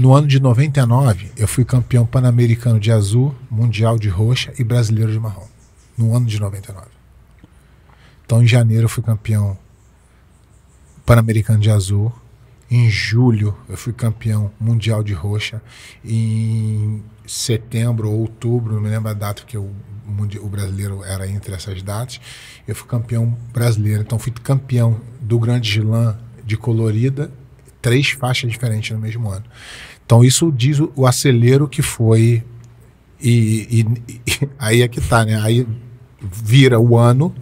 No ano de 99, eu fui campeão pan-americano de azul, mundial de roxa e brasileiro de marrom. No ano de 99. Então, em janeiro, eu fui campeão pan-americano de azul. Em julho, eu fui campeão mundial de roxa. Em setembro ou outubro, não me lembro a data, que o, o brasileiro era entre essas datas, eu fui campeão brasileiro. Então, fui campeão do Grande Gilã de colorida, três faixas diferentes no mesmo ano. Então isso diz o, o acelero que foi e, e, e, aí é que tá, né? Aí vira o ano.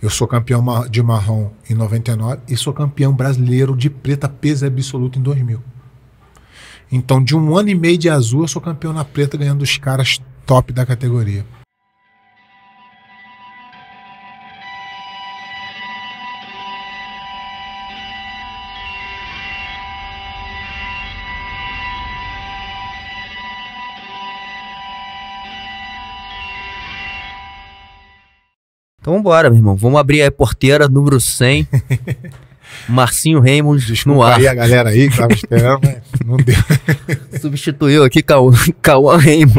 Eu sou campeão de marrom em 99 e sou campeão brasileiro de preta peso absoluto em 2000. Então, de um ano e meio de azul, eu sou campeão na preta, ganhando os caras top da categoria. Então vambora, meu irmão. Vamos abrir a porteira número 100. Marcinho Reimos Desculpa no ar. aí a galera aí que tava esperando, mas não deu. Substituiu aqui Cauã Reimos.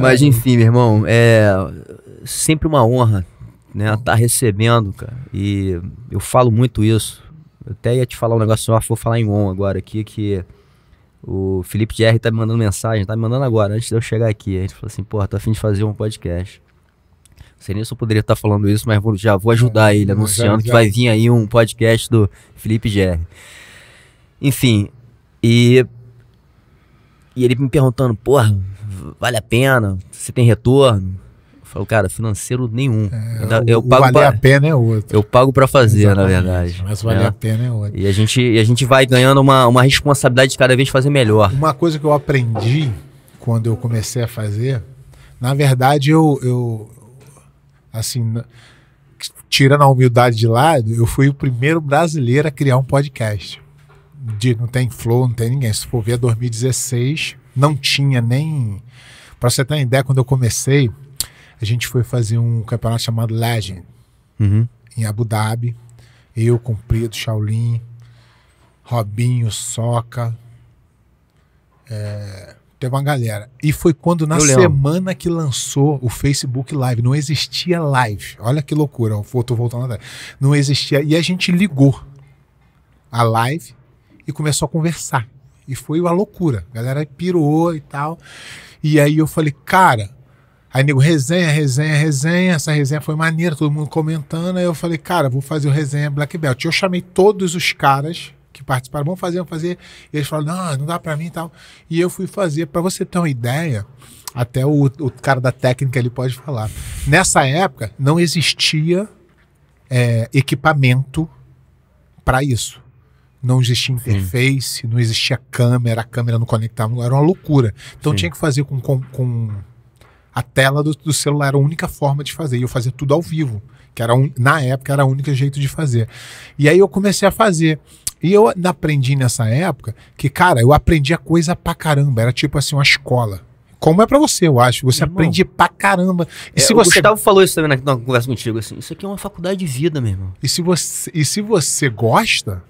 Mas enfim, meu irmão, é sempre uma honra né, tá recebendo, cara. E eu falo muito isso. Eu até ia te falar um negócio, vou falar em on agora aqui, que o Felipe R tá me mandando mensagem, tá me mandando agora, antes de eu chegar aqui. A gente falou assim, porra, tô afim de fazer um podcast sei nem se eu poderia estar falando isso, mas vou, já vou ajudar é, ele, anunciando já, já. que vai vir aí um podcast do Felipe Gerri. Enfim, e, e ele me perguntando, porra, vale a pena? Você tem retorno? Eu falo, cara, financeiro nenhum. É, eu, eu pago pra, a pena é outro. Eu pago para fazer, Exatamente, na verdade. Mas vale né? a pena é outro. E a gente, e a gente vai ganhando uma, uma responsabilidade de cada vez fazer melhor. Uma coisa que eu aprendi quando eu comecei a fazer, na verdade eu, eu assim, tirando a humildade de lado, eu fui o primeiro brasileiro a criar um podcast. De, não tem flow, não tem ninguém. Se for ver, 2016 é não tinha nem. Para você ter uma ideia, quando eu comecei, a gente foi fazer um campeonato chamado Legend uhum. em Abu Dhabi. Eu, Cumprido, Shaolin, Robinho, Soca. É, Teve uma galera. E foi quando, na semana que lançou o Facebook Live, não existia live. Olha que loucura, eu tô voltando atrás. Não existia. E a gente ligou a live e começou a conversar. E foi uma loucura. A galera pirou e tal. E aí eu falei, cara. Aí, nego, resenha, resenha, resenha. Essa resenha foi maneira, todo mundo comentando. Aí eu falei, cara, vou fazer o resenha Black Belt. Eu chamei todos os caras que participaram, vamos fazer, vamos fazer. E eles falaram, não, não dá para mim e tal. E eu fui fazer, para você ter uma ideia, até o, o cara da técnica ele pode falar. Nessa época, não existia é, equipamento para isso. Não existia interface, Sim. não existia câmera, a câmera não conectava, era uma loucura. Então Sim. tinha que fazer com, com, com a tela do, do, celular, era a única forma de fazer. E eu fazia tudo ao vivo que era um, na época era o único jeito de fazer. E aí eu comecei a fazer. E eu aprendi nessa época que, cara, eu aprendia coisa pra caramba. Era tipo assim, uma escola. Como é para você, eu acho. Você irmão, aprende pra caramba. E é, se você... O Gustavo falou isso também na, na conversa contigo, assim. Isso aqui é uma faculdade de vida, meu irmão. E se você, e se você gosta,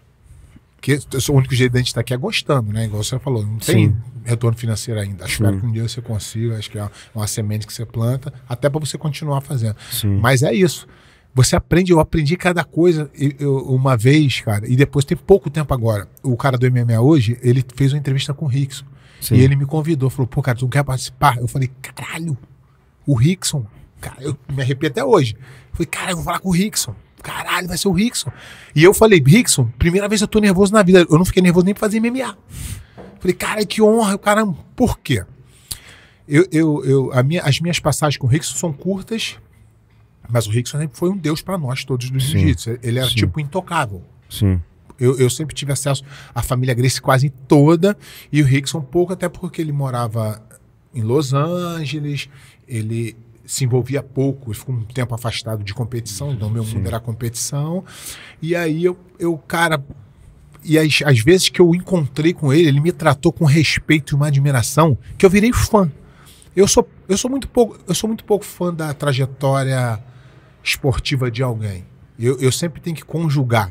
que o único jeito a gente estar tá aqui é gostando, né? Igual você falou, não tem Sim. retorno financeiro ainda. Acho que um dia você consiga, acho que é uma, uma semente que você planta, até para você continuar fazendo. Sim. Mas é isso. Você aprende, eu aprendi cada coisa eu, uma vez, cara, e depois tem pouco tempo agora. O cara do MMA hoje, ele fez uma entrevista com o Rickson. Sim. E ele me convidou, falou, pô, cara, tu não quer participar? Eu falei, caralho, o Rickson, cara, eu me arrepio até hoje. Eu falei, cara, eu vou falar com o Rickson. Caralho, vai ser o Rickson. E eu falei, Rickson, primeira vez eu tô nervoso na vida. Eu não fiquei nervoso nem pra fazer MMA. Falei, cara, que honra, caramba, por quê? Eu, eu, eu, a minha, as minhas passagens com o Rickson são curtas, mas o Rickson foi um deus para nós todos do jiu-jitsu. Ele era Sim. tipo intocável. Sim. Eu, eu, sempre tive acesso à família Grace quase toda e o Rickson um pouco, até porque ele morava em Los Angeles, ele se envolvia pouco, ficou um tempo afastado de competição, então meu Sim. mundo era competição. E aí eu, eu cara, e as, as vezes que eu encontrei com ele, ele me tratou com respeito e uma admiração que eu virei fã. Eu sou, eu sou muito pouco, eu sou muito pouco fã da trajetória esportiva de alguém. Eu, eu sempre tenho que conjugar.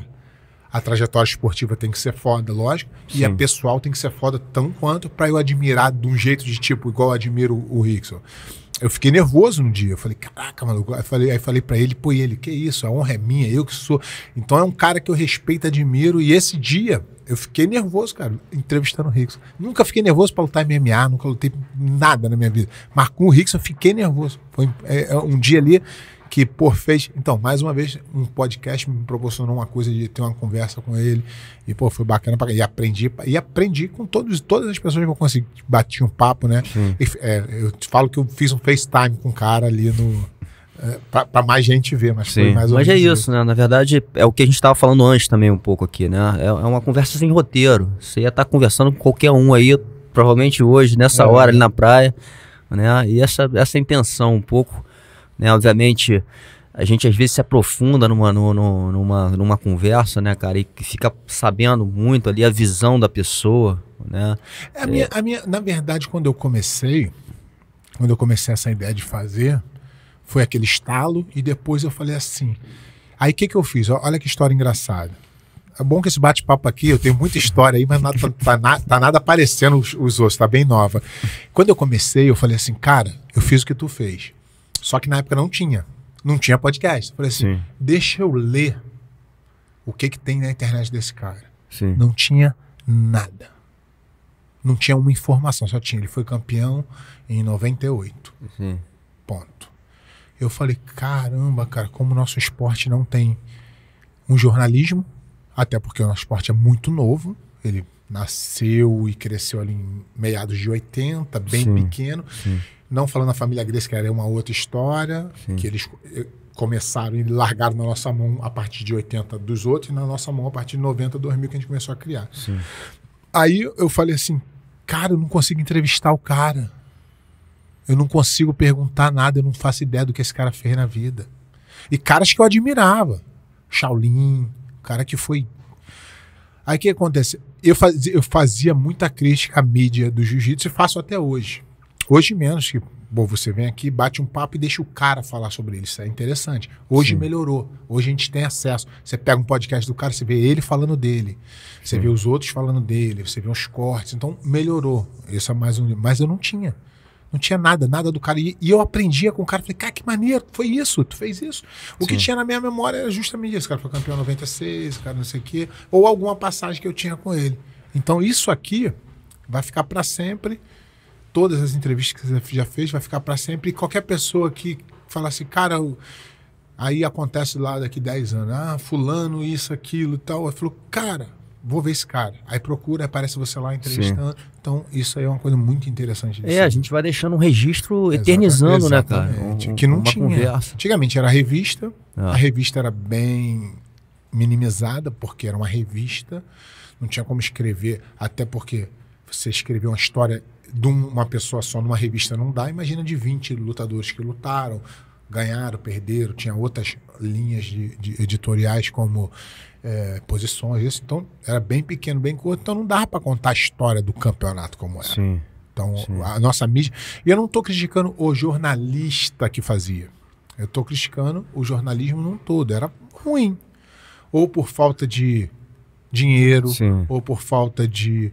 A trajetória esportiva tem que ser foda, lógico, Sim. e a pessoal tem que ser foda tão quanto para eu admirar de um jeito de tipo, igual eu admiro o, Rickson. Eu fiquei nervoso no dia. Eu falei, caraca, maluco. Aí falei, aí falei para ele, pô, ele, que isso? A honra é minha, eu que sou. Então é um cara que eu respeito, admiro. E esse dia eu fiquei nervoso, cara, entrevistando o Rickson. Nunca fiquei nervoso para lutar MMA, nunca lutei nada na minha vida. Mas com o Rickson eu fiquei nervoso. Foi é, é um dia ali que por fez. Então, mais uma vez, um podcast me proporcionou uma coisa de ter uma conversa com ele. E, pô, foi bacana para E aprendi, e aprendi com todos, todas as pessoas que eu consegui. Bati um papo, né? E, é, eu te falo que eu fiz um FaceTime com um cara ali no. É, para mais gente ver, mas Sim. foi mais ou Mas é isso, né? Na verdade, é o que a gente estava falando antes também um pouco aqui, né? É, é uma conversa sem roteiro. Você ia estar tá conversando com qualquer um aí, provavelmente hoje, nessa é. hora, ali na praia, né? E essa, essa intenção um pouco né? Obviamente, a gente às vezes se aprofunda numa, numa, numa, numa conversa, né, cara, e fica sabendo muito ali a visão da pessoa, né? É a minha, a minha, na verdade, quando eu comecei, quando eu comecei essa ideia de fazer, foi aquele estalo e depois eu falei assim. Aí o que, que eu fiz? Olha que história engraçada. É bom que esse bate-papo aqui, eu tenho muita história aí, mas nada, tá, tá, tá nada aparecendo os, os outros, tá bem nova. Quando eu comecei, eu falei assim, cara, eu fiz o que tu fez. Só que na época não tinha. Não tinha podcast. Eu falei assim, Sim. deixa eu ler o que, que tem na internet desse cara. Sim. Não tinha nada. Não tinha uma informação, só tinha. Ele foi campeão em 98. Ponto. Eu falei, caramba, cara, como o nosso esporte não tem um jornalismo, até porque o nosso esporte é muito novo. Ele nasceu e cresceu ali em meados de 80, bem sim, pequeno. Sim. Não falando a família Grace, que era uma outra história, Sim. que eles eh, começaram e largaram na nossa mão a partir de 80 dos outros e na nossa mão a partir de 90, 2000 que a gente começou a criar. Sim. Aí eu falei assim, cara, eu não consigo entrevistar o cara. Eu não consigo perguntar nada, eu não faço ideia do que esse cara fez na vida. E caras que eu admirava. Shaolin, cara que foi. Aí o que acontece? Eu fazia, eu fazia muita crítica à mídia do jiu-jitsu e faço até hoje. Hoje menos, que bom, você vem aqui, bate um papo e deixa o cara falar sobre ele. Isso é interessante. Hoje Sim. melhorou. Hoje a gente tem acesso. Você pega um podcast do cara, você vê ele falando dele. Você Sim. vê os outros falando dele, você vê uns cortes. Então melhorou. Isso é mais um. Mas eu não tinha. Não tinha nada, nada do cara. E, eu aprendia com o cara, falei, cara, que maneiro, foi isso, tu fez isso. O Sim. que tinha na minha memória era justamente isso. O cara foi campeão 96, cara não sei o quê. Ou alguma passagem que eu tinha com ele. Então isso aqui vai ficar para sempre todas as entrevistas que você já fez, vai ficar para sempre. E qualquer pessoa que fala assim, cara, aí acontece lá daqui 10 anos, ah, fulano, isso, aquilo e tal. Eu falo, cara, vou ver esse cara. Aí procura, aparece você lá entrevistando. Sim. Então, isso aí é uma coisa muito interessante. É, a gente vai deixando um registro eternizando, Exatamente. né, cara? Um, que não uma tinha. Conversa. Antigamente era revista, ah. a revista era bem minimizada, porque era uma revista, não tinha como escrever, até porque você escreveu uma história de uma pessoa só numa revista não dá, imagina de 20 lutadores que lutaram, ganharam, perderam, tinha outras linhas de, de editoriais como é, posições, isso. Então, era bem pequeno, bem curto, então não dava para contar a história do campeonato como era. Sim, então, sim. a nossa mídia. E eu não estou criticando o jornalista que fazia. Eu estou criticando o jornalismo num todo. Era ruim. Ou por falta de dinheiro, sim. ou por falta de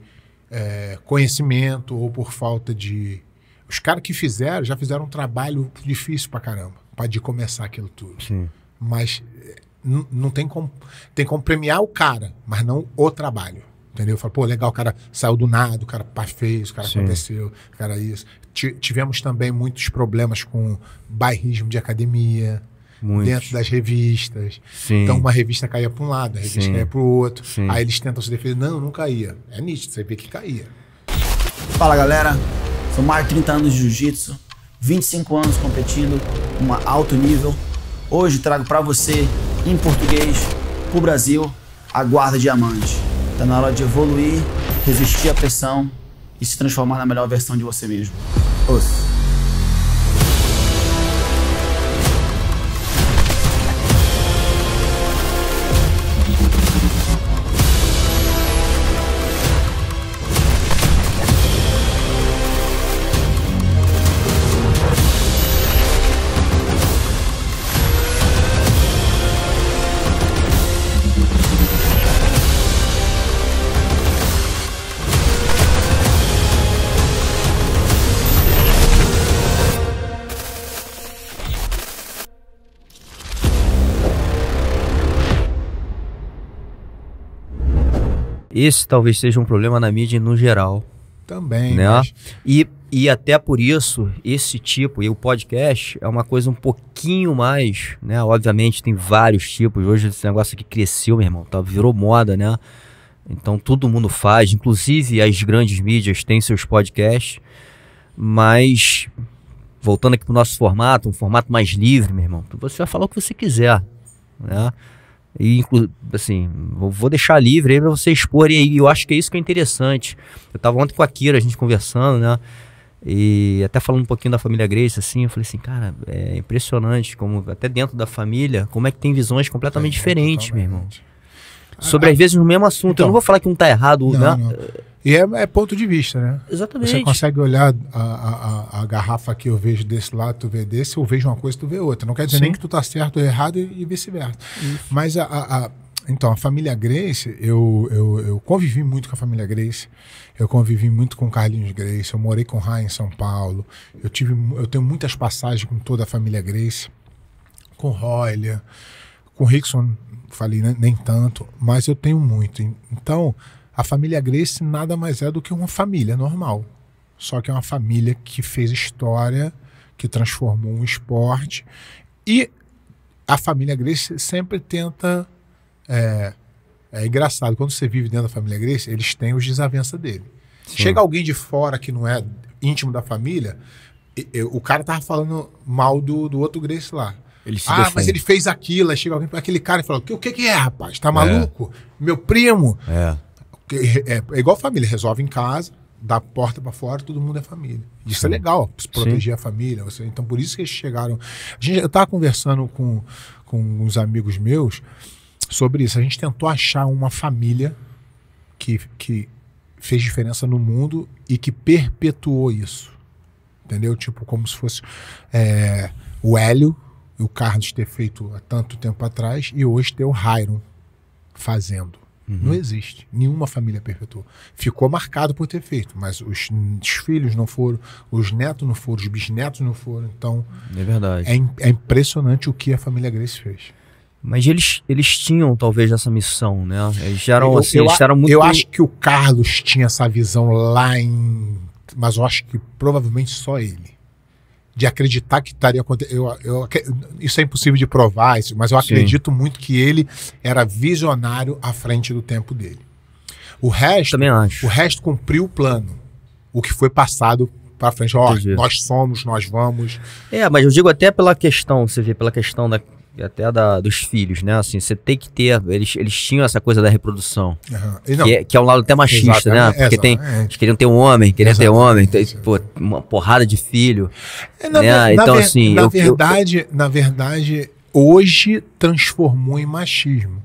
é, conhecimento ou por falta de. Os caras que fizeram já fizeram um trabalho difícil pra caramba, para de começar aquilo tudo. Sim. Mas é, não tem como. Tem como premiar o cara, mas não o trabalho. Entendeu? Fala, pô, legal, o cara saiu do nada, o cara fez, o cara Sim. aconteceu, o cara isso. T tivemos também muitos problemas com bairrismo de academia, Muitos. dentro das revistas. Sim. Então uma revista caía para um lado, a revista Sim. caía para o outro. Sim. Aí eles tentam se defender. Não, não caía. É nítido, você vê que caía. Fala galera, são mais de 30 anos de jiu-jitsu, 25 anos competindo, uma alto nível. Hoje trago para você, em português, para o Brasil, a guarda diamante. Está na hora de evoluir, resistir à pressão e se transformar na melhor versão de você mesmo. Ouça. Esse talvez seja um problema na mídia no geral. Também. Né? Mas... E, e até por isso, esse tipo, e o podcast é uma coisa um pouquinho mais, né? Obviamente tem vários tipos. Hoje esse negócio aqui cresceu, meu irmão, tá, virou moda, né? Então todo mundo faz, inclusive as grandes mídias têm seus podcasts. Mas voltando aqui para o nosso formato, um formato mais livre, meu irmão, você vai falar o que você quiser, né? E, assim, vou deixar livre aí pra você expor. E eu acho que é isso que é interessante. Eu tava ontem com a Kira, a gente conversando, né? E até falando um pouquinho da família Grace, assim, eu falei assim, cara, é impressionante como, até dentro da família, como é que tem visões completamente é, diferentes, meu irmão sobre, as às vezes, no mesmo assunto. Então, eu não vou falar que um tá errado. Não, né? não. E é, é, ponto de vista, né? Exatamente. Você consegue olhar a, a, a, garrafa que eu vejo desse lado, tu vê desse, eu vejo uma coisa, tu vê outra. Não quer dizer Sim. nem que tu tá certo ou errado e, e vice-versa. Mas a, a então, a família Grace, eu, eu, eu, convivi muito com a família Grace, eu convivi muito com Carlinhos Grace, eu morei com Rai em São Paulo, eu, tive, eu tenho muitas passagens com toda a família Grace, com Royler, com Rickson falei, né? nem tanto, mas eu tenho muito. Então, a família Grace nada mais é do que uma família normal. Só que é uma família que fez história, que transformou um esporte. E a família Grace sempre tenta. É, é engraçado, quando você vive dentro da família Grace, eles têm os desavenças dele. Sim. Chega alguém de fora que não é íntimo da família, e, e, o cara tava falando mal do, do outro Grace lá. Ele se ah, defende. mas ele fez aquilo. Aí chega alguém para aquele cara e fala: o que, que é, rapaz? Tá é. maluco? É. Meu primo. É. é. É, igual família, resolve em casa, dá porta para fora, todo mundo é família. Isso é Sim. é legal, se proteger Sim. a família. Você, então, por isso que eles chegaram. A gente, eu tava conversando com, com uns amigos meus sobre isso. A gente tentou achar uma família que, que fez diferença no mundo e que perpetuou isso. Entendeu? Tipo, como se fosse é, o Hélio, e o Carlos ter feito há tanto tempo atrás e hoje ter o Rairon fazendo. Uhum. Não existe. Nenhuma família perpetua. Ficou marcado por ter feito, mas os, os, filhos não foram, os netos não foram, os bisnetos não foram. Então. É verdade. É, é impressionante o que a família Grace fez. Mas eles, eles tinham talvez essa missão, né? Eles eram eu, assim, eu, eles eram muito. Eu acho que o Carlos tinha essa visão lá em. Mas eu acho que provavelmente só ele de acreditar que estaria acontecendo. Isso é impossível de provar, mas eu acredito Sim. muito que ele era visionário à frente do tempo dele. O resto, Também acho. o resto cumpriu o plano, o que foi passado para frente. Ó, oh, nós somos, nós vamos. É, mas eu digo até pela questão, você vê, pela questão da e até da, dos filhos, né? Assim, você tem que ter. Eles, eles tinham essa coisa da reprodução. Uhum. Não, que, é, que, é, um lado até machista, né? Porque tem, eles queriam ter um homem, queriam exatamente, ter um homem. Então, pô, uma porrada de filho. É, na, né? na, então, na, assim. Na eu, verdade, eu, eu, na verdade, hoje transformou em machismo.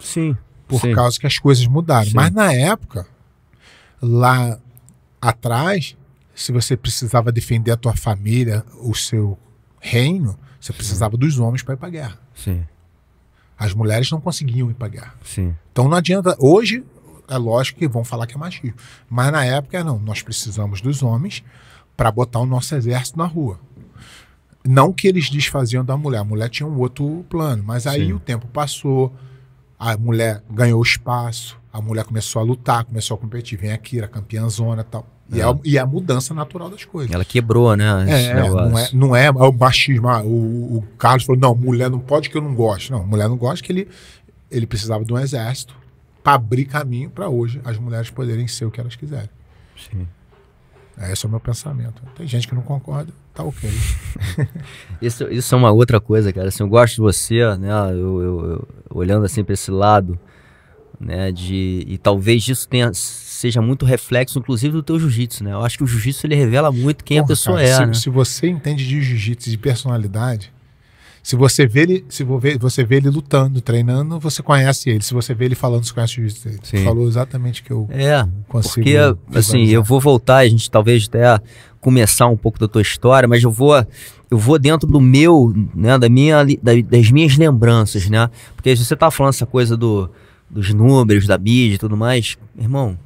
Sim. Por sim. causa que as coisas mudaram. Sim. Mas na época, lá atrás, se você precisava defender a tua família, o seu reino você Sim. precisava dos homens para ir para guerra. Sim. As mulheres não conseguiam ir para guerra. Sim. Então não adianta. Hoje, é lógico que vão falar que é machismo. Mas na época, não. Nós precisamos dos homens para botar o nosso exército na rua. Não que eles desfaziam da mulher. A mulher tinha um outro plano. Mas aí Sim. o tempo passou, a mulher ganhou espaço, a mulher começou a lutar, começou a competir. Vem aqui, era campeãzona e tal. E, é, e é a mudança natural das coisas. Ela quebrou, né? É, é não é, não é, é o machismo. Ah, o, o, Carlos falou: não, mulher não pode que eu não gosto. Não, mulher não gosta que ele, ele precisava de um exército para abrir caminho para hoje as mulheres poderem ser o que elas quiserem. Sim. É, esse é o meu pensamento. Tem gente que não concorda, tá ok. isso, isso é uma outra coisa, cara. Assim, eu gosto de você, né? Eu, eu, eu olhando assim para esse lado, né? De, e talvez isso tenha seja muito reflexo, inclusive, do teu jiu-jitsu, né? Eu acho que o jiu-jitsu ele revela muito quem Porra, a pessoa cara, é. Se, né? se você entende de jiu-jitsu, de personalidade, se você vê ele, se você vê ele lutando, treinando, você conhece ele. Se você vê ele falando, você conhece o jiu-jitsu dele. Você falou exatamente o que eu é, consigo. Porque, visualizar. assim, eu vou voltar, a gente talvez até começar um pouco da tua história, mas eu vou eu vou dentro do meu, né, da minha, da, das minhas lembranças, né? Porque você tá falando essa coisa do, dos números, da bid e tudo mais, irmão,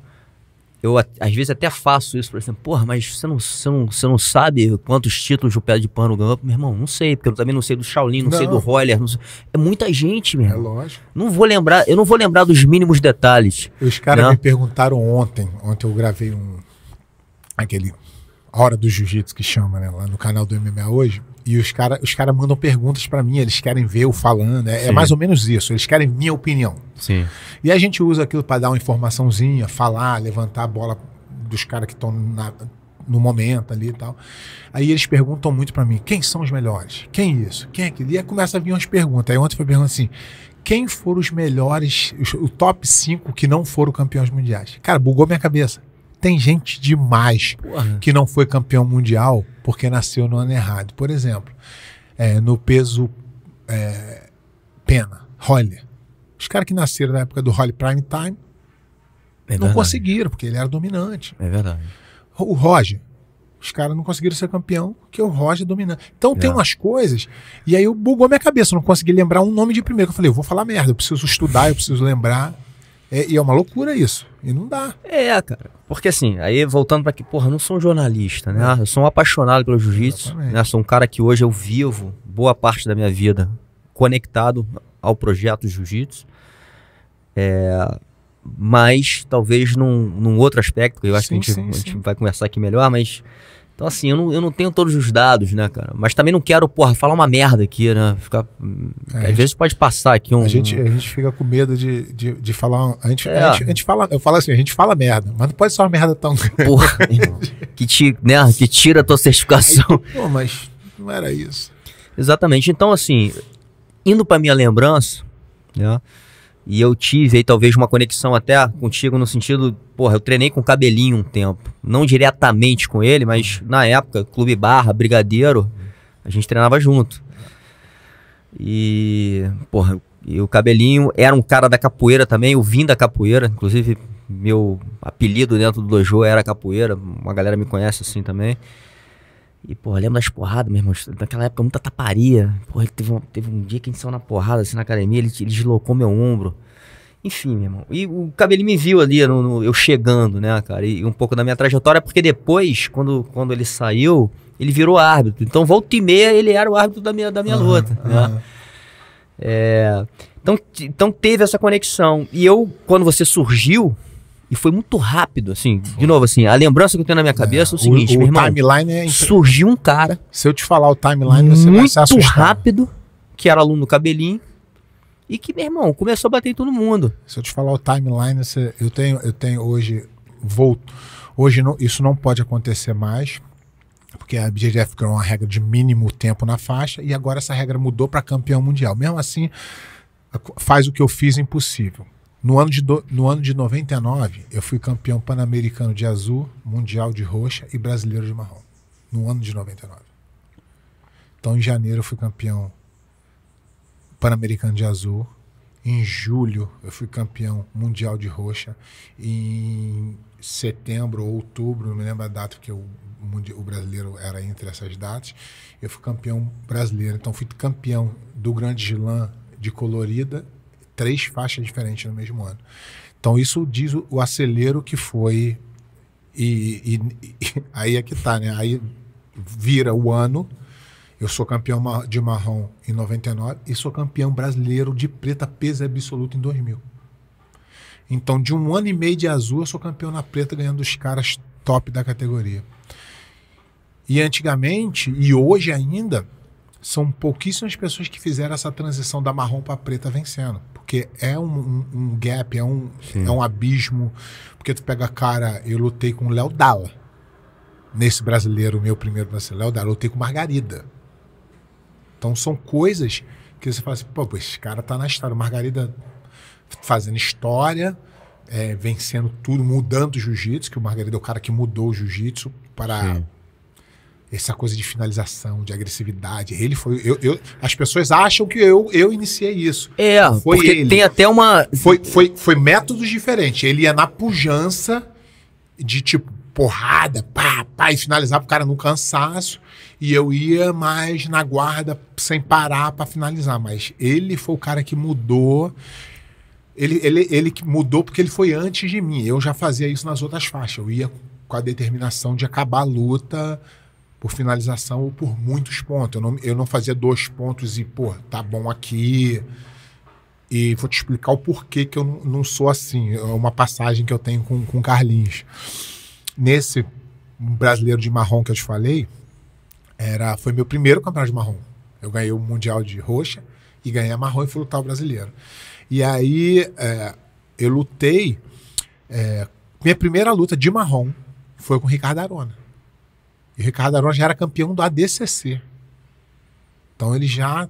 eu às vezes até faço isso, por exemplo, porra, mas você não, você não, você não sabe quantos títulos o Pé de Pano ganhou? Meu irmão, não sei, porque eu também não sei do Shaolin, não, não. sei do Roller, não sei. É muita gente, meu é irmão. É lógico. Não vou lembrar, eu não vou lembrar dos mínimos detalhes. Os caras né? me perguntaram ontem, ontem eu gravei um, aquele, Hora do Jiu-Jitsu que chama, né, lá no canal do MMA hoje, e os caras os cara mandam perguntas para mim, eles querem ver eu falando. É, é, mais ou menos isso, eles querem minha opinião. Sim. E a gente usa aquilo para dar uma informaçãozinha, falar, levantar a bola dos caras que estão no momento ali e tal. Aí eles perguntam muito para mim, quem são os melhores? Quem é isso? Quem é aquilo? E aí começa a vir umas perguntas. Aí ontem foi perguntando assim, quem foram os melhores, o top 5 que não foram campeões mundiais? Cara, bugou minha cabeça. Tem gente demais Porra. que não foi campeão mundial porque nasceu no ano errado. Por exemplo, é, no peso é, pena, Holly. Os caras que nasceram na época do Holly Prime Time é não conseguiram, porque ele era dominante. É verdade. O Roger, os caras não conseguiram ser campeão, porque o Roger é dominando. Então é. tem umas coisas, e aí eu bugou minha cabeça, eu não consegui lembrar um nome de primeiro. Eu falei, eu vou falar merda, eu preciso estudar, eu preciso lembrar. É, e é uma loucura isso. E não dá. É, cara. Porque assim, aí voltando para que, porra, não sou um jornalista, né? É. eu sou um apaixonado pelo jiu-jitsu. Né? Sou um cara que hoje eu vivo boa parte da minha vida conectado ao projeto jiu-jitsu. É, mas talvez num, num outro aspecto, que eu acho sim, que a gente, sim, a gente sim. vai conversar aqui melhor, mas então, assim, eu não, eu não tenho todos os dados, né, cara? Mas também não quero, porra, falar uma merda aqui, né? Ficar... É, Às gente, vezes pode passar aqui um. A gente, a gente fica com medo de, de, de falar. A gente, é. a, gente, a gente fala. Eu falo assim, a gente fala merda, mas não pode ser uma merda tão Porra, irmão, que, te, né, que tira a tua certificação. Aí, pô, mas não era isso. Exatamente. Então, assim, indo pra minha lembrança, né? E eu tive aí talvez uma conexão até contigo no sentido, porra, eu treinei com o cabelinho um tempo. Não diretamente com ele, mas na época, Clube Barra, Brigadeiro, a gente treinava junto. E, porra, e o cabelinho era um cara da capoeira também, eu vim da capoeira, inclusive meu apelido dentro do dojo era capoeira, uma galera me conhece assim também. E, pô, lembro das porradas, meu irmão. Naquela época, muita taparia. Porra, teve um, teve um dia que a gente saiu na porrada, assim, na academia. Ele, ele deslocou meu ombro. Enfim, meu irmão. E o Cabelo me viu ali, no, no, eu chegando, né, cara? E, e um pouco da minha trajetória, porque depois, quando, quando ele saiu, ele virou árbitro. Então, volta e meia, ele era o árbitro da minha, da minha uhum, luta, né? É, então, então, teve essa conexão. E eu, quando você surgiu, e foi muito rápido, assim. Foi. De novo, assim, a lembrança que eu tenho na minha cabeça é, é o seguinte, o, meu irmão. timeline é... Surgiu um cara. Se eu te falar o timeline, você vai se assustar. Muito rápido, que era aluno do cabelinho. E que, meu irmão, começou a bater em todo mundo. Se eu te falar o timeline, você, eu, tenho, eu tenho hoje. Vou, hoje não, isso não pode acontecer mais, porque a BJJF criou uma regra de mínimo tempo na faixa e agora essa regra mudou para campeão mundial. Mesmo assim, faz o que eu fiz impossível. No ano, de do, no ano de 99, eu fui campeão pan-americano de azul, mundial de roxa e brasileiro de marrom. No ano de 99. Então, em janeiro, eu fui campeão pan-americano de azul. Em julho, eu fui campeão mundial de roxa. Em setembro ou outubro, não me lembro a data, porque o, o brasileiro era entre essas datas, eu fui campeão brasileiro. Então, fui campeão do Grande Slam de colorida três faixas diferentes no mesmo ano. Então isso diz o, o acelero que foi e, e, e, aí é que tá, né? Aí vira o ano. Eu sou campeão de marrom em 99 e sou campeão brasileiro de preta peso absoluto em 2000. Então, de um ano e meio de azul, eu sou campeão na preta, ganhando os caras top da categoria. E antigamente, e hoje ainda, são pouquíssimas pessoas que fizeram essa transição da marrom para preta vencendo porque é um, um, um gap, é um, é um abismo. Porque tu pega, a cara, eu lutei com o Léo Dalla. Nesse brasileiro, meu primeiro brasileiro, Léo Dalla. Lutei com Margarida. Então são coisas que você fala assim, pô, esse cara tá na história. Margarida fazendo história, é, vencendo tudo, mudando o jiu-jitsu, que o Margarida é o cara que mudou o jiu-jitsu para Sim essa coisa de finalização, de agressividade. Ele foi. Eu, eu, as pessoas acham que eu, eu iniciei isso. É, foi porque ele. tem até uma. Foi, foi, foi métodos diferentes. Ele ia na pujança de tipo porrada, pá, pá, e finalizar o cara no cansaço. E eu ia mais na guarda sem parar para finalizar. Mas ele foi o cara que mudou. Ele, ele, ele mudou porque ele foi antes de mim. Eu já fazia isso nas outras faixas. Eu ia com a determinação de acabar a luta por finalização ou por muitos pontos. Eu não, eu não fazia dois pontos e, pô, tá bom aqui. E vou te explicar o porquê que eu não, não sou assim. É uma passagem que eu tenho com o Carlinhos. Nesse brasileiro de marrom que eu te falei, era, foi meu primeiro campeonato de marrom. Eu ganhei o Mundial de Roxa e ganhei a marrom e fui lutar o brasileiro. E aí é, eu lutei. É, minha primeira luta de marrom foi com o Ricardo Arona. E Ricardo Arão já era campeão do ADCC. Então ele já.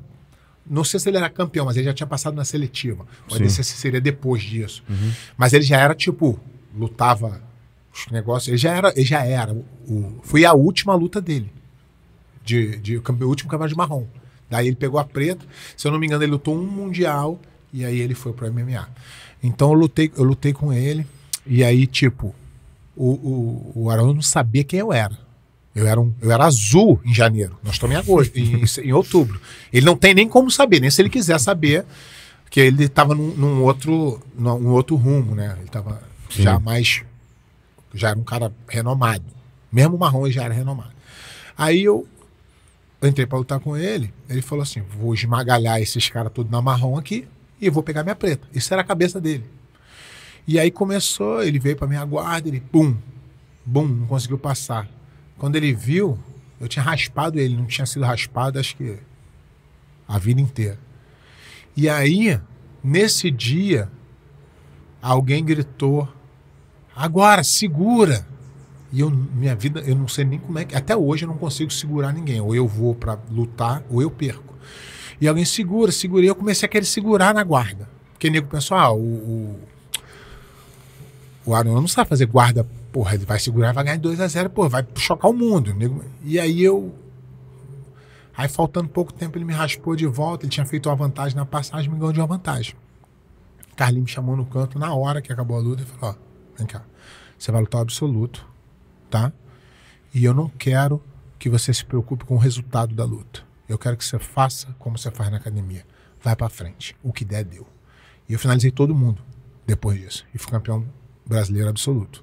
Não sei se ele era campeão, mas ele já tinha passado na seletiva. O Sim. ADCC seria depois disso. Uhum. Mas ele já era, tipo, lutava os negócios. Ele já era. Ele já era o, foi a última luta dele. De, de, o último campeão de marrom. Daí ele pegou a preta. Se eu não me engano, ele lutou um mundial. E aí ele foi pro MMA. Então eu lutei, eu lutei com ele. E aí, tipo, o, o, o Arão não sabia quem eu era. Eu era, um, eu era azul em janeiro, nós estamos em agosto, em, em, outubro. Ele não tem nem como saber, nem se ele quiser saber, que ele estava num, num, outro, num outro rumo, né? Ele estava já mais. Já era um cara renomado. Mesmo marrom já era renomado. Aí eu entrei para lutar com ele, ele falou assim: vou esmagalhar esses caras todos na marrom aqui e vou pegar minha preta. Isso era a cabeça dele. E aí começou, ele veio para minha guarda, ele pum, bum, não conseguiu passar. Quando ele viu, eu tinha raspado ele, não tinha sido raspado, acho que a vida inteira. E aí, nesse dia, alguém gritou: agora, segura! E eu, minha vida, eu não sei nem como é que. Até hoje eu não consigo segurar ninguém. Ou eu vou para lutar, ou eu perco. E alguém segura, segura. E eu comecei a querer segurar na guarda. Porque nego pensou: ah, o, o, o Arão não sabe fazer guarda porra, ele vai segurar, vai ganhar de 2x0, pô, vai chocar o mundo. E aí eu. Aí faltando pouco tempo ele me raspou de volta, ele tinha feito uma vantagem na passagem, me ganhou de uma vantagem. Carlinho me chamou no canto na hora que acabou a luta e falou: ó, vem cá, você vai lutar o absoluto, tá? E eu não quero que você se preocupe com o resultado da luta. Eu quero que você faça como você faz na academia. Vai para frente. O que der, deu. E eu finalizei todo mundo depois disso. E fui campeão brasileiro absoluto.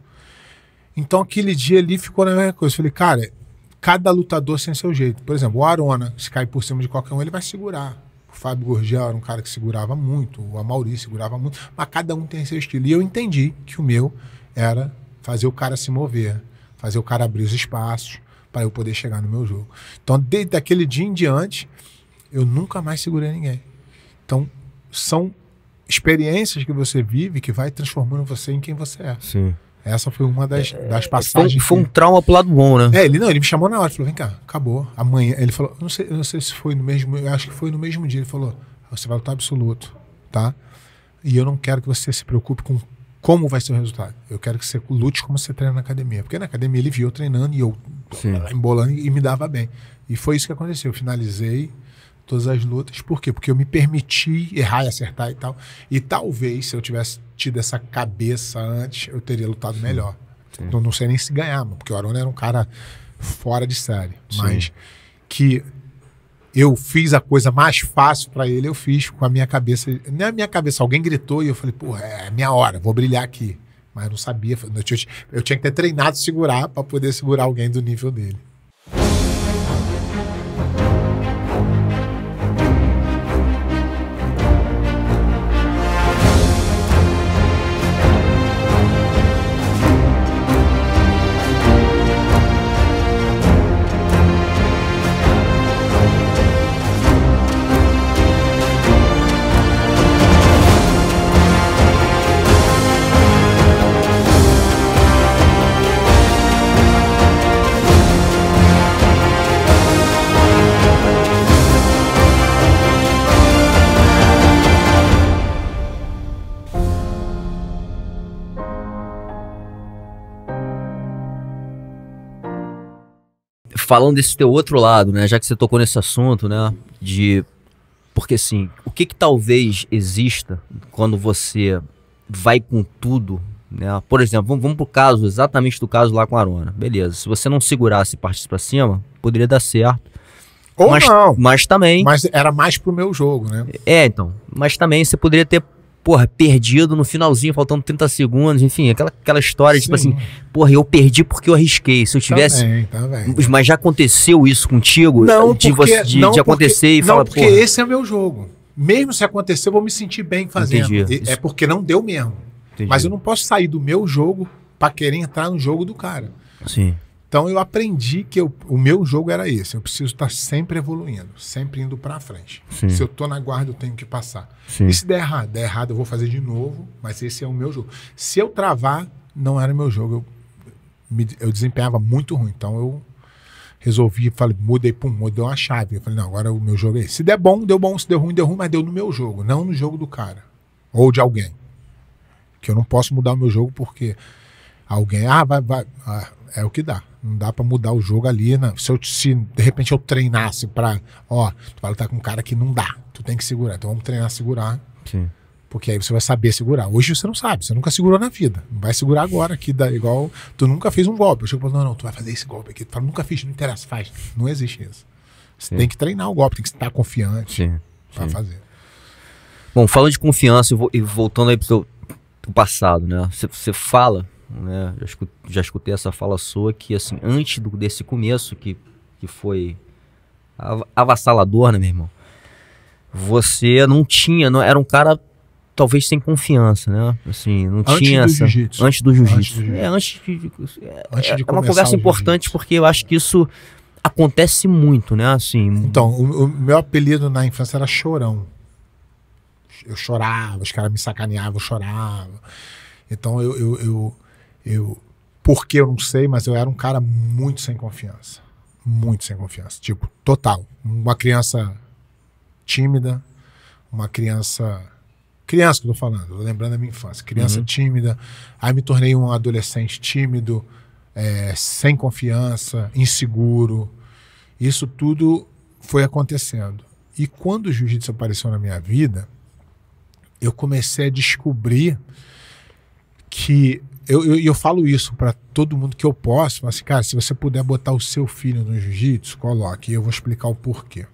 Então aquele dia ali ficou na mesma coisa. Eu falei, cara, cada lutador tem seu jeito. Por exemplo, o Arona, se cair por cima de qualquer um, ele vai segurar. O Fábio Gorgel era um cara que segurava muito, o Amauri segurava muito, mas cada um tem seu estilo. E eu entendi que o meu era fazer o cara se mover, fazer o cara abrir os espaços para eu poder chegar no meu jogo. Então, desde aquele dia em diante, eu nunca mais segurei ninguém. Então, são experiências que você vive que vai transformando você em quem você é. Sim. Essa foi uma das, é, das passagens. Foi, foi um trauma pro lado bom, né? É, ele não, ele me chamou na hora, falou: vem cá, acabou. Amanhã. Ele falou, não sei, não sei se foi no mesmo. Acho que foi no mesmo dia. Ele falou: você vai lutar absoluto, tá? E eu não quero que você se preocupe com como vai ser o resultado. Eu quero que você lute como você treina na academia. Porque na academia ele viu eu treinando e eu Sim. embolando e me dava bem. E foi isso que aconteceu. Eu finalizei todas as lutas. Por quê? Porque eu me permiti errar e acertar e tal. E talvez, se eu tivesse tido essa cabeça antes, eu teria lutado Sim. melhor. Sim. Então, não sei nem se ganhava porque o Arona era um cara fora de série. Sim. Mas que eu fiz a coisa mais fácil para ele, eu fiz com a minha cabeça. Nem a minha cabeça, alguém gritou e eu falei, pô, é minha hora, vou brilhar aqui. Mas eu não sabia. Eu tinha, eu tinha que ter treinado segurar para poder segurar alguém do nível dele. falando desse teu outro lado, né? Já que você tocou nesse assunto, né? De. Porque assim, o que, que talvez exista quando você vai com tudo, né? Por exemplo, vamos, vamos pro caso, exatamente do caso lá com a Arona. Beleza. Se você não segurasse e partisse pra cima, poderia dar certo. Ou mas, não. Mas também. Mas era mais pro meu jogo, né? É, então. Mas também você poderia ter porra, perdido no finalzinho, faltando 30 segundos, enfim, aquela, aquela história, tipo Sim. tipo assim, porra, eu perdi porque eu arrisquei. Se eu tá tivesse. Tá mas já aconteceu isso contigo? Não, de, porque, de, não de acontecer porque, e falar. Não, porque porra, esse é o meu jogo. Mesmo se acontecer, eu vou me sentir bem fazendo. Entendi. É porque não deu mesmo. Entendi. Mas eu não posso sair do meu jogo para querer entrar no jogo do cara. Sim. Então eu aprendi que eu, o meu jogo era esse. Eu preciso estar sempre evoluindo, sempre indo para frente. Sim. Se eu tô na guarda, eu tenho que passar. Sim. E se der errado, der errado, eu vou fazer de novo, mas esse é o meu jogo. Se eu travar, não era meu jogo. Eu, me, eu desempenhava muito ruim. Então eu resolvi, falei, mudei, pum, mudei uma chave. Eu falei, não, agora o meu jogo é esse. Se der bom, deu bom. Se deu ruim, deu ruim, mas deu no meu jogo, não no jogo do cara. Ou de alguém. Que eu não posso mudar o meu jogo porque alguém, ah, vai, vai. Ah, é o que dá. Não dá para mudar o jogo ali. Né? Se, eu, se de repente eu treinasse para, ó, tu vai lutar com um cara que não dá. Tu tem que segurar. Então vamos treinar a segurar. Sim. Porque aí você vai saber segurar. Hoje você não sabe, você nunca segurou na vida. Não vai segurar agora, que dá igual. Tu nunca fez um golpe. Eu chego e falo, não, não, tu vai fazer esse golpe aqui. Tu fala, nunca fiz, não interessa, faz. Não existe isso. Você Sim. tem que treinar o golpe, tem que estar confiante para fazer. Bom, falando de confiança e voltando aí pro seu passado, né? Você fala né? Já escutei, já escutei essa fala sua que assim, antes do, desse começo que, que foi avassalador, né, meu irmão? Você não tinha, não era um cara talvez sem confiança, né? Assim, não antes tinha do essa antes do jiu-jitsu. Jiu é, é antes de, é, antes é uma conversa importante porque eu acho que isso acontece muito, né? Assim. Então, o, o meu apelido na infância era chorão. Eu chorava, os caras me sacaneavam, eu chorava. Então eu, eu, eu eu, porque eu não sei, mas eu era um cara muito sem confiança. Muito sem confiança. Tipo, total. Uma criança tímida, uma criança. Criança que eu tô falando, tô lembrando da minha infância. Criança uhum. tímida. Aí me tornei um adolescente tímido, é, sem confiança, inseguro. Isso tudo foi acontecendo. E quando o jiu-jitsu apareceu na minha vida, eu comecei a descobrir que eu, eu, eu falo isso para todo mundo que eu posso, mas, cara, se você puder botar o seu filho no jiu-jitsu, coloque. E eu vou explicar o porquê.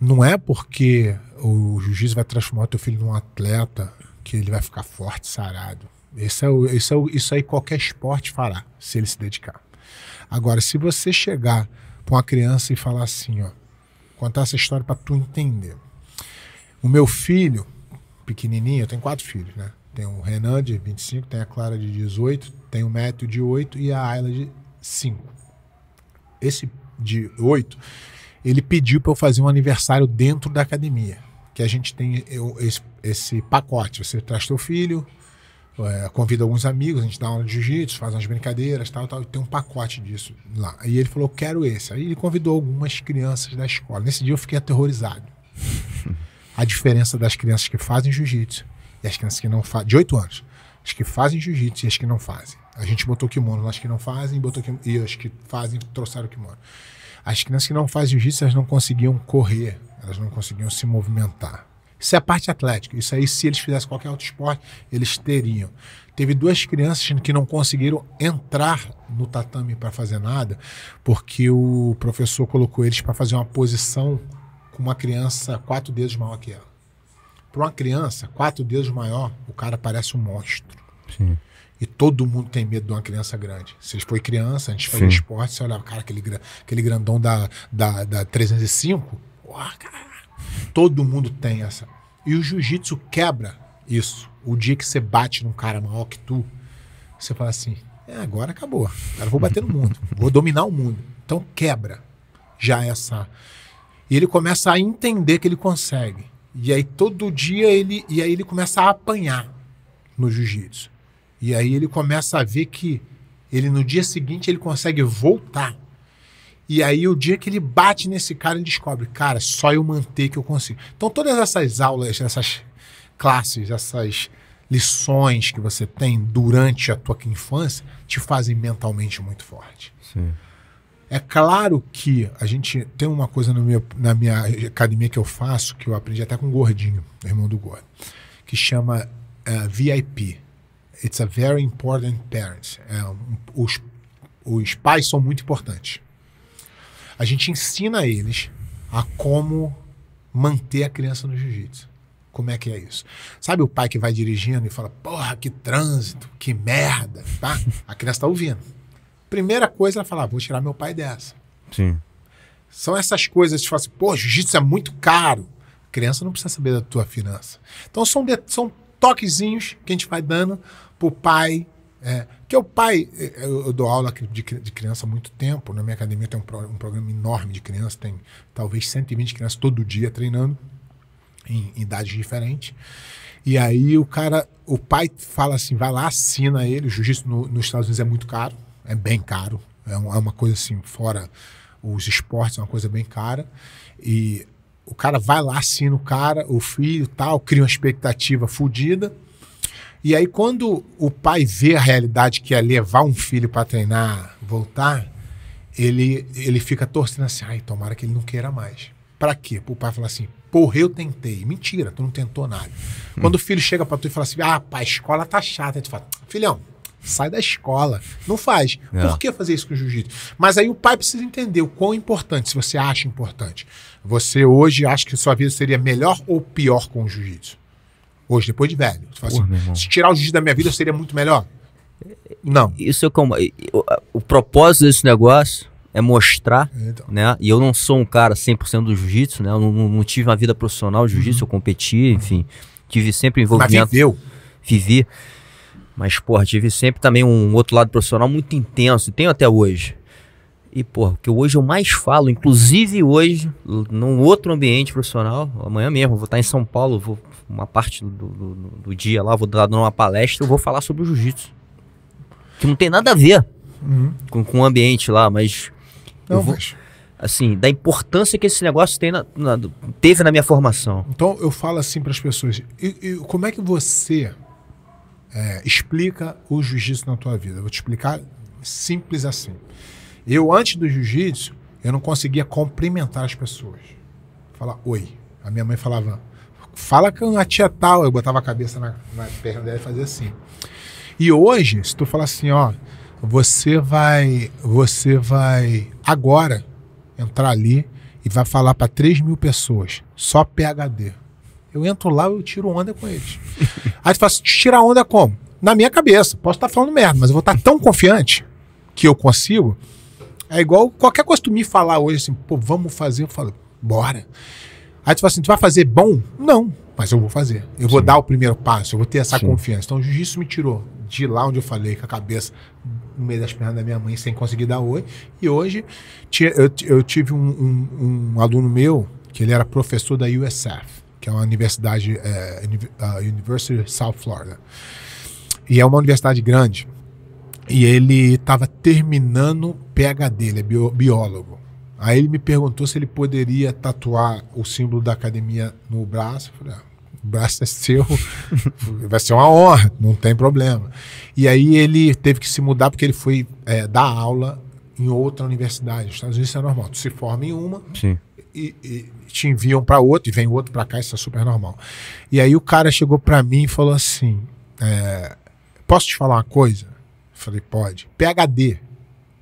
Não é porque o jiu-jitsu vai transformar o teu filho num atleta que ele vai ficar forte, sarado. Isso, é o, isso, é o, isso aí qualquer esporte fará, se ele se dedicar. Agora, se você chegar com uma criança e falar assim, ó, contar essa história para tu entender. O meu filho, pequenininho, eu tenho quatro filhos, né? Tem o Renan de 25, tem a Clara de 18, tem o Matthew de 8 e a Ayla de 5. Esse de 8, ele pediu para eu fazer um aniversário dentro da academia. Que a gente tem eu, esse, esse, pacote. Você traz seu filho, é, convida alguns amigos, a gente dá aula de jiu-jitsu, faz umas brincadeiras, tal, tal. tem um pacote disso lá. E ele falou, quero esse. Aí ele convidou algumas crianças da escola. Nesse dia eu fiquei aterrorizado. a diferença das crianças que fazem jiu-jitsu e as crianças que não fazem, de 8 anos, as que fazem jiu-jitsu e as que não fazem. A gente botou kimono nas que não fazem botou kimono, e as que fazem trouxeram kimono. As crianças que não fazem jiu-jitsu, elas não conseguiam correr, elas não conseguiam se movimentar. Isso é a parte atlética. Isso aí, se eles fizessem qualquer outro esporte, eles teriam. Teve duas crianças que não conseguiram entrar no tatame para fazer nada, porque o professor colocou eles para fazer uma posição com uma criança quatro dedos maior que ela. Para uma criança, quatro dedos maior, o cara parece um monstro. Sim. E todo mundo tem medo de uma criança grande. Você foi criança, antes fazia esporte, você olhava, cara, aquele, aquele grandão da, da, da 305. Uau, todo mundo tem essa. E o jiu-jitsu quebra isso. O dia que você bate num cara maior que tu, você fala assim: é, agora acabou. Agora vou bater no mundo. vou dominar o mundo. Então quebra já é essa. E ele começa a entender que ele consegue. E aí todo dia ele. E aí ele começa a apanhar no jiu-jitsu. E aí ele começa a ver que ele no dia seguinte ele consegue voltar. E aí o dia que ele bate nesse cara, ele descobre, cara, só eu manter que eu consigo. Então todas essas aulas, essas classes, essas lições que você tem durante a tua infância te fazem mentalmente muito forte. Sim. É claro que a gente tem uma coisa meu, na minha academia que eu faço, que eu aprendi até com o Gordinho, irmão do Gordo, que chama uh, eh, VIP. It's a very important parent. É, um, os, os pais são muito importantes. A gente ensina eles a como manter a criança no jiu-jitsu. Como é que é isso? Sabe o pai que vai dirigindo e fala, porra, que trânsito, que merda, tá? A criança tá ouvindo. Primeira coisa, ela fala: ah, vou tirar meu pai dessa. Sim. São essas coisas, que tipo assim, pô, jiu-jitsu é muito caro. A criança não precisa saber da tua finança. Então são, de, são toquezinhos que a gente vai dando pro pai. É, que é o pai, é, é, eu, eu dou aula de, de, criança há muito tempo, na minha academia tem um, pro, um, programa enorme de criança, tem talvez 120 crianças todo dia treinando, em, em idades diferentes. E aí o cara, o pai fala assim, vai lá, assina ele, o jiu-jitsu no, nos Estados Unidos é muito caro, é bem caro. É, é, uma coisa assim, fora os esportes, é uma coisa bem cara. E o cara vai lá, assina o cara, o filho tal, cria uma expectativa fodida. E aí, quando o pai vê a realidade que é levar um filho para treinar, voltar, ele, ele fica torcendo assim, ai, tomara que ele não queira mais. Para quê? Para o pai falar assim, porra, eu tentei. Mentira, tu não tentou nada. Hum. Quando o hum. filho chega para tu e fala assim, ah, pai, a escola tá chata. Aí tu fala, filhão, Sai da escola. Não faz. É. Por que fazer isso com o jiu-jitsu? Mas aí o pai precisa entender o quão importante, se você acha importante. Você hoje acha que sua vida seria melhor ou pior com o jiu-jitsu? Hoje, depois de velho. Porra, assim, se tirar o jiu-jitsu da minha vida, seria muito melhor? Não. Isso é como. O, o propósito desse negócio é mostrar, é, então. né? E eu não sou um cara 100% do jiu-jitsu, né? Eu não, não, tive uma vida profissional de jiu-jitsu, uhum. eu competi, enfim. Tive sempre envolvimento. Mas viveu? Vivi. Mas, porra, tive sempre também um outro lado profissional muito intenso, e tenho até hoje. E, porra, o que hoje eu mais falo, inclusive hoje, num outro ambiente profissional, amanhã mesmo, vou estar em São Paulo, vou uma parte do, do, do dia lá, vou dar uma palestra, eu vou falar sobre o jiu-jitsu. Que não tem nada a ver uhum. com, com o ambiente lá, mas. Não, eu vou, mas... Assim, da importância que esse negócio tem na, na, teve na minha formação. Então, eu falo assim para as pessoas: e, e, como é que você é, explica o jiu-jitsu na tua vida. Eu vou te explicar simples assim. Eu, antes do jiu-jitsu, eu não conseguia cumprimentar as pessoas. Falar oi. A minha mãe falava, fala com a tia tal. Eu botava a cabeça na, na perna dela e fazia assim. E hoje, se tu falar assim, ó, você vai, você vai agora entrar ali e vai falar para 3 mil pessoas, só PHD. Eu entro lá, eu tiro onda com eles. Aí tu fala assim, tira onda como? Na minha cabeça. Posso estar falando merda, mas eu vou estar tão confiante que eu consigo. É igual qualquer coisa que tu me falar hoje, assim, pô, vamos fazer. Eu falo, bora. Aí tu fala assim, tu vai fazer bom? Não, mas eu vou fazer. Eu vou dar o primeiro passo, eu vou ter essa Sim. confiança. Então, isso me tirou de lá onde eu falei, com a cabeça no meio das pernas da minha mãe, sem conseguir dar oi. E hoje, eu tive um, um, um aluno meu, que ele era professor da USF que é uma universidade, é, a University of South Florida. E é uma universidade grande. E ele estava terminando PhD, ele é bio, biólogo. Aí ele me perguntou se ele poderia tatuar o símbolo da academia no braço. Eu falei, ah, o braço é seu, vai ser uma honra, não tem problema. E aí ele teve que se mudar porque ele foi é, dar aula em outra universidade. Nos Estados Unidos isso é normal. Tu se forma em uma sim e, te enviam para outro e vem outro para cá, isso é super normal. E aí o cara chegou para mim e falou assim: é, Posso te falar uma coisa? Eu falei: Pode. PHD.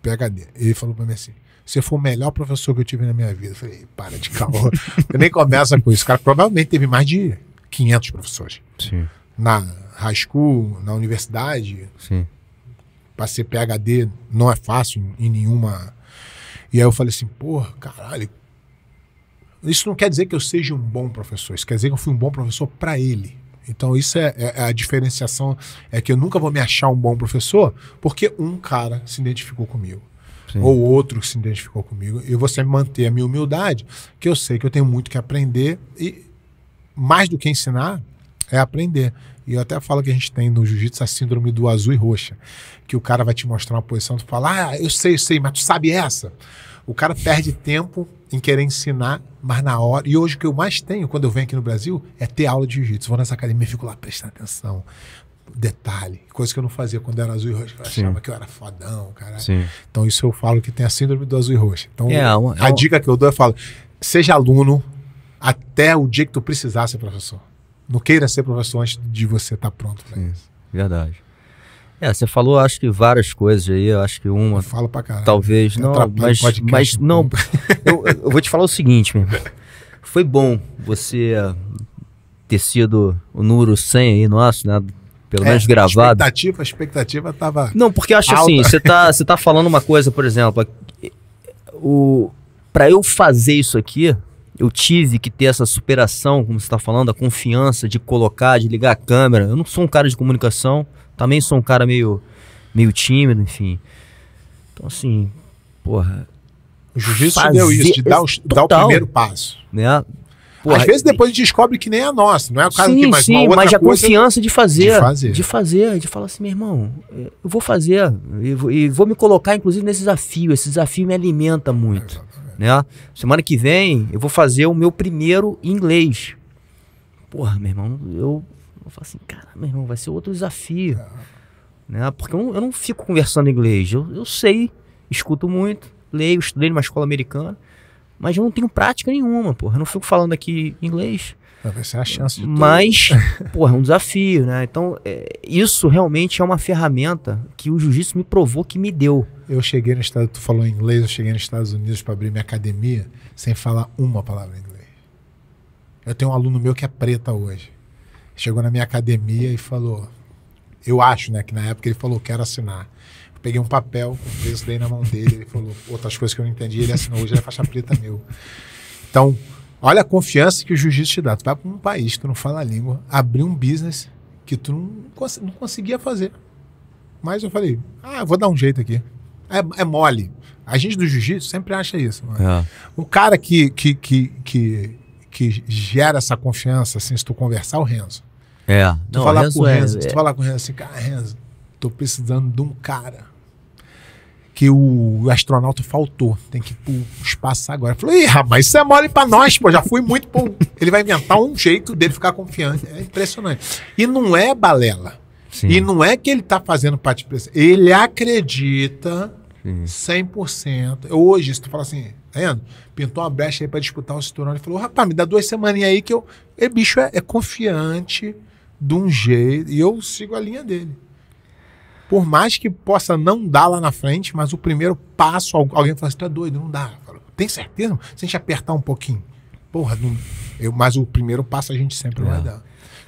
PHD. Ele falou para mim assim: você foi o melhor professor que eu tive na minha vida. Eu falei, para de calor. eu nem começa com isso. O cara provavelmente teve mais de 500 professores. Sim. Na high school, na universidade. Sim. Pra ser PHD não é fácil em nenhuma. E aí eu falei assim, porra, caralho, isso não quer dizer que eu seja um bom professor, isso quer dizer que eu fui um bom professor para ele. Então, isso é, é, é, a diferenciação: é que eu nunca vou me achar um bom professor porque um cara se identificou comigo. Sim. Ou outro se identificou comigo. E você manter a minha humildade, que eu sei que eu tenho muito que aprender. E mais do que ensinar, é aprender. E eu até falo que a gente tem no jiu-jitsu a síndrome do azul e roxa. Que o cara vai te mostrar uma posição, tu fala, ah, eu sei, eu sei, mas tu sabe essa? O cara perde tempo em querer ensinar, mas na hora. E hoje o que eu mais tenho quando eu venho aqui no Brasil é ter aula de jiu-jitsu. Vou nessa academia e fico lá prestando atenção. Detalhe, coisa que eu não fazia quando era azul e roxo. Eu achava Sim. que eu era fodão, cara. Então, isso eu falo que tem a síndrome do azul e roxo. Então, é, é uma, é a é uma... dica que eu dou é falo: seja aluno até o dia que tu precisar ser professor. Não queira ser professor antes de você estar tá pronto para isso. Verdade. É, você falou, acho que várias coisas aí, eu acho que uma. Fala pra caralho. Talvez, não, mas, podcast, mas não. eu, eu, vou te falar o seguinte, meu irmão. Foi bom você ter sido o número 100 aí nosso, né? Pelo é, menos gravado. A expectativa, a expectativa tava. Não, porque eu acho assim, alta. assim, você tá, você tá falando uma coisa, por exemplo, o, pra eu fazer isso aqui, eu tive que ter essa superação, como você está falando, a confiança de colocar, de ligar a câmera. Eu não sou um cara de comunicação, também sou um cara meio, meio tímido, enfim. Então, assim, porra. O juiz deu isso, de dar o, dar o primeiro passo. Né? Porra, Às vezes depois a gente descobre que nem é nosso, não é o caso sim, que mais sim, mas a confiança de fazer, de fazer, de fazer, de falar assim, meu irmão, eu vou fazer e vou, vou, me colocar inclusive nesse desafio, esse desafio me alimenta muito, é, né? Semana que vem eu vou fazer o meu primeiro inglês. Porra, meu irmão, eu eu falo assim, cara, meu irmão, vai ser outro desafio. Né? Porque eu não, eu não fico conversando inglês. Eu, eu sei, escuto muito, leio, estudei numa escola americana, mas eu não tenho prática nenhuma, porra. Eu não fico falando aqui inglês. Vai ser é a chance de Mas, porra, é um desafio, né? Então, é, isso realmente é uma ferramenta que o jiu-jitsu me provou que me deu. Eu cheguei no Estado, tu falou inglês, eu cheguei nos Estados Unidos para abrir minha academia sem falar uma palavra em inglês. Eu tenho um aluno meu que é preta hoje chegou na minha academia e falou. Eu acho, né? Que na época ele falou, quero assinar. Eu peguei um papel com o preço, dei na mão dele, ele falou outras coisas que eu não entendi, ele assinou hoje, ele é faixa preta meu. Então, olha a confiança que o jiu-jitsu te dá. Tu vai para um país, tu não fala a língua, abrir um business que tu não, cons não conseguia fazer. Mas eu falei, ah, eu vou dar um jeito aqui. É, é mole. A gente do jiu-jitsu sempre acha isso. Né? É. cara que, que, que, que, que gera essa confiança, assim, se tu conversar, é o Renzo. É. Tu não, falar com o é- Renzo, é, tu falar com o Renzo assim, cara, Renzo, tô precisando de um cara que o astronauta faltou, tem que ir pro espaço agora. Falou, ih, rapaz, isso é mole pra nós, pô, já fui muito bom. Ele vai inventar um jeito dele ficar confiante. É impressionante. E não é balela. Sim. E não é que ele tá fazendo parte de Ele acredita Sim. 100%. Hoje, se tu fala assim, Renzo, Pintou uma brecha aí para disputar o cinturão. Ele falou: rapaz, me dá duas semaninhas aí que eu. E bicho é, é confiante de um jeito. E eu sigo a linha dele. Por mais que possa não dar lá na frente, mas o primeiro passo, alguém fala assim: tu é doido, não dá. Falo, Tem certeza? Se a gente apertar um pouquinho. Porra, não, eu, mas o primeiro passo a gente sempre é. vai dar.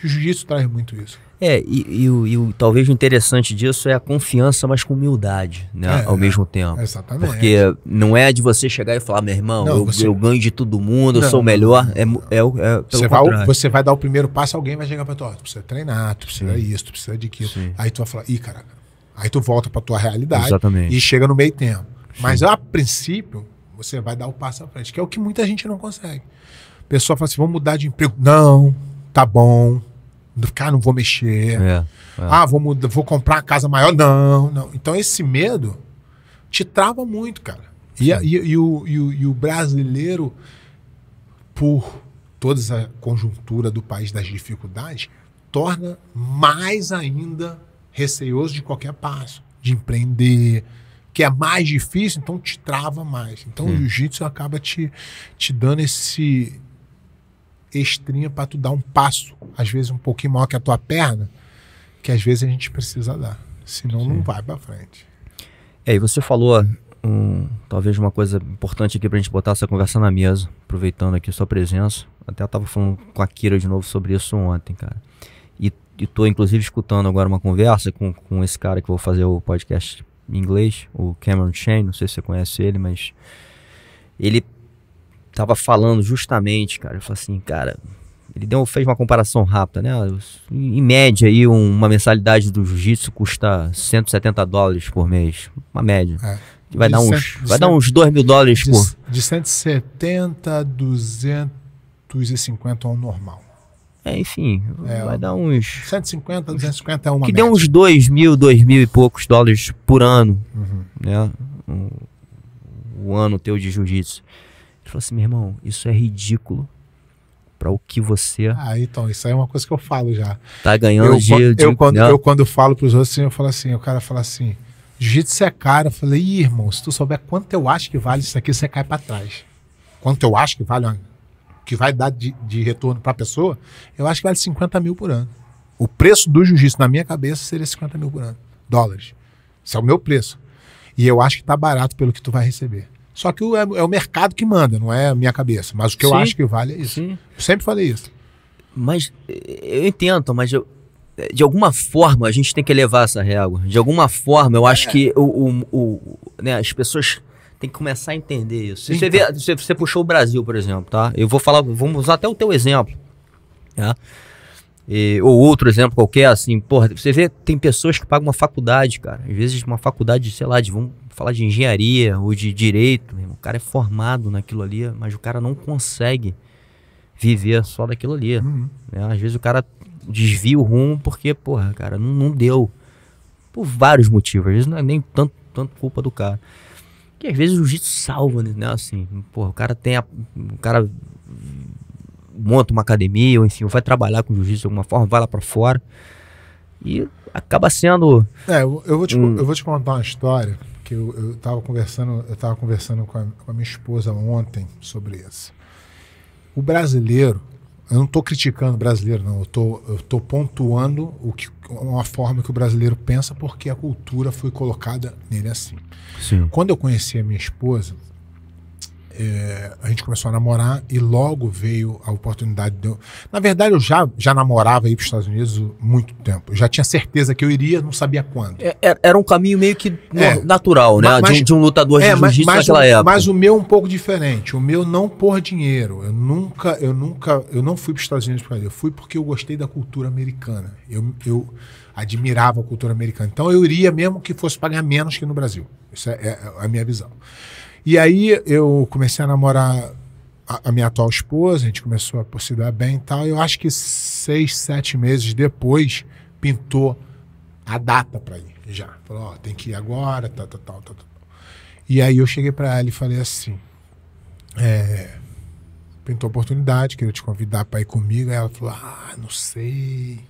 O jiu-jitsu traz muito isso. É, e, e, e, e, talvez o interessante disso é a confiança, mas com humildade, né? É, ao mesmo tempo. Exatamente. Porque não é de você chegar e falar, meu irmão, não, eu, você... eu, ganho de todo mundo, não, eu sou o melhor. É, é, é você, vai, você vai dar o primeiro passo, alguém vai chegar pra tu, ó, tu precisa treinar, tu precisa Sim. isso, tu precisa de aquilo. Sim. Aí tu vai falar, ih, cara. Aí tu volta pra tua realidade Exatamente. e chega no meio tempo. Sim. Mas a princípio, você vai dar o passo à frente, que é o que muita gente não consegue. A pessoa fala assim, vamos mudar de emprego. Não, tá bom Cara, ah, não vou mexer. É, é, ah, vou, mudar, vou comprar a casa maior. Não, não. Então esse medo te trava muito, cara. E, e, e, o, o, e, o, brasileiro, por toda essa conjuntura do país das dificuldades, torna mais ainda receioso de qualquer passo, de empreender, que é mais difícil, então te trava mais. Então hum. o jiu-jitsu acaba te, te dando esse, estrinha para tu dar um passo, às vezes um pouquinho maior que a tua perna, que às vezes a gente precisa dar. Senão Sim. não vai para frente. É, e você falou um, talvez uma coisa importante aqui para a gente botar essa conversa na mesa, aproveitando aqui sua presença. Até eu tava falando com a Kira de novo sobre isso ontem, cara. E, e tô inclusive escutando agora uma conversa com, com esse cara que vou fazer o podcast em inglês, o Cameron Chain, não sei se você conhece ele, mas ele tava falando justamente, cara, eu falei assim, cara, ele deu, fez uma comparação rápida, né? Em média, aí, uma mensalidade do jiu-jitsu custa 170 dólares por mês. Uma média. É. Vai, dar uns, cento, vai dar uns 2 mil dólares de, por. De 170 a 250 ao normal. É, enfim, é, vai dar uns. 150, 250 é uma. Que média. deu uns 2 mil, 2 mil e poucos dólares por ano. Uhum. Né? O, o ano teu de jiu-jitsu. Ele falou assim, meu irmão, isso é ridículo para o que você. Ah, então, isso aí é uma coisa que eu falo já. Tá ganhando eu, de, eu, de, eu quando, né? eu quando falo pros outros assim, eu falo assim, o cara fala assim, jiu-jitsu é caro. Eu falei, Ih, irmão, se tu souber quanto eu acho que vale isso aqui, você cai para trás. Quanto eu acho que vale, que vai dar de, de retorno para a pessoa, eu acho que vale 50 mil por ano. O preço do jiu-jitsu, na minha cabeça, seria 50 mil por ano, dólares. Esse é o meu preço. E eu acho que tá barato pelo que tu vai receber. Só que o, é, é, o mercado que manda, não é a minha cabeça. Mas o que sim, eu acho que vale é isso. Sim. Eu sempre falei isso. Mas eh, eu entendo, mas eu, eh, de alguma forma a gente tem que elevar essa régua. De alguma forma, eu acho é. que o, o, o né, as pessoas têm que começar a entender isso. você, então. vê, você, você, puxou o Brasil, por exemplo, tá? Eu vou falar, vamos usar até o teu exemplo. Né? E, ou outro exemplo qualquer, assim, porra, você vê, tem pessoas que pagam uma faculdade, cara. Às vezes uma faculdade, sei lá, de vamos falar de engenharia ou de direito, o cara é formado naquilo ali, mas o cara não consegue viver só daquilo ali. Uhum. Né? Às vezes o cara desvia o rumo porque, porra, cara, não, não deu. Por vários motivos. Às vezes não é nem tanto, tanto culpa do cara. Que às vezes o jiu-jitsu salva, né, né? Assim, porra, o cara tem a, O cara monta uma academia, ou enfim, ou vai trabalhar com jiu-jitsu de alguma forma, vai lá para fora. E acaba sendo. É, eu, eu vou te, um... eu vou te contar uma história que eu estava conversando, eu tava conversando com a, com a minha esposa ontem sobre isso. O brasileiro, eu não estou criticando o brasileiro, não. Eu tô, estou pontuando o que, uma forma que o brasileiro pensa porque a cultura foi colocada nele assim. Sim. Quando eu conheci a minha esposa, é, a gente começou a namorar e logo veio a oportunidade de eu... Na verdade, eu já, já namorava aí para os Estados Unidos muito tempo. Eu já tinha certeza que eu iria, não sabia quando. É, é era um caminho meio que é, natural, né? Mas, de, de, um lutador de é, jiu-jitsu naquela época. Mas o meu um pouco diferente. O meu não por dinheiro. Eu nunca, eu nunca, eu não fui para os Estados Unidos por Eu fui porque eu gostei da cultura americana. Eu, eu admirava a cultura americana. Então eu iria mesmo que fosse pagar menos que no Brasil. Isso é, é, é a minha visão. E aí eu comecei a namorar a, a minha atual esposa, a gente começou a se dar bem e tal. E eu acho que seis, sete meses depois pintou a data para ir já. Falou, ó, oh, tem que ir agora, tal, tal, tal, tal. E aí eu cheguei para ela e falei assim, é, pintou a oportunidade, queria te convidar para ir comigo. Aí ela falou, ah, não sei,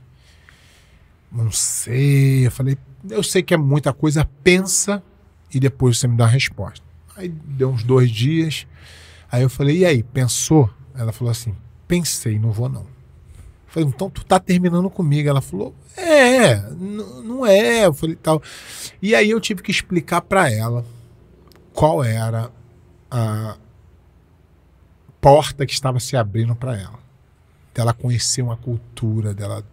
não sei. Eu falei, eu sei que é muita coisa, pensa e depois você me dá a resposta. Aí deu uns dois dias. Aí eu falei, e aí, pensou? Ela falou assim, pensei, não vou não. Eu falei, então tu tá terminando comigo. Ela falou, é, não é. Eu falei, tal. E aí eu tive que explicar para ela qual era a porta que estava se abrindo para ela. Dela conhecer uma cultura, dela.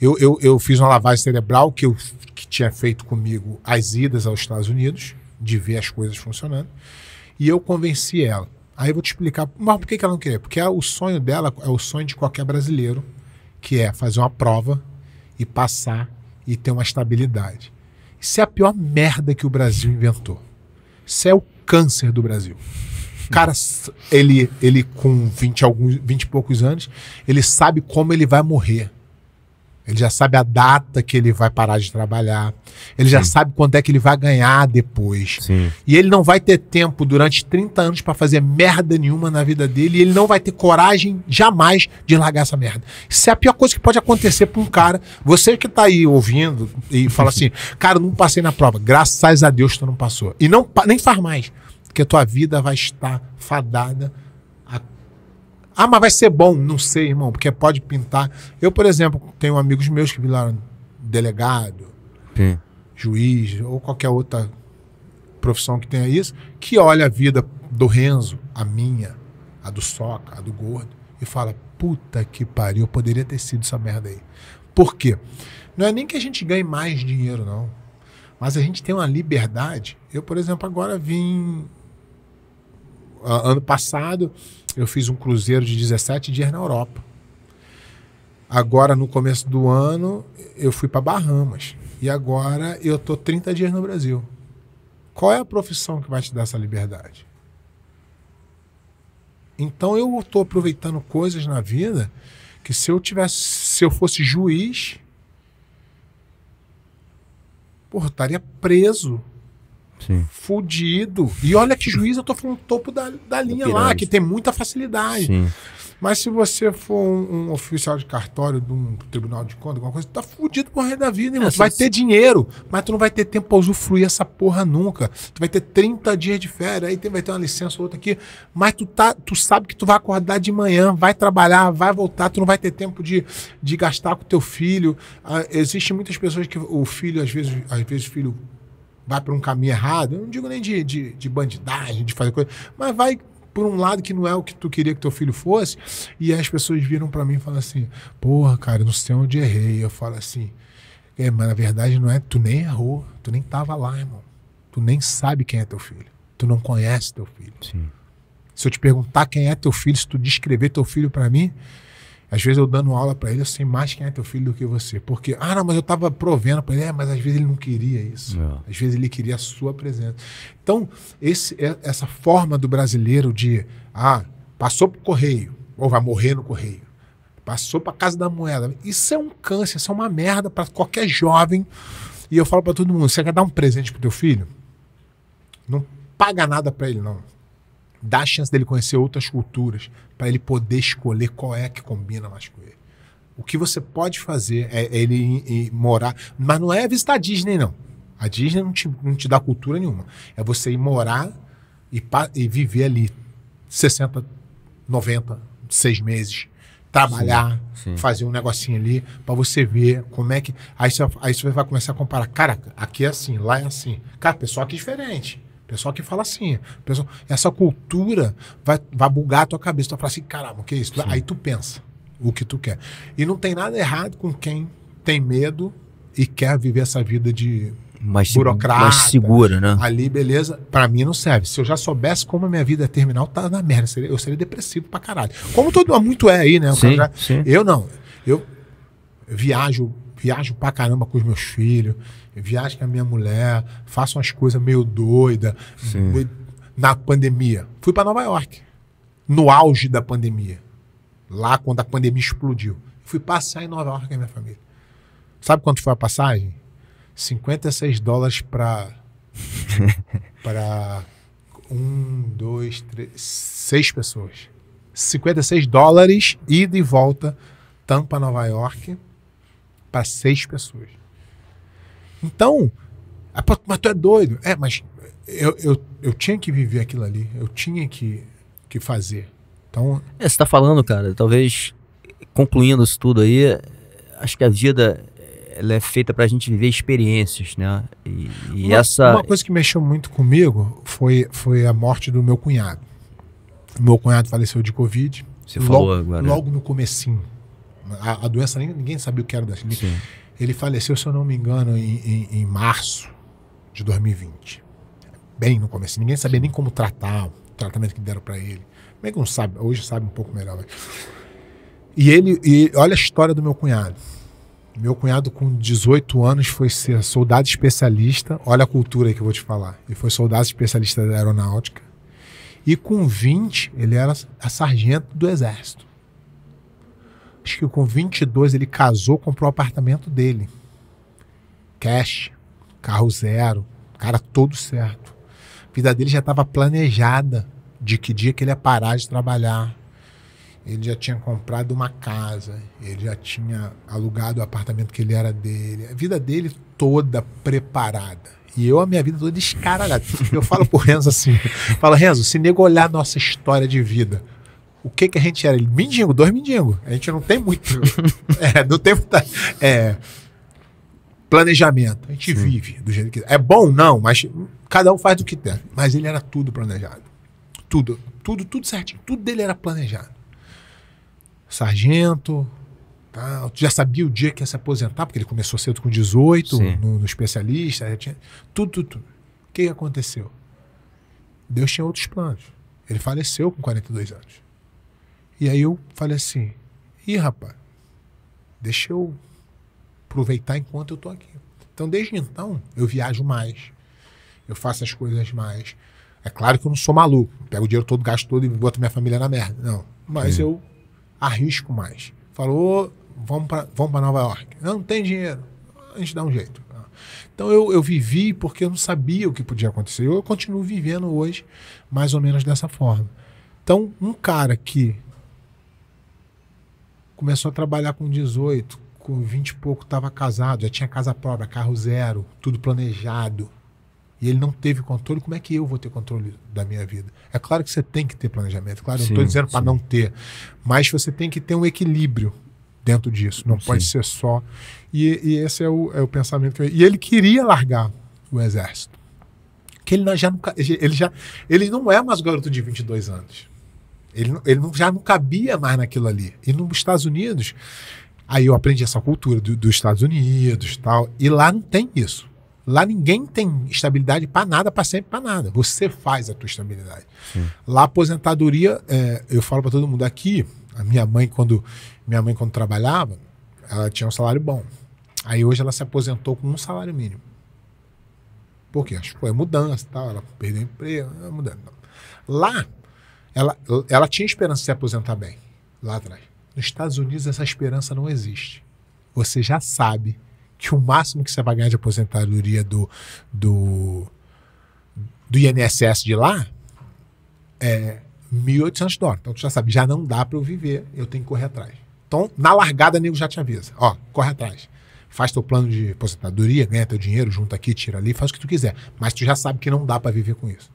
Eu, eu, eu fiz uma lavagem cerebral que eu que tinha feito comigo as idas aos Estados Unidos de ver as coisas funcionando. E eu convenci ela. Aí eu vou te explicar, mas por que, que ela não queria? Porque é o sonho dela é o sonho de qualquer brasileiro, que é fazer uma prova e passar e ter uma estabilidade. Isso é a pior merda que o Brasil inventou. Isso é o câncer do Brasil. Cara, ele, ele com 20, alguns, 20 e poucos anos, ele sabe como ele vai morrer. Ele já sabe a data que ele vai parar de trabalhar. Ele já sabe quanto é que ele vai ganhar depois. Sim. E ele não vai ter tempo durante 30 anos para fazer merda nenhuma na vida dele. E ele não vai ter coragem jamais de largar essa merda. Isso é a pior coisa que pode acontecer para um cara. Você que tá aí ouvindo e fala assim: cara, não passei na prova. Graças a Deus tu não passou. E não nem faz mais. Porque tua vida vai estar fadada ah, mas vai ser bom. Não sei, irmão, porque pode pintar. Eu, por exemplo, tenho amigos meus que viraram delegado, Sim. juiz ou qualquer outra profissão que tenha isso, que olha a vida do Renzo, a minha, a do Soca, a do Gordo, e fala: puta que pariu, poderia ter sido essa merda aí. Por quê? Não é nem que a gente ganhe mais dinheiro, não. Mas a gente tem uma liberdade. Eu, por exemplo, agora vim. Ano passado, eu fiz um cruzeiro de 17 dias na Europa. Agora, no começo do ano, eu fui para Bahamas. E agora eu tô 30 dias no Brasil. Qual é a profissão que vai te dar essa liberdade? Então eu estou aproveitando coisas na vida que se eu tivesse, se eu fosse juiz, porra, estaria preso Sim. Fudido. E olha que juiz, eu tô falando topo da, da linha lá, que tem muita facilidade. Sim. Mas se você for um, um, oficial de cartório de um tribunal de conta, alguma coisa, tá fudido com a da vida, irmão. É, tu vai se... ter dinheiro, mas tu não vai ter tempo pra usufruir essa porra nunca. Tu vai ter 30 dias de férias, aí tem, vai ter uma licença ou outra aqui, mas tu, tá, tu sabe que tu vai acordar de manhã, vai trabalhar, vai voltar, tu não vai ter tempo de, de gastar com teu filho. Ah, Existem muitas pessoas que o filho, às vezes, às vezes o filho vai para um caminho errado, eu não digo nem de, de, de bandidagem, de fazer coisa, mas vai por um lado que não é o que tu queria que teu filho fosse, e as pessoas viram para mim e falam assim: "Porra, cara, não sei onde errei". Eu falo assim: "É, mas na verdade não é, tu nem errou, tu nem tava lá, irmão. Tu nem sabe quem é teu filho. Tu não conhece teu filho". Sim. Se eu te perguntar quem é teu filho, se tu descrever teu filho para mim, às vezes eu dando aula para ele, eu sei mais quem é teu filho do que você. Porque, ah, não, mas eu estava provendo para ele. É, mas às vezes ele não queria isso. Não. É. Às vezes ele queria a sua presença. Então, esse, é, essa forma do brasileiro de, ah, passou para o correio, ou vai morrer no correio. Passou para casa da moeda. Isso é um câncer, isso é uma merda para qualquer jovem. E eu falo para todo mundo, você quer dar um presente pro teu filho? Não paga nada para ele, não dá a chance dele conhecer outras culturas, para ele poder escolher qual é que combina mais com ele. O que você pode fazer é, é ele ir, ir morar, mas não é visitar a Disney, não. A Disney não te, não te dá cultura nenhuma. É você ir morar e, e viver ali 60, 90, 6 meses, trabalhar, sim, sim. fazer um negocinho ali, para você ver como é que. Aí você, aí você vai começar a comparar. Cara, aqui é assim, lá é assim. Cara, pessoal aqui é diferente. Pessoal que fala assim, pessoal, essa cultura vai, vai bugar a tua cabeça. Tu vai falar assim, caramba, o que é isso? Sim. Aí tu pensa o que tu quer. E não tem nada errado com quem tem medo e quer viver essa vida de mais burocrata. Mais segura, né? Ali, beleza. Para mim não serve. Se eu já soubesse como a minha vida é terminal, tá na merda. Eu seria, eu seria depressivo pra caralho. Como todo é muito é aí, né? Sim, já, sim. Eu não. Eu viajo viajo pra caramba com os meus filhos, viajo com a minha mulher, faço umas coisas meio doida. Sim. Na pandemia, fui para Nova York, no auge da pandemia, lá quando a pandemia explodiu. Fui passar em Nova York com a minha família. Sabe quanto foi a passagem? 56 dólares para. para. Um, dois, três. Seis pessoas. 56 dólares, ida e volta, Tampa, Nova York para seis pessoas. Então, é mas tu é doido. É, mas eu, eu, eu tinha que viver aquilo ali. Eu tinha que, que fazer. Então... É, você tá falando, cara, talvez concluindo isso tudo aí, acho que a vida ela é feita para a gente viver experiências, né? E, e uma, essa uma coisa que mexeu muito comigo foi foi a morte do meu cunhado. meu cunhado faleceu de covid. Você logo, falou agora. Logo no comecinho. A, a doença ninguém sabia o que era da China. Sim. Ele faleceu, se eu não me engano, em, em, em, março de 2020. Bem no começo. Ninguém sabia nem como tratar, o tratamento que deram para ele. Como é que não sabe? Hoje sabe um pouco melhor. Mas... Né? E ele, e olha a história do meu cunhado. Meu cunhado, com 18 anos, foi ser soldado especialista. Olha a cultura aí que eu vou te falar. Ele foi soldado especialista da aeronáutica. E com 20, ele era sargento do exército acho que com 22 ele casou, comprou o apartamento dele. Cash, carro zero, cara todo certo. A vida dele já estava planejada de que dia que ele ia parar de trabalhar. Ele já tinha comprado uma casa, ele já tinha alugado o apartamento que ele era dele. A vida dele toda preparada. E eu, a minha vida toda descaralhada. Eu falo pro Renzo assim: falo, Renzo, se nego olhar nossa história de vida, o que que a gente era? Ele, mendigo, dois mendigos. A gente não tem muito. é, não tem muita, é, planejamento. A gente Sim. vive do jeito que. É. é bom, não, mas cada um faz do que tem. Mas ele era tudo planejado. Tudo, tudo, tudo certinho. Tudo dele era planejado. Sargento, Tu já sabia o dia que ia se aposentar, porque ele começou cedo com 18, no, no, especialista, tinha, tudo, tudo, tudo. O que aconteceu? Deus tinha outros planos. Ele faleceu com 42 anos. E aí eu falei assim: ih, rapaz, deixa eu aproveitar enquanto eu tô aqui. Então, desde então, eu viajo mais, eu faço as coisas mais. É claro que eu não sou maluco, pego o dinheiro todo, gasto todo e boto minha família na merda. Não. Mas Sim. eu arrisco mais. Falou, vamos para vamos pra Nova York. Não, ah, não tem dinheiro. A gente dá um jeito. Ah. Então eu, eu vivi porque eu não sabia o que podia acontecer. Eu continuo vivendo hoje mais ou menos dessa forma. Então, um cara que Começou a trabalhar com 18, com 20 e pouco estava casado, já tinha casa própria, carro zero, tudo planejado. E ele não teve controle, como é que eu vou ter controle da minha vida? É claro que você tem que ter planejamento, é claro, sim, não estou dizendo para não ter, mas você tem que ter um equilíbrio dentro disso, não sim. pode ser só. E, e esse é o, é o pensamento. Eu, e ele queria largar o exército. Que ele já nunca, ele já ele não é mais garoto de 22 anos. Ele, ele já não cabia mais naquilo ali. E nos Estados Unidos, aí eu aprendi essa cultura do, dos Estados Unidos tal. E lá não tem isso. Lá ninguém tem estabilidade para nada, para sempre, para nada. Você faz a tua estabilidade. Sim. Lá a aposentadoria, é, eu falo para todo mundo aqui, a minha mãe quando minha mãe quando trabalhava, ela tinha um salário bom. Aí hoje ela se aposentou com um salário mínimo. Por quê? Acho que foi mudança, tal, ela perdeu emprego, é mudando. Lá ela, ela tinha esperança de se aposentar bem lá atrás. Nos Estados Unidos, essa esperança não existe. Você já sabe que o máximo que você vai ganhar de aposentadoria do, do, do INSS de lá é 1.800 dólares. Então, tu já sabe, já não dá para eu viver, eu tenho que correr atrás. Então, na largada, nego já te avisa. Ó, corre atrás. Faz teu plano de aposentadoria, ganha teu dinheiro, junta aqui, tira ali, faz o que tu quiser. Mas tu já sabe que não dá para viver com isso.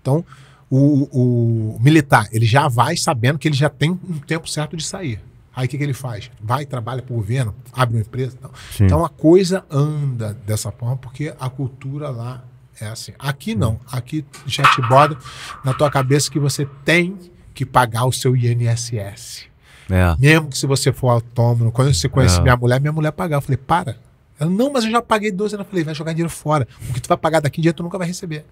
Então, o, o, militar, ele já vai sabendo que ele já tem um tempo certo de sair. Aí o que, que ele faz? Vai, trabalha para o governo, abre uma empresa. Então, então a coisa anda dessa forma, porque a cultura lá é assim. Aqui não. Aqui já te bota na tua cabeça que você tem que pagar o seu INSS. É. Mesmo que se você for autônomo. Quando você conhece é. minha mulher, minha mulher pagava. Eu falei, para. Ela, não, mas eu já paguei 12 anos. Eu falei, vai jogar dinheiro fora. O que tu vai pagar daqui em dia tu nunca vai receber.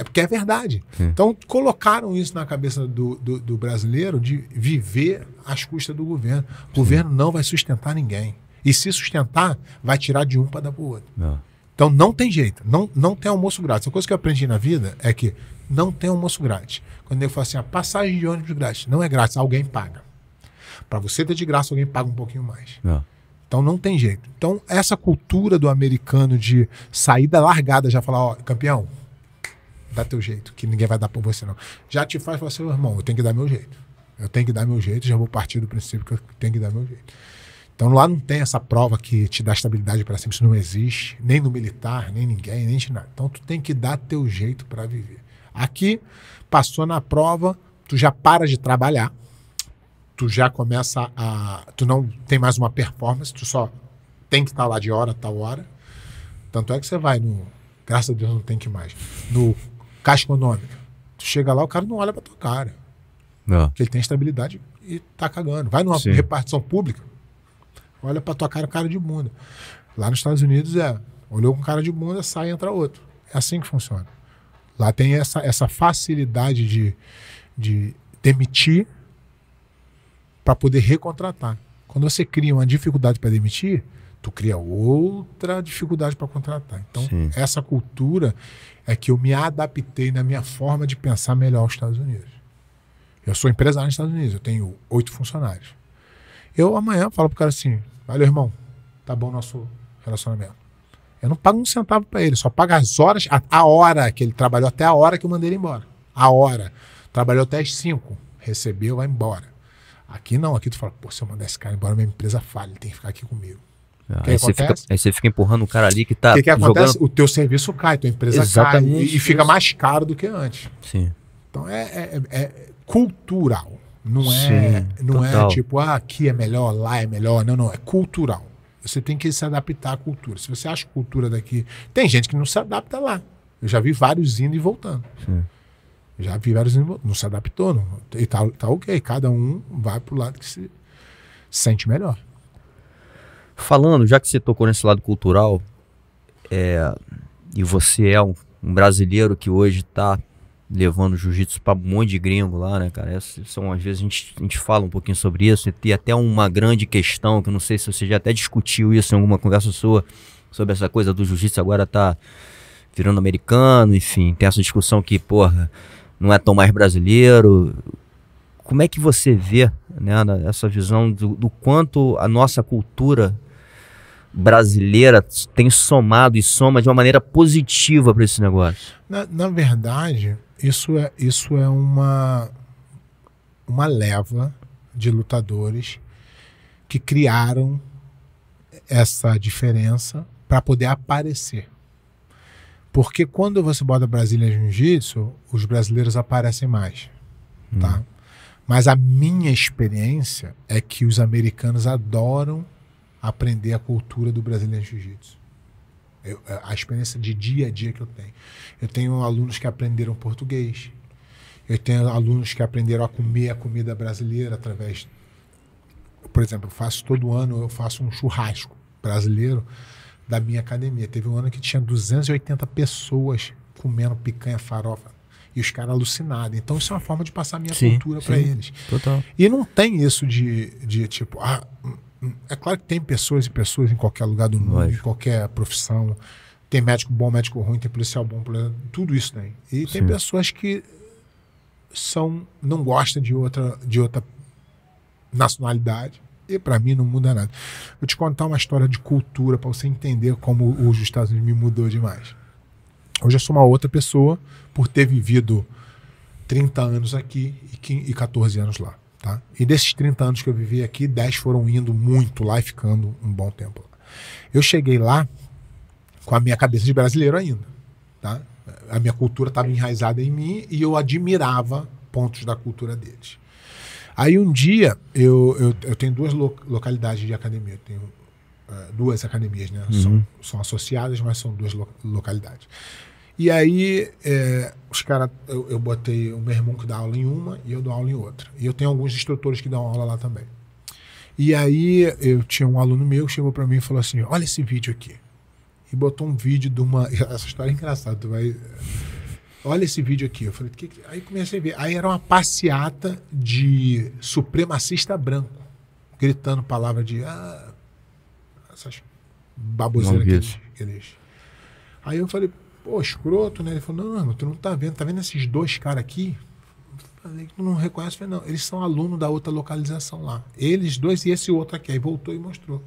É porque é verdade. Sim. Então, colocaram isso na cabeça do, do, do, brasileiro de viver às custas do governo. O Sim. governo não vai sustentar ninguém. E se sustentar, vai tirar de um para dar para o outro. Não. Então, não tem jeito. Não, não tem almoço grátis. A coisa que eu aprendi na vida é que não tem almoço grátis. Quando eu falo assim, a passagem de ônibus grátis, não é grátis, alguém paga. Para você ter de graça, alguém paga um pouquinho mais. Não. Então não tem jeito. Então essa cultura do americano de saída largada, já falar, ó, campeão, dá teu jeito, que ninguém vai dar por você, não. Já te faz você, assim, irmão, eu tenho que dar meu jeito. Eu tenho que dar meu jeito, já vou partir do princípio que eu tenho que dar meu jeito. Então lá não tem essa prova que te dá estabilidade para sempre, isso não existe, nem no militar, nem ninguém, nem de nada. Então tu tem que dar teu jeito para viver. Aqui, passou na prova, tu já para de trabalhar, tu já começa a. Tu não tem mais uma performance, tu só tem que estar lá de hora a tal hora. Tanto é que você vai no. Graças a Deus não tem que mais. No Caixa Econômica. Tu chega lá, o cara não olha pra tua cara. Não. Porque ele tem estabilidade e tá cagando. Vai numa Sim. repartição pública, olha pra tua cara, cara de bunda. Lá nos Estados Unidos é, olhou com cara de bunda, sai e entra outro. É assim que funciona. Lá tem essa, essa facilidade de, de demitir para poder recontratar. Quando você cria uma dificuldade para demitir, tu cria outra dificuldade para contratar. Então, Sim. essa cultura é que eu me adaptei na minha forma de pensar melhor aos Estados Unidos. Eu sou empresário nos Estados Unidos, eu tenho oito funcionários. Eu amanhã falo pro cara assim: valeu, irmão, tá bom nosso relacionamento. Eu não pago um centavo para ele, só pago as horas, a, a, hora que ele trabalhou, até a hora que eu mandei ele embora. A hora. Trabalhou até as 5, recebeu, vai embora. Aqui não, aqui tu fala, pô, se eu mandar esse cara embora, minha empresa falha, ele tem que ficar aqui comigo. É. aí, você fica, aí, você fica, empurrando o cara ali que tá. O que, que acontece? Jogando... O teu serviço cai, tua empresa Exatamente cai. E, e fica mais caro do que antes. Sim. Então é, é, é, é cultural. Não é, não é tipo, ah, aqui é melhor, lá é melhor. Não, não. É cultural. Você tem que se adaptar à cultura. Se você acha cultura daqui. Tem gente que não se adapta lá. Eu já vi vários indo e voltando. Sim. Já vi vários indo e voltando. Não se adaptou. Não. E tá, tá ok. Cada um vai pro lado que se sente melhor. Falando, já que você tocou nesse lado cultural, é, e você é um, um brasileiro que hoje está levando jiu-jitsu para um monte de gringo lá, né, cara? Essas são, às vezes a gente, a gente fala um pouquinho sobre isso, e tem até uma grande questão, que eu não sei se você já até discutiu isso em alguma conversa sua, sobre essa coisa do jiu-jitsu agora tá virando americano, enfim, tem essa discussão que, porra, não é tão mais brasileiro. Como é que você vê né, essa visão do, do quanto a nossa cultura brasileira tem somado e soma de uma maneira positiva para esse negócio? Na, na, verdade, isso é, isso é uma, uma leva de lutadores que criaram essa diferença para poder aparecer. Porque quando você bota Brasília Jiu-Jitsu, os brasileiros aparecem mais, tá? hum. tá? Mas a minha experiência é que os americanos adoram aprender a cultura do brasileiro jiu-jitsu. É, a experiência de dia a dia que eu tenho. Eu tenho alunos que aprenderam português. Eu tenho alunos que aprenderam a comer a comida brasileira através. Por exemplo, eu faço todo ano, eu faço um churrasco brasileiro da minha academia. Teve um ano que tinha 280 pessoas comendo picanha farofa e os caras alucinados. Então isso é uma forma de passar minha sim, cultura para eles. Total. E não tem isso de, de tipo, ah, é claro que tem pessoas e pessoas em qualquer lugar do mundo, Lógico. em qualquer profissão. Tem médico bom, médico ruim, tem policial bom, tudo isso tem. E Sim. tem pessoas que são não gostam de outra de outra nacionalidade. E para mim não muda nada. Vou te contar uma história de cultura para você entender como os Estados Unidos me mudou demais. Hoje eu sou uma outra pessoa por ter vivido 30 anos aqui e 14 anos lá. Tá? E desses 30 anos que eu vivi aqui, 10 foram indo muito lá e ficando um bom tempo lá. Eu cheguei lá com a minha cabeça de brasileiro ainda. Tá? A minha cultura estava enraizada em mim e eu admirava pontos da cultura deles. Aí um dia, eu, eu, eu tenho duas lo localidades de academia. Eu tenho uh, duas academias, né? Uhum. São, são associadas, mas são duas lo localidades. E aí, é, os caras, eu, eu, botei o meu irmão que dá aula em uma e eu dou aula em outra. E eu tenho alguns instrutores que dão aula lá também. E aí, eu tinha um aluno meu que chegou para mim e falou assim: Olha esse vídeo aqui. E botou um vídeo de uma. Essa história é engraçada, tu vai. Olha esse vídeo aqui. Eu falei: que que... Aí comecei a ver. Aí era uma passeata de supremacista branco, gritando palavra de. Ah, essas baboseiras que eles. Aí eu falei, pô, escroto, né? Ele falou, não, não, tu não tá vendo, tá vendo esses dois caras aqui? Falei que tu não reconhece, falei, não, eles são aluno da outra localização lá. Eles dois e esse outro aqui. Aí voltou e mostrou.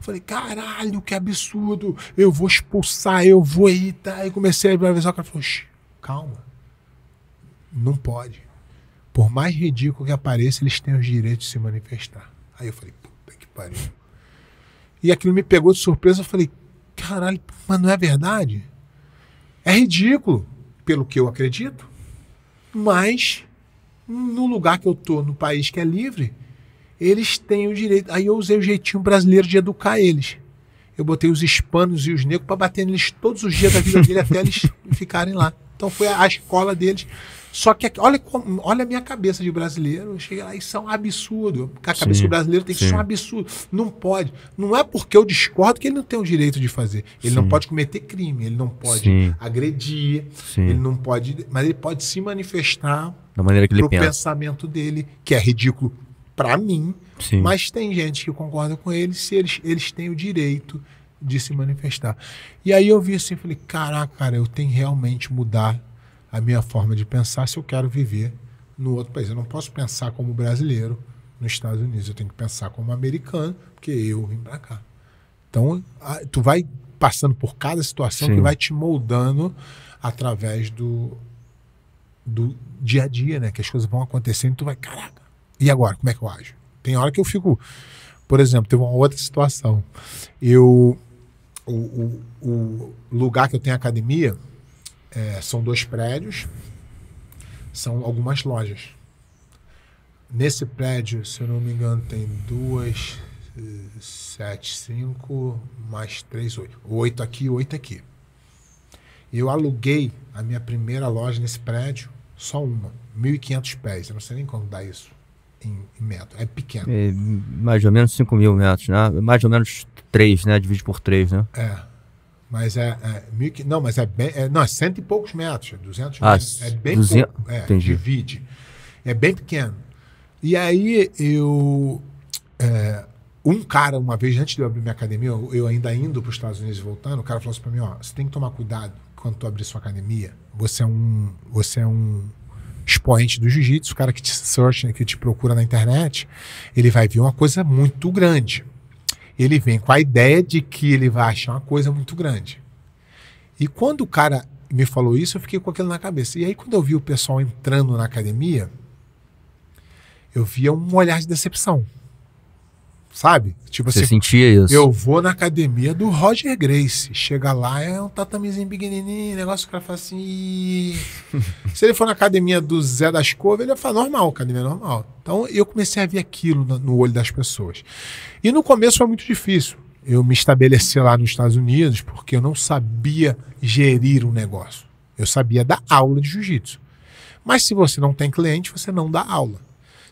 Falei, caralho, que absurdo! Eu vou expulsar, eu vou tá? E comecei a avisar o cara falou: calma, não pode. Por mais ridículo que apareça, eles têm os direitos de se manifestar. Aí eu falei, puta que pariu. E aquilo me pegou de surpresa. Eu falei, caralho, mas não é verdade? É ridículo, pelo que eu acredito, mas no lugar que eu tô, no país que é livre, eles têm o direito. Aí eu usei o jeitinho brasileiro de educar eles. Eu botei os hispanos e os negros para bater neles todos os dias da vida dele até eles ficarem lá. Então foi a escola deles só que olha, olha a minha cabeça de brasileiro. Eu cheguei lá, isso é um absurdo. A cabeça sim, do brasileiro tem que sim. ser um absurdo. Não pode. Não é porque eu discordo que ele não tem o direito de fazer. Ele sim. não pode cometer crime, ele não pode agredir, ele não pode. Mas ele pode se manifestar da maneira que ele pensa. pensamento dele, que é ridículo para mim. Mas tem gente que concorda com ele se eles, eles têm o direito de se manifestar. E aí eu vi assim, falei, caraca, cara, eu tenho realmente mudar a minha forma de pensar se eu quero viver no outro país. Eu não posso pensar como brasileiro nos Estados Unidos, eu tenho que pensar como americano, porque eu vim para cá. Então, a, tu vai passando por cada situação Sim. que vai te moldando através do, do dia a dia, né? Que as coisas vão acontecendo, tu vai, caraca, e agora? Como é que eu ajo? Tem hora que eu fico. Por exemplo, teve uma outra situação. Eu. O, o, o lugar que eu tenho academia, é, são dois prédios, são algumas lojas. Nesse prédio, se eu não me engano, tem duas, sete, cinco, mais três, oito. Oito aqui, oito aqui. Eu aluguei a minha primeira loja nesse prédio, só uma, 1.500 pés. Eu não sei nem quanto dá isso em, em metro. É pequeno. É, mais ou menos 5 mil metros, né? Mais ou menos 3, né? Divide por 3, né? É. Mas é, é mil, não, mas é bem, é, não, é cento e poucos metros, 200 é ah, É bem 200, pouco, é, divide. É bem pequeno. E aí eu é, um cara, uma vez antes de eu abrir minha academia, eu, eu ainda indo para os Estados Unidos e voltando, o cara falou assim para mim, ó, você tem que tomar cuidado quando tu abrir sua academia. Você é um, você é um expoente do jiu-jitsu, o cara que te search, né, que te procura na internet, ele vai ver uma coisa muito grande ele vem com a ideia de que ele vai achar uma coisa muito grande. E quando o cara me falou isso, eu fiquei com aquilo na cabeça. E aí, quando eu vi o pessoal entrando na academia, eu via um olhar de decepção sabe? Tipo Você assim, sentia isso? Eu vou na academia do Roger Grace. Chega lá, é um tatamizinho pequenininho, negócio que o cara fala assim. Se ele for na academia do Zé das Covas, ele vai falar normal, academia é normal. Então eu comecei a ver aquilo no olho das pessoas. E no começo foi muito difícil. Eu me estabeleci lá nos Estados Unidos porque eu não sabia gerir um negócio. Eu sabia dar aula de jiu-jitsu. Mas se você não tem cliente, você não dá aula.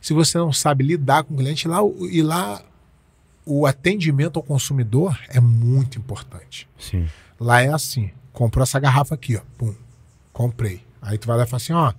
Se você não sabe lidar com cliente, lá, e lá o atendimento ao consumidor é muito importante. Sim. Lá é assim, comprou essa garrafa aqui, ó, pum, comprei. Aí tu vai lá e fala assim, ó,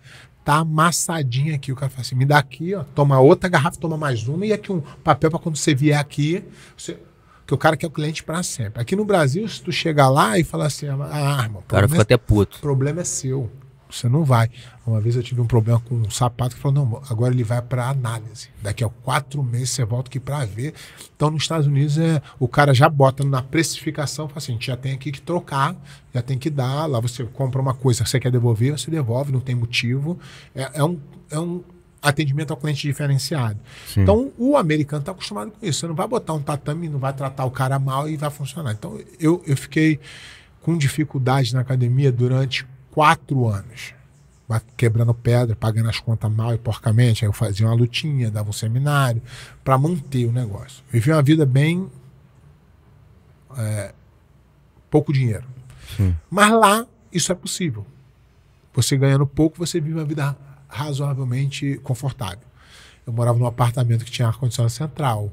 tá amassadinha aqui. O cara fala assim, me dá aqui, ó, toma outra garrafa, toma mais uma e aqui um papel para quando você vier aqui, você... que o cara quer é o cliente para sempre. Aqui no Brasil, se tu chegar lá e falar assim, ah, irmão, o cara fica é... até puto. O problema é seu você não vai. Uma vez eu tive um problema com um sapato que falou: não, agora ele vai para análise. Daqui a quatro meses você volta aqui para ver. Então, nos Estados Unidos, é, o cara já bota na precificação, fala assim: já tem aqui que trocar, já tem que dar. Lá você compra uma coisa que você quer devolver, você devolve, não tem motivo. É, é um. É um atendimento ao cliente diferenciado. Sim. Então, o americano está acostumado com isso. Você não vai botar um tatame, não vai tratar o cara mal e vai funcionar. Então, eu, eu fiquei com dificuldade na academia durante quatro anos. Quebrando pedra, pagando as contas mal e porcamente. Aí eu fazia uma lutinha, dava um seminário para manter o negócio. Vivi uma vida bem. É, pouco dinheiro. Sim. Mas lá, isso é possível. Você ganhando pouco, você vive uma vida razoavelmente confortável. Eu morava num apartamento que tinha ar-condicionado central,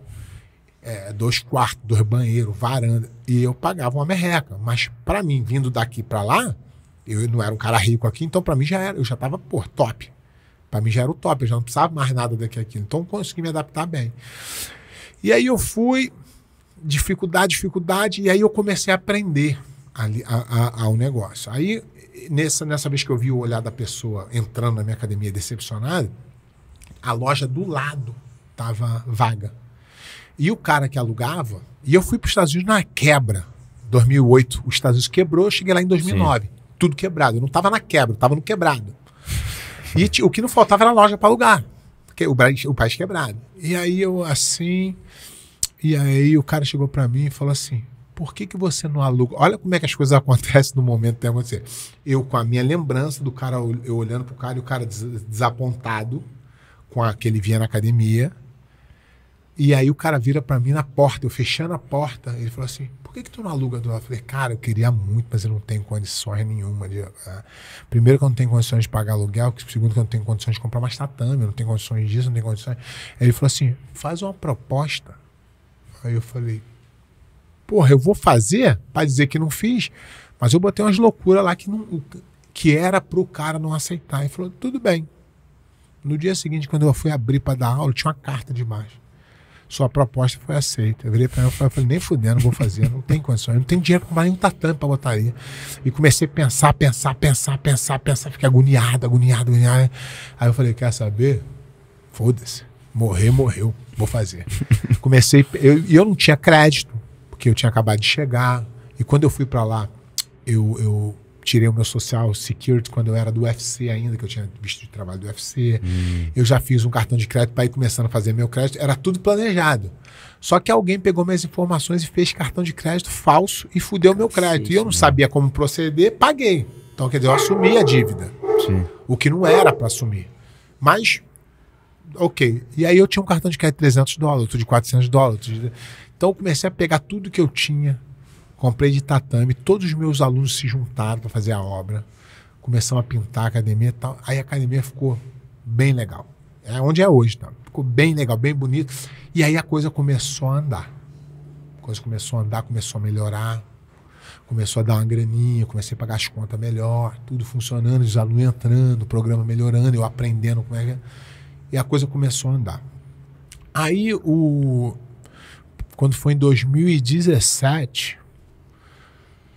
é, dois quartos, dois banheiros, varanda, e eu pagava uma merreca. Mas para mim, vindo daqui para lá, eu não era um cara rico aqui, então para mim já era, eu já tava, pô, top. Para mim já era o top, eu já não precisava mais nada daqui a aqui. Então consegui me adaptar bem. E aí eu fui, dificuldade, dificuldade, e aí eu comecei a aprender ali, a, a, ao negócio. Aí, nessa, nessa vez que eu vi o olhar da pessoa entrando na minha academia decepcionada, a loja do lado tava vaga. E o cara que alugava, e eu fui para os Estados Unidos na quebra. 2008, os Estados Unidos quebrou, eu cheguei lá em 2009. Sim tudo quebrado. Eu não estava na quebra, eu tava no quebrado. E o que não faltava era loja para alugar. Porque o, país, o país é quebrado. E aí eu assim. E aí o cara chegou para mim e falou assim: por que, que você não aluga? Olha como é que as coisas acontecem no momento que né, acontecer. Eu com a minha lembrança do cara, eu olhando pro cara e o cara des desapontado com aquele via na academia. E aí o cara vira para mim na porta, eu fechando a porta, ele falou assim: por que, que tu não aluga do lado? Eu falei, cara, eu queria muito, mas eu não tenho condições nenhuma de. Ah, primeiro que eu não tenho condições de pagar aluguel, segundo que eu não tenho condições de comprar mais tatame, eu não tenho condições disso, não tenho condições. ele falou assim: faz uma proposta. Aí eu falei, porra, eu vou fazer para dizer que não fiz, mas eu botei umas loucuras lá que, não, que era pro cara não aceitar. Ele falou, tudo bem. No dia seguinte, quando eu fui abrir para dar aula, tinha uma carta de baixo sua proposta foi aceita. Eu virei para ela e falei, nem fudendo, vou fazer, não tem condições, não tem dinheiro para comprar nenhum tatame para botar aí. E comecei a pensar, pensar, pensar, pensar, pensar, fiquei agoniado, agoniado, agoniado. Aí eu falei, quer saber? Foda-se, morrer, morreu, vou fazer. comecei, e eu, eu não tinha crédito, porque eu tinha acabado de chegar. E quando eu fui para lá, eu, eu tirei o meu social security quando eu era do UFC ainda, que eu tinha visto de trabalho do UFC. Hum. Eu já fiz um cartão de crédito para ir começando a fazer meu crédito. Era tudo planejado. Só que alguém pegou minhas informações e fez cartão de crédito falso e fudeu meu crédito. e eu não né? sabia como proceder, paguei. Então, quer dizer, eu assumi a dívida. Sim. O que não era para assumir. Mas, ok. E aí eu tinha um cartão de crédito de 300 dólares, outro de 400 dólares. Então, eu comecei a pegar tudo que eu tinha Comprei de tatame, todos os meus alunos se juntaram para fazer a obra. Começamos a pintar a academia e tal. Aí a academia ficou bem legal. É onde é hoje, tá? Ficou bem legal, bem bonito. E aí a coisa começou a andar. A coisa começou a andar, começou a melhorar. Começou a dar uma graninha, comecei a pagar as contas melhor, tudo funcionando, os alunos entrando, o programa melhorando, eu aprendendo como é que é. E a coisa começou a andar. Aí o quando foi em 2017,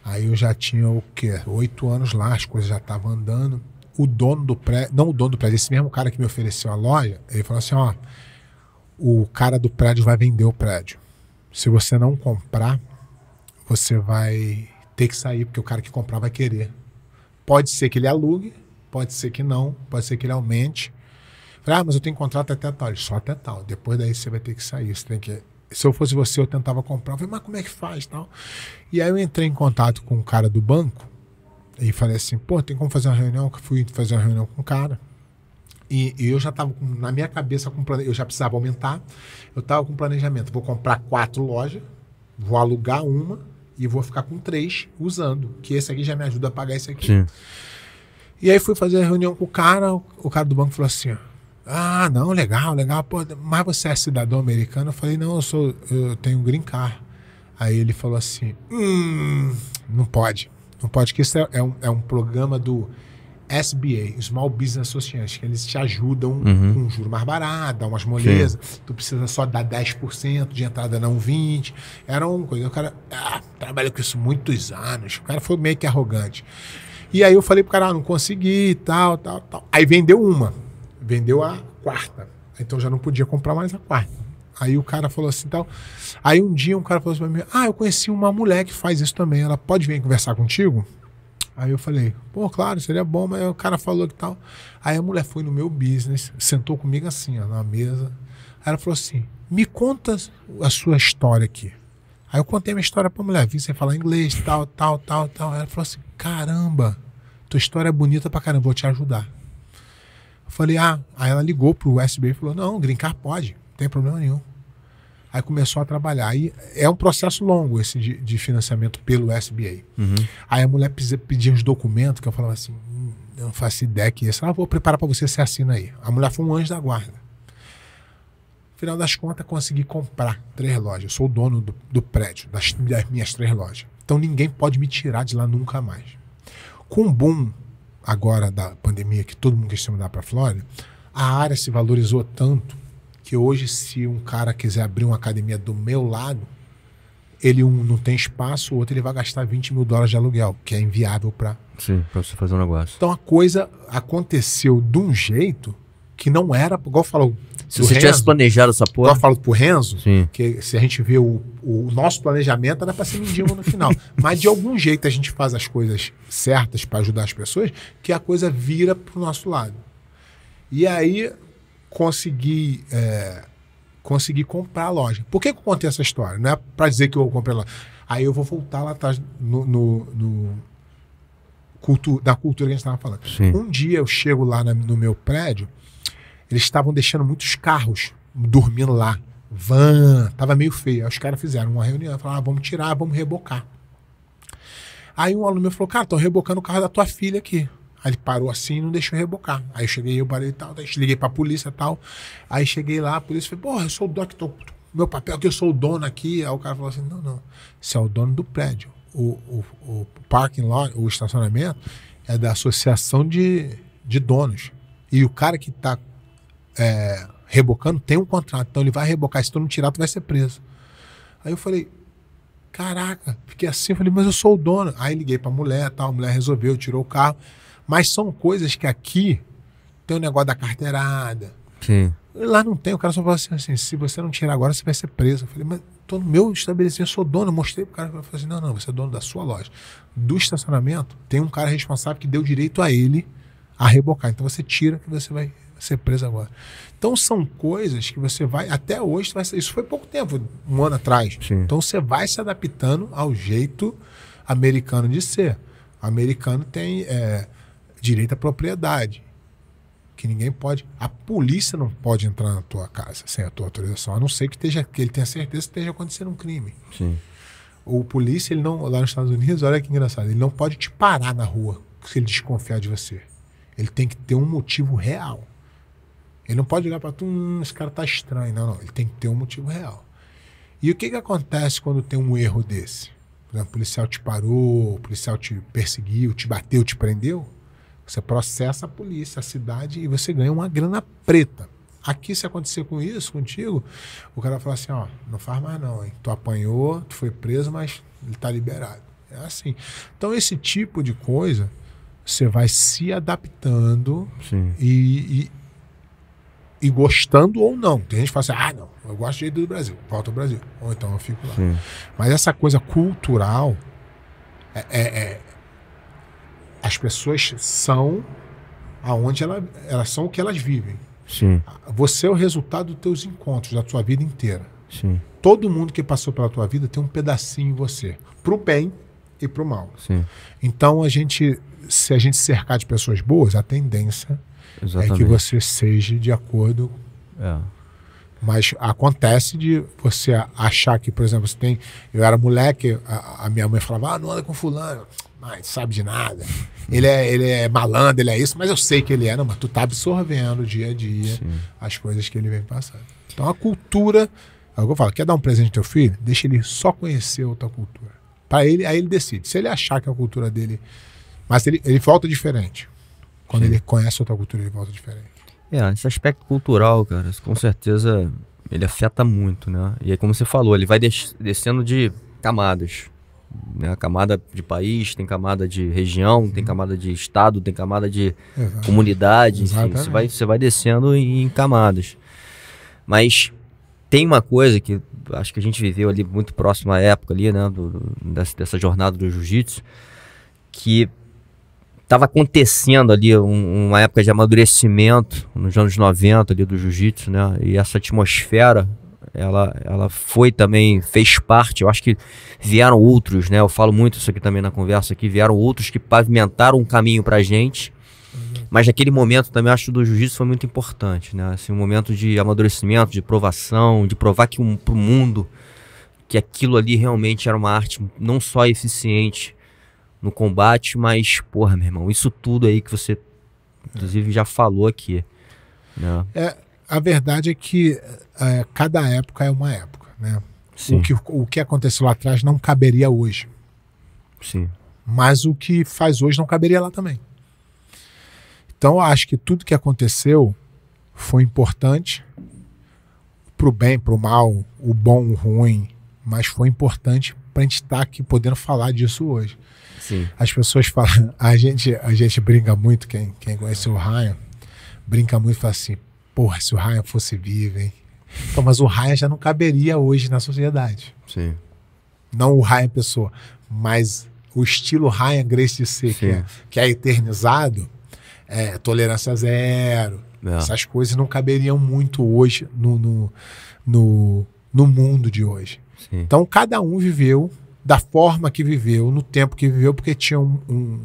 Aí eu já tinha o quê? Oito anos lá, as coisas já estavam andando. O dono do prédio, não o dono do prédio, esse mesmo cara que me ofereceu a loja, ele falou assim: ó, o cara do prédio vai vender o prédio. Se você não comprar, você vai ter que sair, porque o cara que comprar vai querer. Pode ser que ele alugue, pode ser que não, pode ser que ele aumente. Falei, ah, mas eu tenho contrato até tal. Ele, só até tal. Depois daí você vai ter que sair, você tem que se eu fosse você, eu tentava comprar. Eu falei, mas como é que faz? Tal. E aí eu entrei em contato com o um cara do banco e falei assim, pô, tem como fazer uma reunião? Eu fui fazer uma reunião com o cara. E, e eu já estava na minha cabeça com plane... eu já precisava aumentar. Eu estava com planejamento, vou comprar quatro lojas, vou alugar uma e vou ficar com três usando, que esse aqui já me ajuda a pagar esse aqui. Sim. E aí fui fazer a reunião com o cara, o cara do banco falou assim: ó, ah, não, legal, legal. Pô, mas você é cidadão americano? Eu falei, não, eu sou, eu tenho green card. Aí ele falou assim, hum, não pode. Não pode, que isso é, é, um, é um programa do SBA, Small Business Association, que eles te ajudam uhum. com um juro mais barato, dá umas molezas, Sim. tu precisa só dar 10% de entrada, não 20%. Era um coisa, o cara, ah, trabalha com isso muitos anos, o cara foi meio que arrogante. E aí eu falei pro cara, ah, não consegui, tal, tal, tal. Aí vendeu uma vendeu a quarta. Então já não podia comprar mais a quarta. Aí o cara falou assim tal. Aí um dia um cara falou assim pra mim: Ah, eu conheci uma mulher que faz isso também. Ela pode vir conversar contigo? Aí eu falei, pô, claro, seria bom, mas o cara falou que tal. Aí a mulher foi no meu business, sentou comigo assim, ó, na mesa. Aí ela falou assim: me conta a sua história aqui. Aí eu contei a minha história pra mulher, vi você falar inglês, tal, tal, tal, tal. ela falou assim: caramba, tua história é bonita pra caramba, vou te ajudar. Eu falei, ah, aí ela ligou pro SBA e falou: não, grincar pode, não tem problema nenhum. Aí começou a trabalhar. Aí é um processo longo esse de, de financiamento pelo SBA. Uhum. Aí a mulher pedia uns documentos que eu falava assim: hum, não faço ideia que é isso. Ela ah, vou preparar para você, você assina aí. A mulher foi um anjo da guarda. Final das contas, consegui comprar três lojas. Eu sou o dono do, do prédio, das, das minhas três lojas. Então ninguém pode me tirar de lá nunca mais. Com o boom agora da pandemia, que todo mundo quis se mudar para a Flórida, a área se valorizou tanto que hoje, se um cara quiser abrir uma academia do meu lado, ele um não tem espaço, o outro ele vai gastar 20 mil dólares de aluguel, que é inviável para. Sim, para você fazer um negócio. Então a coisa aconteceu de um jeito que não era, igual falou, se você Renzo, tivesse planejado essa porra. Eu falo pro Renzo, Sim. que se a gente vê o, o nosso planejamento, era pra ser mendigo no final. Mas de algum jeito a gente faz as coisas certas para ajudar as pessoas, que a coisa vira pro nosso lado. E aí consegui. É, consegui comprar a loja. Por que, que eu contei essa história? Não é para dizer que eu comprei a loja. Aí eu vou voltar lá atrás no, no, no cultu da cultura que a gente estava falando. Sim. Um dia eu chego lá na, no meu prédio eles estavam deixando muitos carros dormindo lá. Van, tava meio feio. Aí os caras fizeram uma reunião, falaram, ah, vamos tirar, vamos rebocar. Aí um aluno meu falou, cara, tô rebocando o carro da tua filha aqui. Aí ele parou assim e não deixou rebocar. Aí eu cheguei, eu parei e tal, daí liguei pra polícia e tal. Aí cheguei lá, a polícia falou, porra, eu sou o doc, tô, meu papel é que eu sou o dono aqui. Aí o cara falou assim, não, não, você é o dono do prédio. O, o, o parking lot, o estacionamento, é da associação de, de donos. E o cara que tá é, rebocando, tem um contrato, então ele vai rebocar. Se tu não tirar, tu vai ser preso. Aí eu falei, caraca, fiquei assim, falei, mas eu sou o dono. Aí liguei pra mulher tal, a mulher resolveu, tirou o carro. Mas são coisas que aqui tem o negócio da carteirada. Sim. Lá não tem, o cara só falou assim, assim, se você não tirar agora, você vai ser preso. Eu falei, mas tô no meu estabelecimento, eu sou dono. Eu mostrei pro cara, eu falei assim, não, não, você é dono da sua loja. Do estacionamento, tem um cara responsável que deu direito a ele a rebocar. Então você tira que você vai ser preso agora. Então são coisas que você vai, até hoje, vai, isso foi pouco tempo, um ano atrás. Sim. Então você vai se adaptando ao jeito americano de ser. O americano tem é, direito à propriedade. Que ninguém pode. A polícia não pode entrar na tua casa sem a tua autorização, a não ser que, esteja, que ele tenha certeza que esteja acontecendo um crime. Sim. O polícia, ele não. Lá nos Estados Unidos, olha que engraçado, ele não pode te parar na rua se ele desconfiar de você. Ele tem que ter um motivo real. Ele não pode ligar para tu, hum, esse cara tá estranho. Não, não. Ele tem que ter um motivo real. E o que, que acontece quando tem um erro desse? Por exemplo, o policial te parou, o policial te perseguiu, te bateu, te prendeu. Você processa a polícia, a cidade e você ganha uma grana preta. Aqui, se acontecer com isso, contigo, o cara fala assim: ó, não faz mais não, hein? Tu apanhou, tu foi preso, mas ele tá liberado. É assim. Então, esse tipo de coisa, você vai se adaptando e, e, e gostando ou não. Tem gente que fala assim, ah, não, eu gosto de ir do Brasil, volto ao Brasil. Ou então eu fico lá. Sim. Mas essa coisa cultural, é, é, é, as pessoas são aonde ela, elas são o que elas vivem. Sim. Você é o resultado dos teus encontros, da tua vida inteira. Sim. Todo mundo que passou pela tua vida tem um pedacinho em você, pro bem e pro mal. Então a gente, se a gente cercar de pessoas boas, a tendência Exatamente. É que você seja de acordo. É. Mas acontece de você achar que, por exemplo, você tem. Eu era moleque, a, a minha mãe falava, ah, não anda com fulano. Mas ah, sabe de nada. Uhum. Ele é, ele é malandro, ele é isso, mas eu sei que ele é, não, mas tu tá absorvendo dia a dia Sim. as coisas que ele vem passando. Então a cultura. É o que eu falo, quer dar um presente ao teu filho? Deixa ele só conhecer outra cultura. Para ele, aí ele decide. Se ele achar que a cultura dele. Mas ele, ele volta diferente quando Sim. ele conhece outra cultura ele volta diferente. É, esse aspecto cultural, cara, com certeza ele afeta muito, né? E aí, como você falou, ele vai descendo de camadas. Né? Camada de país, tem camada de região, Sim. tem camada de estado, tem camada de Exato. comunidade, enfim, Você vai, você vai descendo em, em camadas. Mas tem uma coisa que acho que a gente viveu ali muito próximo à época ali, né? Do, dessa, dessa jornada do jiu-jitsu, que estava acontecendo ali uma época de amadurecimento nos anos 90 ali do jiu-jitsu, né? E essa atmosfera, ela, ela foi também, fez parte. Eu acho que vieram outros, né? Eu falo muito isso aqui também na conversa aqui, vieram outros que pavimentaram um caminho pra gente. Uhum. Mas naquele momento também acho que do jiu-jitsu foi muito importante, né? Assim, um momento de amadurecimento, de provação, de provar que um, pro mundo que aquilo ali realmente era uma arte não só eficiente, no combate, mas, porra, meu irmão, isso tudo aí que você, inclusive, já falou aqui. Né? É, a verdade é que é, cada época é uma época, né? Sim. O, que, o que aconteceu lá atrás não caberia hoje. Sim. Mas o que faz hoje não caberia lá também. Então, acho que tudo que aconteceu foi importante para o bem, para o mal, o bom, o ruim, mas foi importante para a gente estar tá aqui podendo falar disso hoje. Sim. As pessoas falam, a gente, a gente brinca muito, quem, quem conhece o Ryan, brinca muito e fala assim, porra, se o Ryan fosse vivo, hein? Então, mas o Ryan já não caberia hoje na sociedade. Sim. Não o Ryan pessoa, mas o estilo Ryan Grace de ser, que é, que é eternizado, é, tolerância zero, não. É. Essas coisas não caberiam muito hoje no, no, no, no mundo de hoje. Sim. Então, cada um viveu da forma que viveu, no tempo que viveu, porque tinha um, um,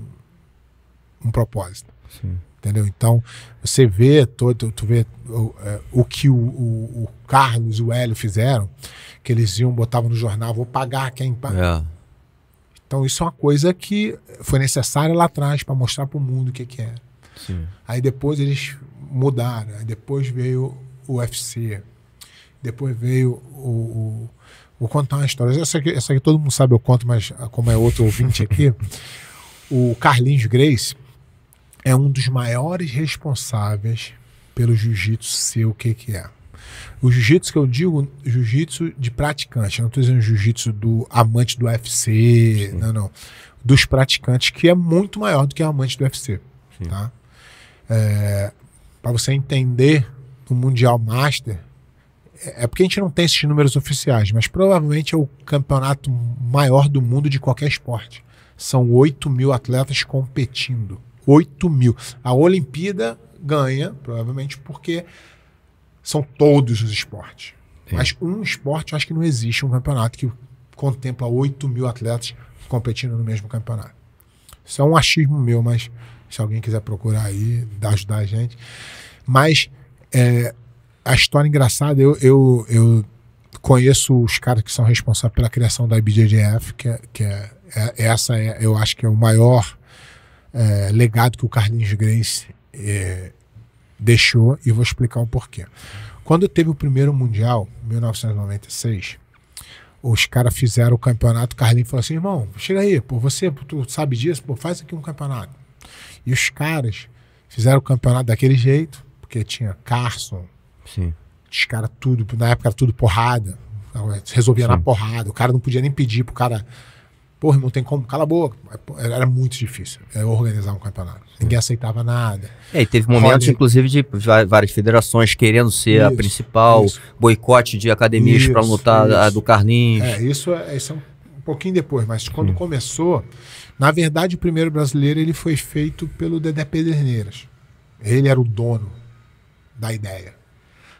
um propósito. Sim. Entendeu? Então, você vê todo, tu vê o, é, o que o, o, o, Carlos e o Hélio fizeram, que eles iam, botavam no jornal, vou pagar quem paga. É. Então, isso é uma coisa que foi necessária lá atrás para mostrar para o mundo o que, que era. Sim. Aí depois eles mudaram, aí depois veio o UFC, depois veio o, o Vou contar uma história. Essa aqui, essa aqui todo mundo sabe, eu conto, mas ah, como é outro ouvinte aqui, o Carlinhos Grace é um dos maiores responsáveis pelo jiu-jitsu ser o que, que é. O jiu-jitsu que eu digo, jiu-jitsu de praticante. Eu não estou dizendo jiu-jitsu do amante do UFC, Sim. não, não. Dos praticantes, que é muito maior do que amante do UFC. Tá? É, Para você entender o Mundial Master, é, é porque a gente não tem esses números oficiais, mas provavelmente é o campeonato maior do mundo de qualquer esporte. São 8 mil atletas competindo. 8 mil. A Olimpíada ganha, provavelmente, porque são todos os esportes. Sim. Mas um esporte, acho que não existe um campeonato que contempla 8 mil atletas competindo no mesmo campeonato. Isso é um achismo meu, mas se alguém quiser procurar aí, ajudar a gente. Mas é, a história é engraçada, eu, eu, eu conheço os caras que são responsáveis pela criação da IBJJF, que é, que é, é essa é, eu acho que é o maior é, legado que o Carlinhos Grace é, deixou e vou explicar o porquê. Quando teve o primeiro mundial, 1996, os caras fizeram o campeonato, o Carlinhos falou assim, irmão, chega aí, pô, você tu sabe disso, pô, faz aqui um campeonato. E os caras fizeram o campeonato daquele jeito, porque tinha Carson, Sim. Os caras tudo, na época era tudo porrada. Então, é, resolvia Sim. na porrada. O cara não podia nem pedir pro cara. Porra, não tem como, cala a boca. Era muito difícil é, organizar um campeonato. Sim. Ninguém aceitava nada. É, e teve momentos, Roger... inclusive, de várias federações querendo ser isso, a principal, isso. boicote de academias para lutar isso. a do Carlinhos. É, isso é, isso é um pouquinho depois, mas quando Sim. começou, na verdade, o primeiro brasileiro ele foi feito pelo Dedé Pederneiras. Ele era o dono da ideia.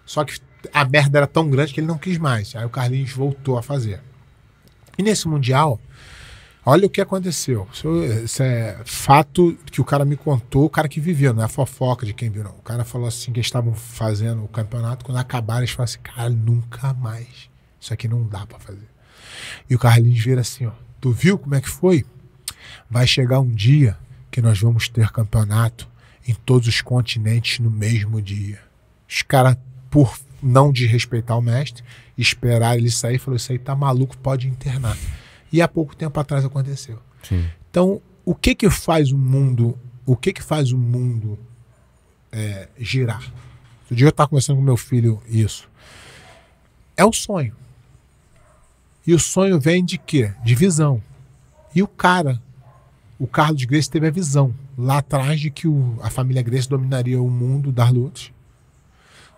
Só que a merda era tão grande que ele não quis mais. Aí o Carlinhos voltou a fazer. E nesse Mundial, olha o que aconteceu. Isso, isso é fato que o cara me contou, o cara que viveu, não é fofoca de quem viu, não. O cara falou assim que eles estavam fazendo o campeonato, quando acabaram, eles falaram assim, cara, nunca mais. Isso aqui não dá para fazer. E o Carlinhos vira assim, ó, tu viu como é que foi? Vai chegar um dia que nós vamos ter campeonato em todos os continentes no mesmo dia. Os caras por não desrespeitar o mestre, esperar ele sair, falou: Isso aí tá maluco, pode internar. E há pouco tempo atrás aconteceu. Sim. Então, o que que faz o mundo, o que que faz o mundo é, girar? Outro dia eu estava conversando com meu filho isso. É o sonho. E o sonho vem de quê? De visão. E o cara, o Carlos Grace teve a visão lá atrás de que o, a família Grace dominaria o mundo das lutas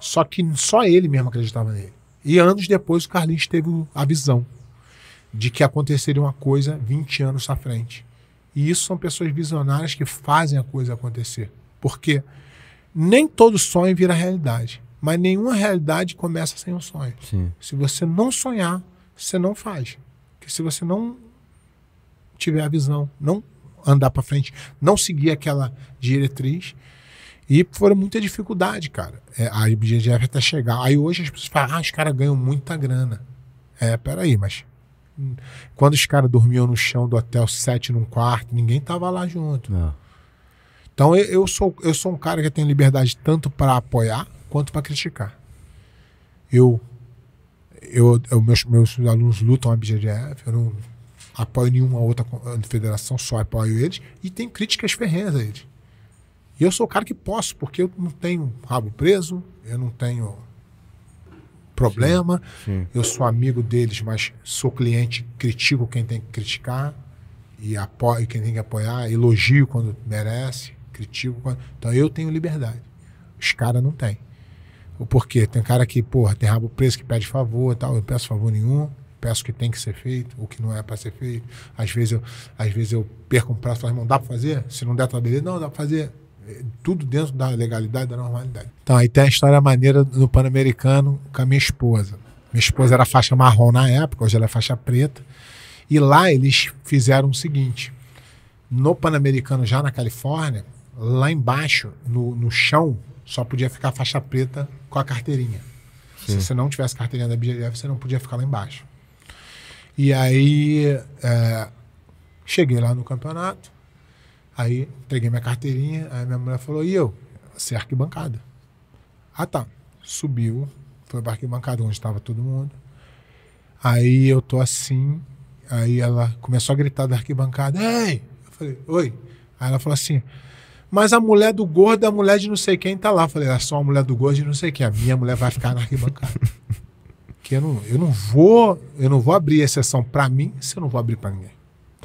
só que só ele mesmo acreditava nele. E anos depois o Carlinhos teve a visão de que aconteceria uma coisa 20 anos à frente. E isso são pessoas visionárias que fazem a coisa acontecer. Porque nem todo sonho vira realidade, mas nenhuma realidade começa sem um sonho. Sim. Se você não sonhar, você não faz. Porque se você não tiver a visão, não andar para frente, não seguir aquela diretriz, e foram muita dificuldade, cara. É, a IBGF até chegar. Aí hoje as pessoas falam, ah, os caras ganham muita grana. É, peraí, mas quando os caras dormiam no chão do hotel, sete num quarto, ninguém tava lá junto. Não. É. Então eu, eu, sou, eu sou um cara que tem liberdade tanto para apoiar quanto para criticar. Eu, eu, eu meus, meus alunos lutam a BGDF, eu não apoio nenhuma outra federação, só apoio eles, e tem críticas ferrenhas a eles. E eu sou o cara que posso, porque eu não tenho rabo preso, eu não tenho problema, sim, sim. eu sou amigo deles, mas sou cliente, critico quem tem que criticar e apoio quem tem que apoiar, elogio quando merece, critico quando... Então eu tenho liberdade. Os caras não têm. O porquê? Tem cara que, porra, tem rabo preso que pede favor e tal, eu peço favor nenhum peço o que tem que ser feito, o que não é para ser feito. Às vezes eu, às vezes eu perco um prazo e falo, irmão, dá para fazer? Se não der, tá beleza. Não, dá para fazer tudo dentro da legalidade, da normalidade. Então, aí tem a história maneira no Pan-Americano com a minha esposa. Minha esposa era faixa marrom na época, hoje ela é faixa preta. E lá eles fizeram o seguinte: no Pan-Americano, já na Califórnia, lá embaixo, no, no chão, só podia ficar faixa preta com a carteirinha. Sim. Se você não tivesse carteirinha da bgf você não podia ficar lá embaixo. E aí, é, cheguei lá no campeonato, Aí peguei minha carteirinha, aí minha mulher falou, e eu? Você é arquibancada. Ah tá. Subiu, foi pra arquibancada onde estava todo mundo. Aí eu tô assim, aí ela começou a gritar da arquibancada, ei! Eu falei, oi. Aí ela falou assim, mas a mulher do gordo, é a mulher de não sei quem tá lá. Eu falei, é só a mulher do gordo de não sei quem, a minha mulher vai ficar na arquibancada. que eu não, eu não vou, eu não vou abrir exceção para mim, se eu não vou abrir para ninguém.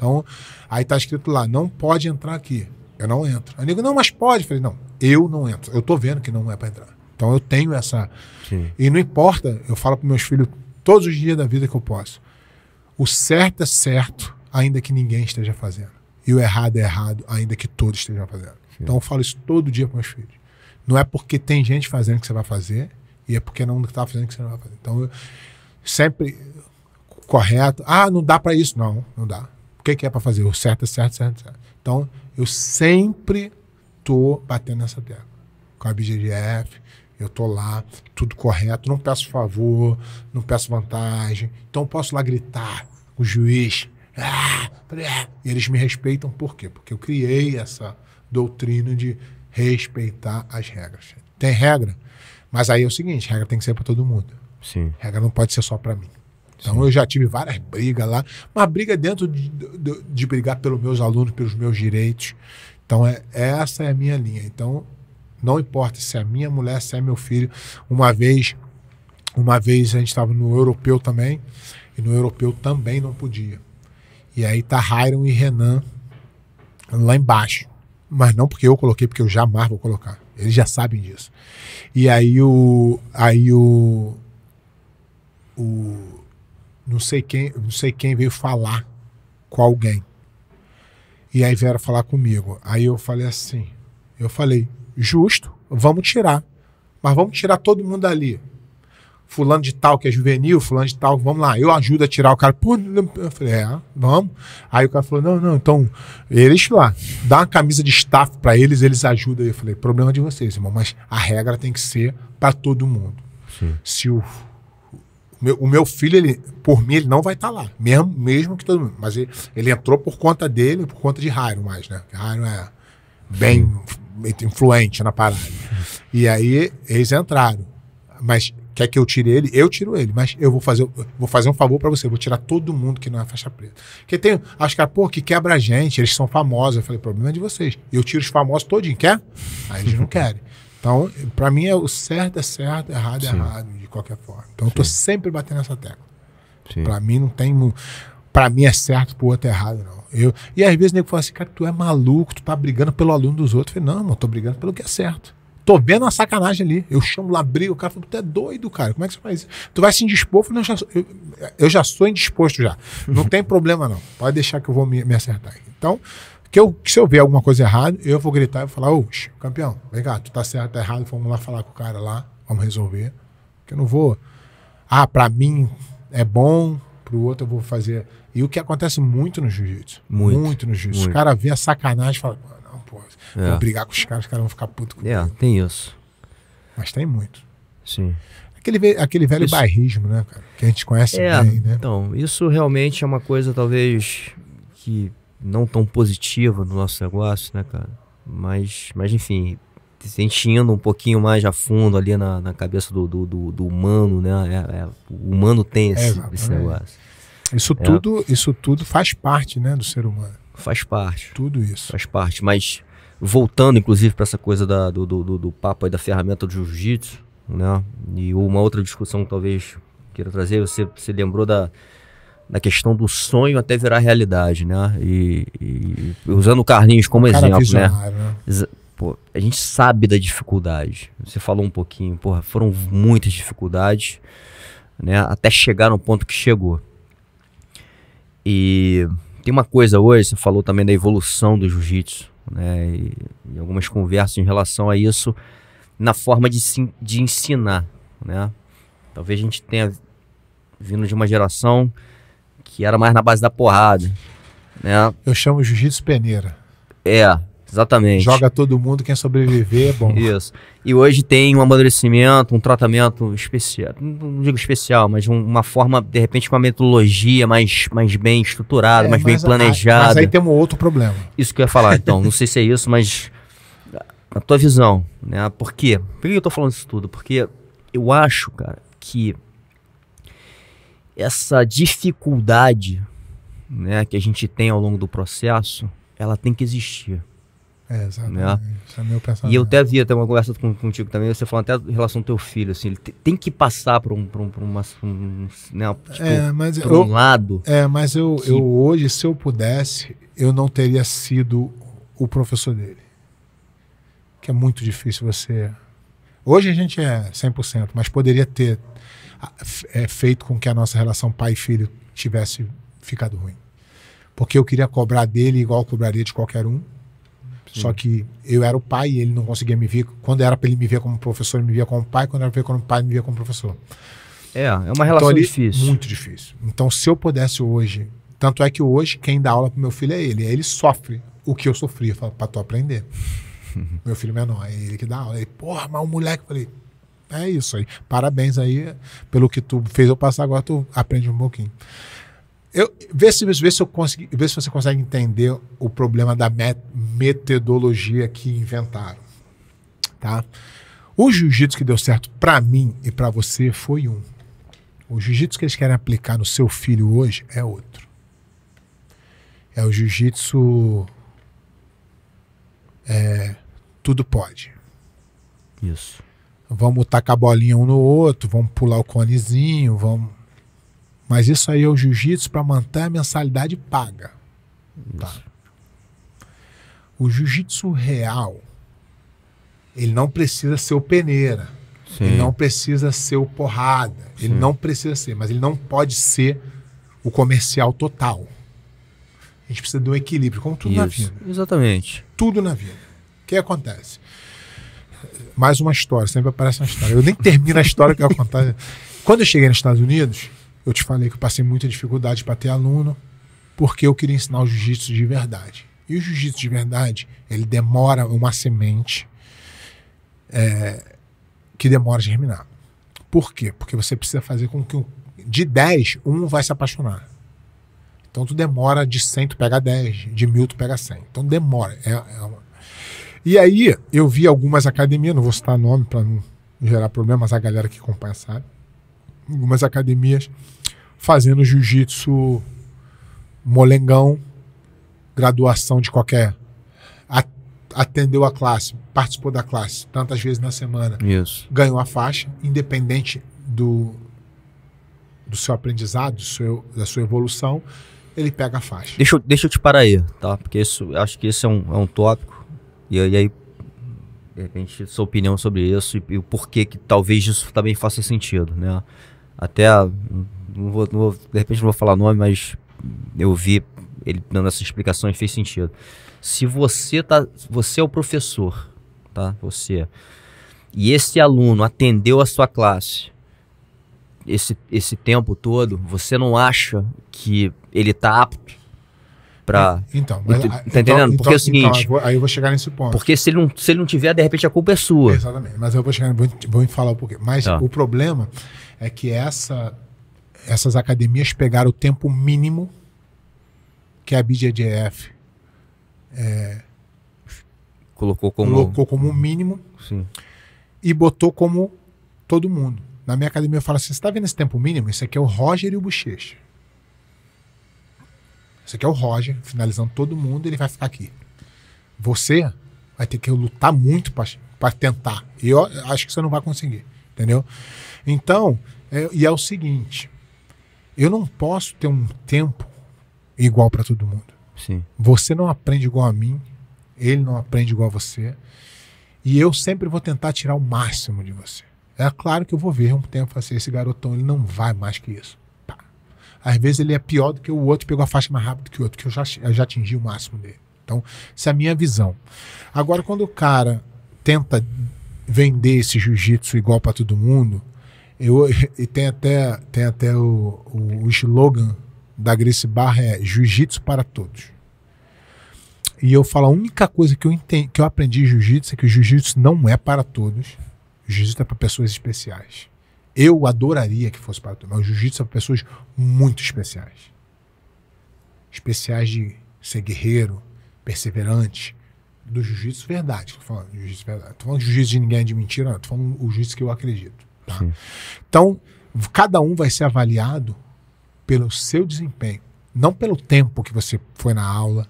Então, aí tá escrito lá, não pode entrar aqui. Eu não entro. Aí amigo não, mas pode. Eu falei, não, eu não entro. Eu tô vendo que não é para entrar. Então eu tenho essa. Sim. E não importa, eu falo para meus filhos todos os dias da vida que eu posso. O certo é certo, ainda que ninguém esteja fazendo. E o errado é errado, ainda que todos estejam fazendo. Sim. Então eu falo isso todo dia para meus filhos. Não é porque tem gente fazendo que você vai fazer, e é porque não está fazendo que você não vai fazer. Então eu sempre correto. Ah, não dá para isso. Não, não dá. O que, que é para fazer? O certo é certo, certo, certo. Então, eu sempre tô batendo nessa tecla. Com a BGDF, eu tô lá, tudo correto, não peço favor, não peço vantagem. Então, posso lá gritar o juiz. Ah, e eles me respeitam por quê? Porque eu criei essa doutrina de respeitar as regras. Tem regra, mas aí é o seguinte, regra tem que ser para todo mundo. Sim. Regra não pode ser só para mim. Então Sim. eu já tive várias brigas lá, uma briga dentro de, de, de, brigar pelos meus alunos, pelos meus direitos. Então é, essa é a minha linha. Então não importa se é minha mulher, se é meu filho. Uma vez, uma vez a gente estava no europeu também e no europeu também não podia. E aí tá Hiram e Renan lá embaixo. Mas não porque eu coloquei, porque eu jamais vou colocar. Eles já sabem disso. E aí o. Aí o. O não sei quem, não sei quem veio falar com alguém. E aí vieram falar comigo. Aí eu falei assim, eu falei, justo, vamos tirar. Mas vamos tirar todo mundo ali. Fulano de tal, que é juvenil, fulano de tal, vamos lá, eu ajudo a tirar o cara. Pô, eu falei, é, vamos. Aí o cara falou, não, não, então, eles lá, dá uma camisa de staff para eles, eles ajudam. Eu falei, problema de vocês, irmão, mas a regra tem que ser para todo mundo. Sim. Se o meu, o meu filho, ele, por mim, ele não vai estar tá lá. Mesmo, mesmo que todo mundo. Mas ele, ele entrou por conta dele, por conta de Rairo mais, né? Rairo é bem influente na parada. E aí eles entraram. Mas quer que eu tire ele? Eu tiro ele, mas eu vou fazer, vou fazer um favor para você, vou tirar todo mundo que não é faixa preta. Porque tem, acho que, é pô, que quebra a gente, eles são famosos. Eu falei, problema é de vocês. Eu tiro os famosos todinho, quer? Aí eles não querem. Então, para mim, é o certo é certo, errado é Sim. errado, de qualquer forma. Então, eu tô sempre batendo nessa tecla. Para mim, não tem. Para mim é certo, pro outro é errado, não. Eu, e às vezes o nego fala assim, cara, tu é maluco, tu tá brigando pelo aluno dos outros. Eu falei, não, mano, tô brigando pelo que é certo. Tô vendo uma sacanagem ali. Eu chamo lá, brigo, o cara fala, tu é doido, cara. Como é que você faz isso? Tu vai se indispor? Eu, falei, não, já, eu, eu já sou indisposto já. Não tem problema, não. Pode deixar que eu vou me, me acertar. Então, que, eu, que se eu ver alguma coisa errada, eu vou gritar e falar, ô, campeão, vem cá, tu tá certo, tá errado, vamos lá falar com o cara lá, vamos resolver. Porque eu não vou, ah, pra mim é bom, pro outro eu vou fazer. E o que acontece muito no jiu-jitsu. Muito, muito. no jiu-jitsu. O cara vê a sacanagem e fala, não, pô, é. vou brigar com os caras, os caras vão ficar puto comigo. É, tem isso. Mas tem muito. Sim. Aquele, aquele velho isso... barrismo, né, cara? Que a gente conhece é, bem, né? Então, isso realmente é uma coisa, talvez, que não tão positiva no nosso negócio, né, cara? Mas, mas enfim, sentindo gente indo um pouquinho mais a fundo ali na, na cabeça do, do, do, do humano, né? É, é, o humano tem esse, esse negócio. Isso é. tudo, isso tudo faz parte, né, do ser humano. Faz parte. Tudo isso. Faz parte. Mas voltando, inclusive, para essa coisa da, do, do, do papo aí da ferramenta do jiu-jitsu, né? E uma outra discussão que talvez queira trazer, você, você lembrou da, na questão do sonho até virar realidade, né? E, e usando o Carlinhos como exemplo, né? né? Pô, a gente sabe da dificuldade. Você falou um pouquinho, porra, foram muitas dificuldades, né? Até chegar no ponto que chegou. E tem uma coisa hoje, você falou também da evolução do jiu-jitsu, né? E, e, algumas conversas em relação a isso na forma de, de ensinar, né? Talvez a gente tenha vindo de uma geração que era mais na base da porrada. Né? Eu chamo jiu-jitsu peneira. É, exatamente. Joga todo mundo, quem sobreviver é bom. Isso. E hoje tem um amadurecimento, um tratamento especial. Não digo especial, mas um, uma forma, de repente, com uma metodologia mais, mais bem estruturada, é, mais bem planejada. mas aí tem um outro problema. Isso que eu ia falar, então. não sei se é isso, mas a tua visão, né? Por quê? Por que eu tô falando isso tudo? Porque eu acho, cara, que essa dificuldade né, que a gente tem ao longo do processo, ela tem que existir. É, exatamente. Né? Esse é meu pensamento. E eu até vi até uma conversa com, contigo também, você falando até em relação ao teu filho, assim, ele tem que passar por um, por um, por uma, um, né, tipo, é, mas por eu, lado. É, mas eu, que... eu hoje, se eu pudesse, eu não teria sido o professor dele. Que é muito difícil você. Hoje a gente é 100%, mas poderia ter é, feito com que a nossa relação pai-filho tivesse ficado ruim. Porque eu queria cobrar dele igual eu cobraria de qualquer um. Sim. Só que eu era o pai e ele não conseguia me ver. Quando era para ele me ver como professor, ele me via como pai. Quando era para ver como pai, ele me via como professor. É, é uma relação então, ele, difícil. Muito difícil. Então, se eu pudesse hoje. Tanto é que hoje quem dá aula o meu filho é ele. Ele sofre o que eu sofri para tu aprender. meu filho menor, é ele que dá aula. Ele, porra, mas o moleque. Eu falei, é isso aí. Parabéns aí pelo que tu fez eu passar, agora tu aprende um pouquinho. Eu, vê, se, vê, se eu consegui, vê se você consegue entender o problema da met metodologia que inventaram. Tá? O jiu-jitsu que deu certo para mim e para você foi um. O jiu-jitsu que eles querem aplicar no seu filho hoje é outro. É o jiu-jitsu. É, tudo pode. Isso. Vamos tacar a bolinha um no outro, vamos pular o conezinho, vamos. Mas isso aí é o jiu-jitsu para manter a mensalidade paga. Tá? O jiu-jitsu real, ele não precisa ser o peneira. Sim. Ele não precisa ser o porrada. Ele não precisa ser, mas ele não pode ser o comercial total. A gente precisa de um equilíbrio, como tudo Isso. na vida. Exatamente. Tudo na vida. O que acontece? mais uma história, sempre aparece uma história. Eu nem termino a história que eu ia contar. Quando eu cheguei nos Estados Unidos, eu te falei que eu passei muita dificuldade para ter aluno, porque eu queria ensinar o jiu-jitsu de verdade. E o jiu-jitsu de verdade, ele demora uma semente é, que demora a germinar. Por quê? Porque você precisa fazer com que um, de 10, um vai se apaixonar. Então tu demora de 100, tu pega 10, de mil tu pega 100. Então demora. É, é, e aí eu vi algumas academias, não vou citar nome para não gerar problemas, a galera que acompanha sabe. Algumas academias fazendo jiu-jitsu molengão, graduação de qualquer. Atendeu a classe, participou da classe tantas vezes na semana. Isso. Ganhou a faixa, independente do, do seu aprendizado, do seu, da sua evolução, ele pega a faixa. Deixa eu, deixa eu te parar aí, tá? Porque isso, acho que esse é um, é um tópico e, e aí, de repente, sua opinião sobre isso e, e, o porquê que talvez isso também faça sentido, né? Até, não vou, não vou, de repente não vou falar nome, mas eu vi ele dando essas explicações fez sentido. Se você tá, você é o professor, tá? Você e esse aluno atendeu a sua classe esse, esse tempo todo, você não acha que ele está apto para é, Então, mas, tu, tá ah, então, entendendo? Então, porque então, é o então, seguinte. Então, aí eu vou chegar nesse ponto. Porque se ele, não, se ele não tiver, de repente a culpa é sua. Exatamente. Mas eu vou chegar, vou, vou falar o um porquê. Mas tá. o problema é que essa, essas academias pegaram o tempo mínimo que a BJJF é, colocou como colocou como mínimo Sim. e botou como todo mundo. Na minha academia eu falo assim, você está vendo esse tempo mínimo? Isso aqui é o Roger e o Bochecha. Isso aqui é o Roger, finalizando todo mundo, ele vai ficar aqui. Você vai ter que lutar muito para tentar. E eu acho que você não vai conseguir, entendeu? Então, é, e é o seguinte: eu não posso ter um tempo igual para todo mundo. Sim. Você não aprende igual a mim, ele não aprende igual a você. E eu sempre vou tentar tirar o máximo de você. É claro que eu vou ver um tempo assim, esse garotão ele não vai mais que isso. Às vezes ele é pior do que o outro, pegou a faixa mais rápido que o outro, que eu já, eu já atingi o máximo dele. Então, essa é a minha visão. Agora, quando o cara tenta vender esse jiu-jitsu igual para todo mundo, eu, e tem até, tem até o, o, o slogan da Grace Barra é Jiu-Jitsu para todos. E eu falo, a única coisa que eu, entendi, que eu aprendi jiu-jitsu é que o jiu-jitsu não é para todos. O jiu-jitsu é para pessoas especiais. Eu adoraria que fosse para tomar. O jiu-jitsu são pessoas muito especiais. Especiais de ser guerreiro, perseverante. Do jiu-jitsu verdade. Estou falando jiu-jitsu verdade. Tô falando jiu-jitsu de ninguém é de mentira, Estou falando o jiu-jitsu que eu acredito. Tá? Então, cada um vai ser avaliado pelo seu desempenho. Não pelo tempo que você foi na aula.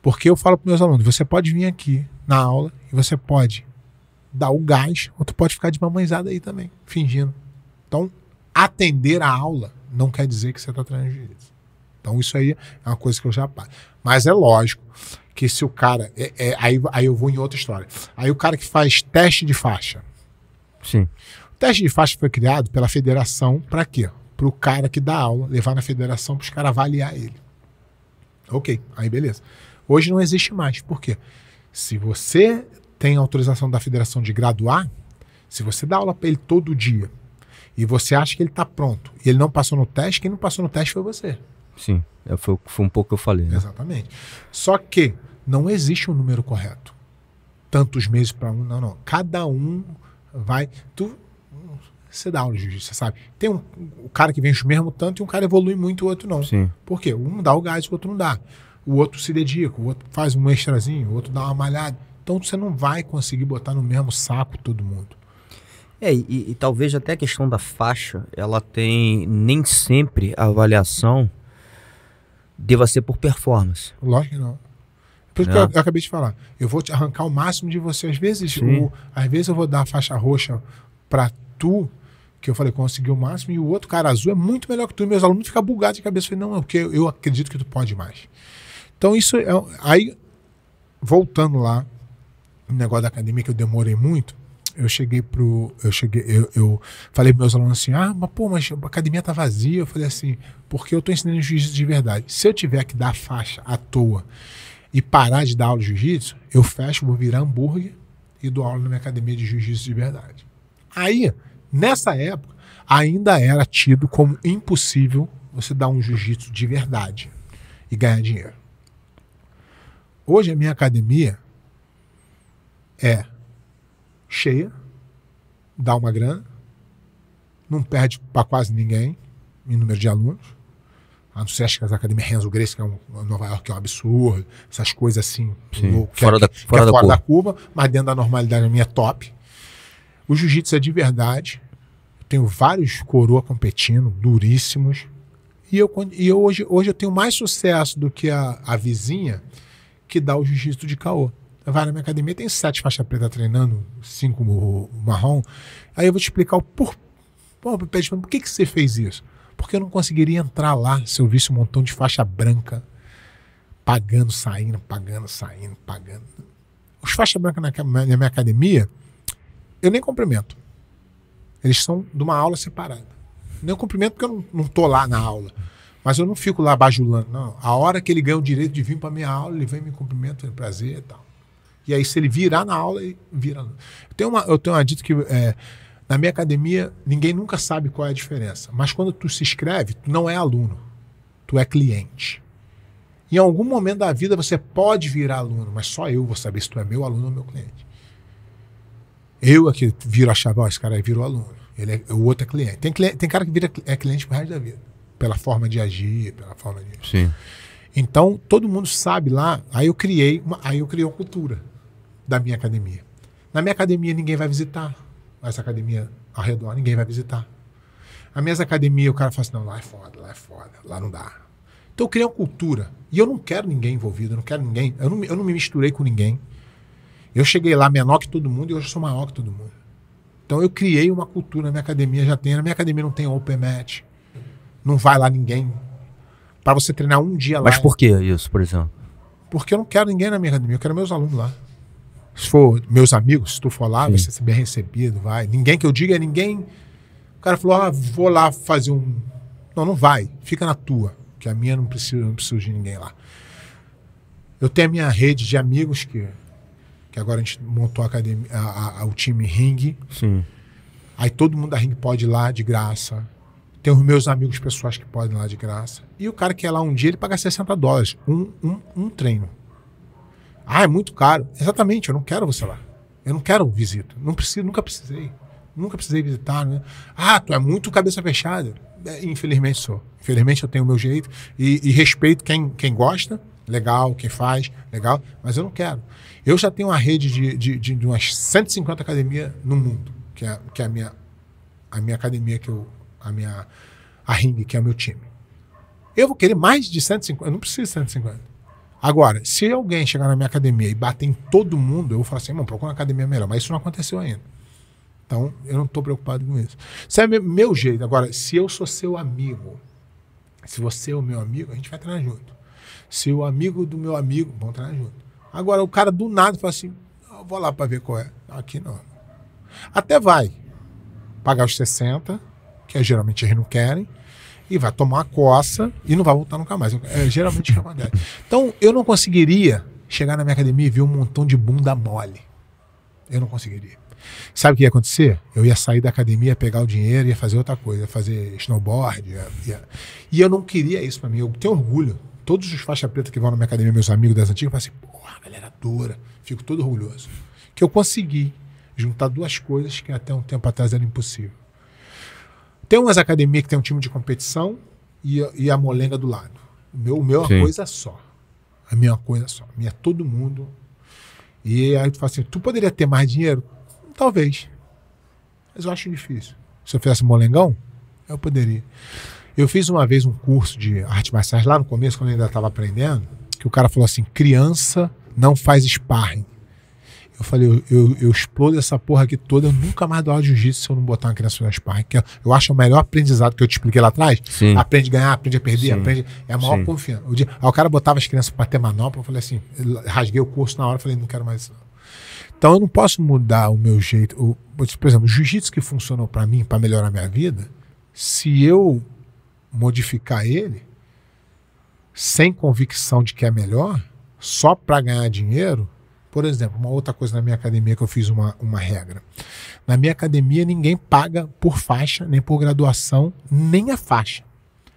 Porque eu falo para meus alunos, você pode vir aqui na aula e você pode dar o gás, ou tu pode ficar de mamãezada aí também, fingindo. Então, atender a aula não quer dizer que você está transgerido. Então, isso aí é uma coisa que eu já passo. Mas é lógico que se o cara. É, é, aí, aí eu vou em outra história. Aí o cara que faz teste de faixa. Sim. O teste de faixa foi criado pela federação para quê? Para o cara que dá aula, levar na federação para os caras avaliar ele. Ok, aí beleza. Hoje não existe mais. Por quê? Se você tem autorização da federação de graduar, se você dá aula para ele todo dia e você acha que ele está pronto e ele não passou no teste, quem não passou no teste foi você. Sim, é, foi, foi um pouco que eu falei. Né? Exatamente. Só que não existe um número correto. Tantos meses para um, não, não. Cada um vai. Tu, você dá aula de jiu você sabe. Tem um, o cara que vem o mesmo tanto e um cara evolui muito, o outro não. Sim. Por quê? Um dá o gás, o outro não dá. O outro se dedica, o outro faz um extrazinho, o outro dá uma malhada. Então você não vai conseguir botar no mesmo saco todo mundo. É, e, e, talvez até a questão da faixa, ela tem nem sempre a avaliação deva ser por performance. Lógico que não. Por isso é. que eu, né? eu, acabei de falar. Eu vou te arrancar o máximo de você. Às vezes, o, às vezes eu vou dar a faixa roxa para tu, que eu falei, consegui o máximo, e o outro cara azul é muito melhor que tu. Meus alunos ficam bugados de cabeça. Eu falei, não, é porque eu acredito que tu pode mais. Então, isso é. Aí, voltando lá, no negócio da academia, que eu demorei muito, eu cheguei pro. Eu cheguei, eu, eu falei pros meus alunos assim, ah, mas pô, mas a academia tá vazia. Eu falei assim, porque eu estou ensinando jiu-jitsu de verdade. Se eu tiver que dar faixa à toa e parar de dar aula de jiu-jitsu, eu fecho, vou virar hambúrguer e dou aula na minha academia de jiu-jitsu de verdade. Aí, nessa época, ainda era tido como impossível você dar um jiu-jitsu de verdade e ganhar dinheiro. Hoje a minha academia é cheia, dá uma grana, não perde para quase ninguém em número de alunos. A não ser as academias Renzo Grace, que é um, Nova York, que é um absurdo, essas coisas assim, louco, fora, é, da, fora, é da, fora da, curva. mas dentro da normalidade a minha é top. O jiu-jitsu é de verdade. Eu tenho vários coroa competindo, duríssimos. E eu, e eu hoje, hoje eu tenho mais sucesso do que a, a vizinha que dá o jiu-jitsu de caô. Vai na minha academia, tem sete faixa preta treinando, cinco marrom. Aí eu vou te explicar o porquê. Por que, que você fez isso? Porque eu não conseguiria entrar lá se eu visse um montão de faixa branca pagando, saindo, pagando, saindo, pagando. Os faixa branca na, na minha academia, eu nem cumprimento. Eles são de uma aula separada. Nem cumprimento porque eu não, não tô lá na aula. Mas eu não fico lá bajulando, não. A hora que ele ganha o direito de vir para minha aula, ele vem me cumprimenta, é prazer e tal. E aí, se ele virar na aula, ele vira. Eu tenho uma, eu tenho uma dito que é, na minha academia, ninguém nunca sabe qual é a diferença. Mas quando tu se inscreve, tu não é aluno, tu é cliente. Em algum momento da vida você pode virar aluno, mas só eu vou saber se tu é meu aluno ou meu cliente. Eu aqui viro a chave, ó, esse cara aí virou aluno. Ele é, o outro é cliente. Tem, cliente, tem cara que vira, é cliente pro resto da vida. Pela forma de agir, pela forma de. Sim. Então, todo mundo sabe lá. Aí eu criei, uma, aí eu criei uma cultura da minha academia. Na minha academia ninguém vai visitar. Essa academia ao redor ninguém vai visitar. A minhas academia o cara fala assim, não, lá é foda, lá é foda, lá não dá. Então eu criei uma cultura. E eu não quero ninguém envolvido, eu não quero ninguém. Eu não, eu não me misturei com ninguém. Eu cheguei lá menor que todo mundo e hoje eu sou maior que todo mundo. Então eu criei uma cultura na minha academia, já tem. Na minha academia não tem open match. Não vai lá ninguém. Para você treinar um dia lá. Mas por que isso, por exemplo? Porque eu não quero ninguém na minha academia, eu quero meus alunos lá. Se for meus amigos, se tu for lá, Sim. vai ser bem recebido, vai. Ninguém que eu diga, é ninguém. O cara falou, ah, vou lá fazer um. Não, não vai. Fica na tua, que a minha não precisa, não preciso de ninguém lá. Eu tenho a minha rede de amigos que, que agora a gente montou a academia, a, a, o time Ring. Sim. Aí todo mundo da Ring pode ir lá de graça. Tem os meus amigos pessoais que podem ir lá de graça. E o cara que é lá um dia, ele paga 60 dólares. Um, um, um treino. Ah, é muito caro. Exatamente, eu não quero você lá. Eu não quero visita. Não preciso, nunca precisei. Nunca precisei visitar, né? Ah, tu é muito cabeça fechada. É, infelizmente sou. Infelizmente eu tenho o meu jeito e, e, respeito quem, quem gosta, legal, quem faz, legal, mas eu não quero. Eu já tenho uma rede de, de, de, de umas 150 academias no mundo, que é, que é a, minha, a minha academia, que eu, a minha a ringue, que é o meu time. Eu vou querer mais de 150, eu não preciso de 150. Agora, se alguém chegar na minha academia e bater em todo mundo, eu vou falar assim, mano, procura uma academia melhor. Mas isso não aconteceu ainda. Então, eu não estou preocupado com isso. Isso é meu jeito. Agora, se eu sou seu amigo, se você é o meu amigo, a gente vai treinar junto. Se o amigo do meu amigo, vão treinar junto. Agora, o cara do nada fala assim, vou lá para ver qual é. Aqui não. Até vai. Pagar os 60, que é, geralmente eles não querem e vai tomar a coça e não vai voltar nunca mais. É, geralmente é uma acontece. Então, eu não conseguiria chegar na minha academia e ver um montão de bunda mole. Eu não conseguiria. Sabe o que ia acontecer? Eu ia sair da academia, pegar o dinheiro, ia fazer outra coisa, fazer snowboard. Ia, ia... E eu não queria isso para mim. Eu tenho orgulho. Todos os faixa preta que vão na minha academia, meus amigos das antigas, falam assim: porra, a galera dura Fico todo orgulhoso. Que eu consegui juntar duas coisas que até um tempo atrás era impossível. Tem umas academias que tem um time de competição e, e a molenga do lado. O meu, o meu é uma coisa só. A minha é coisa só. A minha é todo mundo. E aí tu fala assim, tu poderia ter mais dinheiro? Talvez. Mas eu acho difícil. Se eu fizesse molengão, eu poderia. Eu fiz uma vez um curso de artes marciais lá no começo, quando eu ainda estava aprendendo, que o cara falou assim: criança não faz sparring. Eu falei, eu, eu, eu, explodo essa porra aqui toda, eu nunca mais dou aula de jiu-jitsu se eu não botar uma criança no sparring, que é, eu acho o melhor aprendizado que eu te expliquei lá atrás. Sim. Aprende a ganhar, aprende a perder, Sim. aprende. É a maior Sim. confiança. O dia, aí o cara botava as crianças para ter manopla, eu falei assim, rasguei o curso na hora, falei, não quero mais isso. Então eu não posso mudar o meu jeito. O, por exemplo, o jiu-jitsu que funcionou para mim, para melhorar minha vida, se eu modificar ele sem convicção de que é melhor, só para ganhar dinheiro, por exemplo, uma outra coisa na minha academia que eu fiz uma, uma regra. Na minha academia, ninguém paga por faixa, nem por graduação, nem a faixa.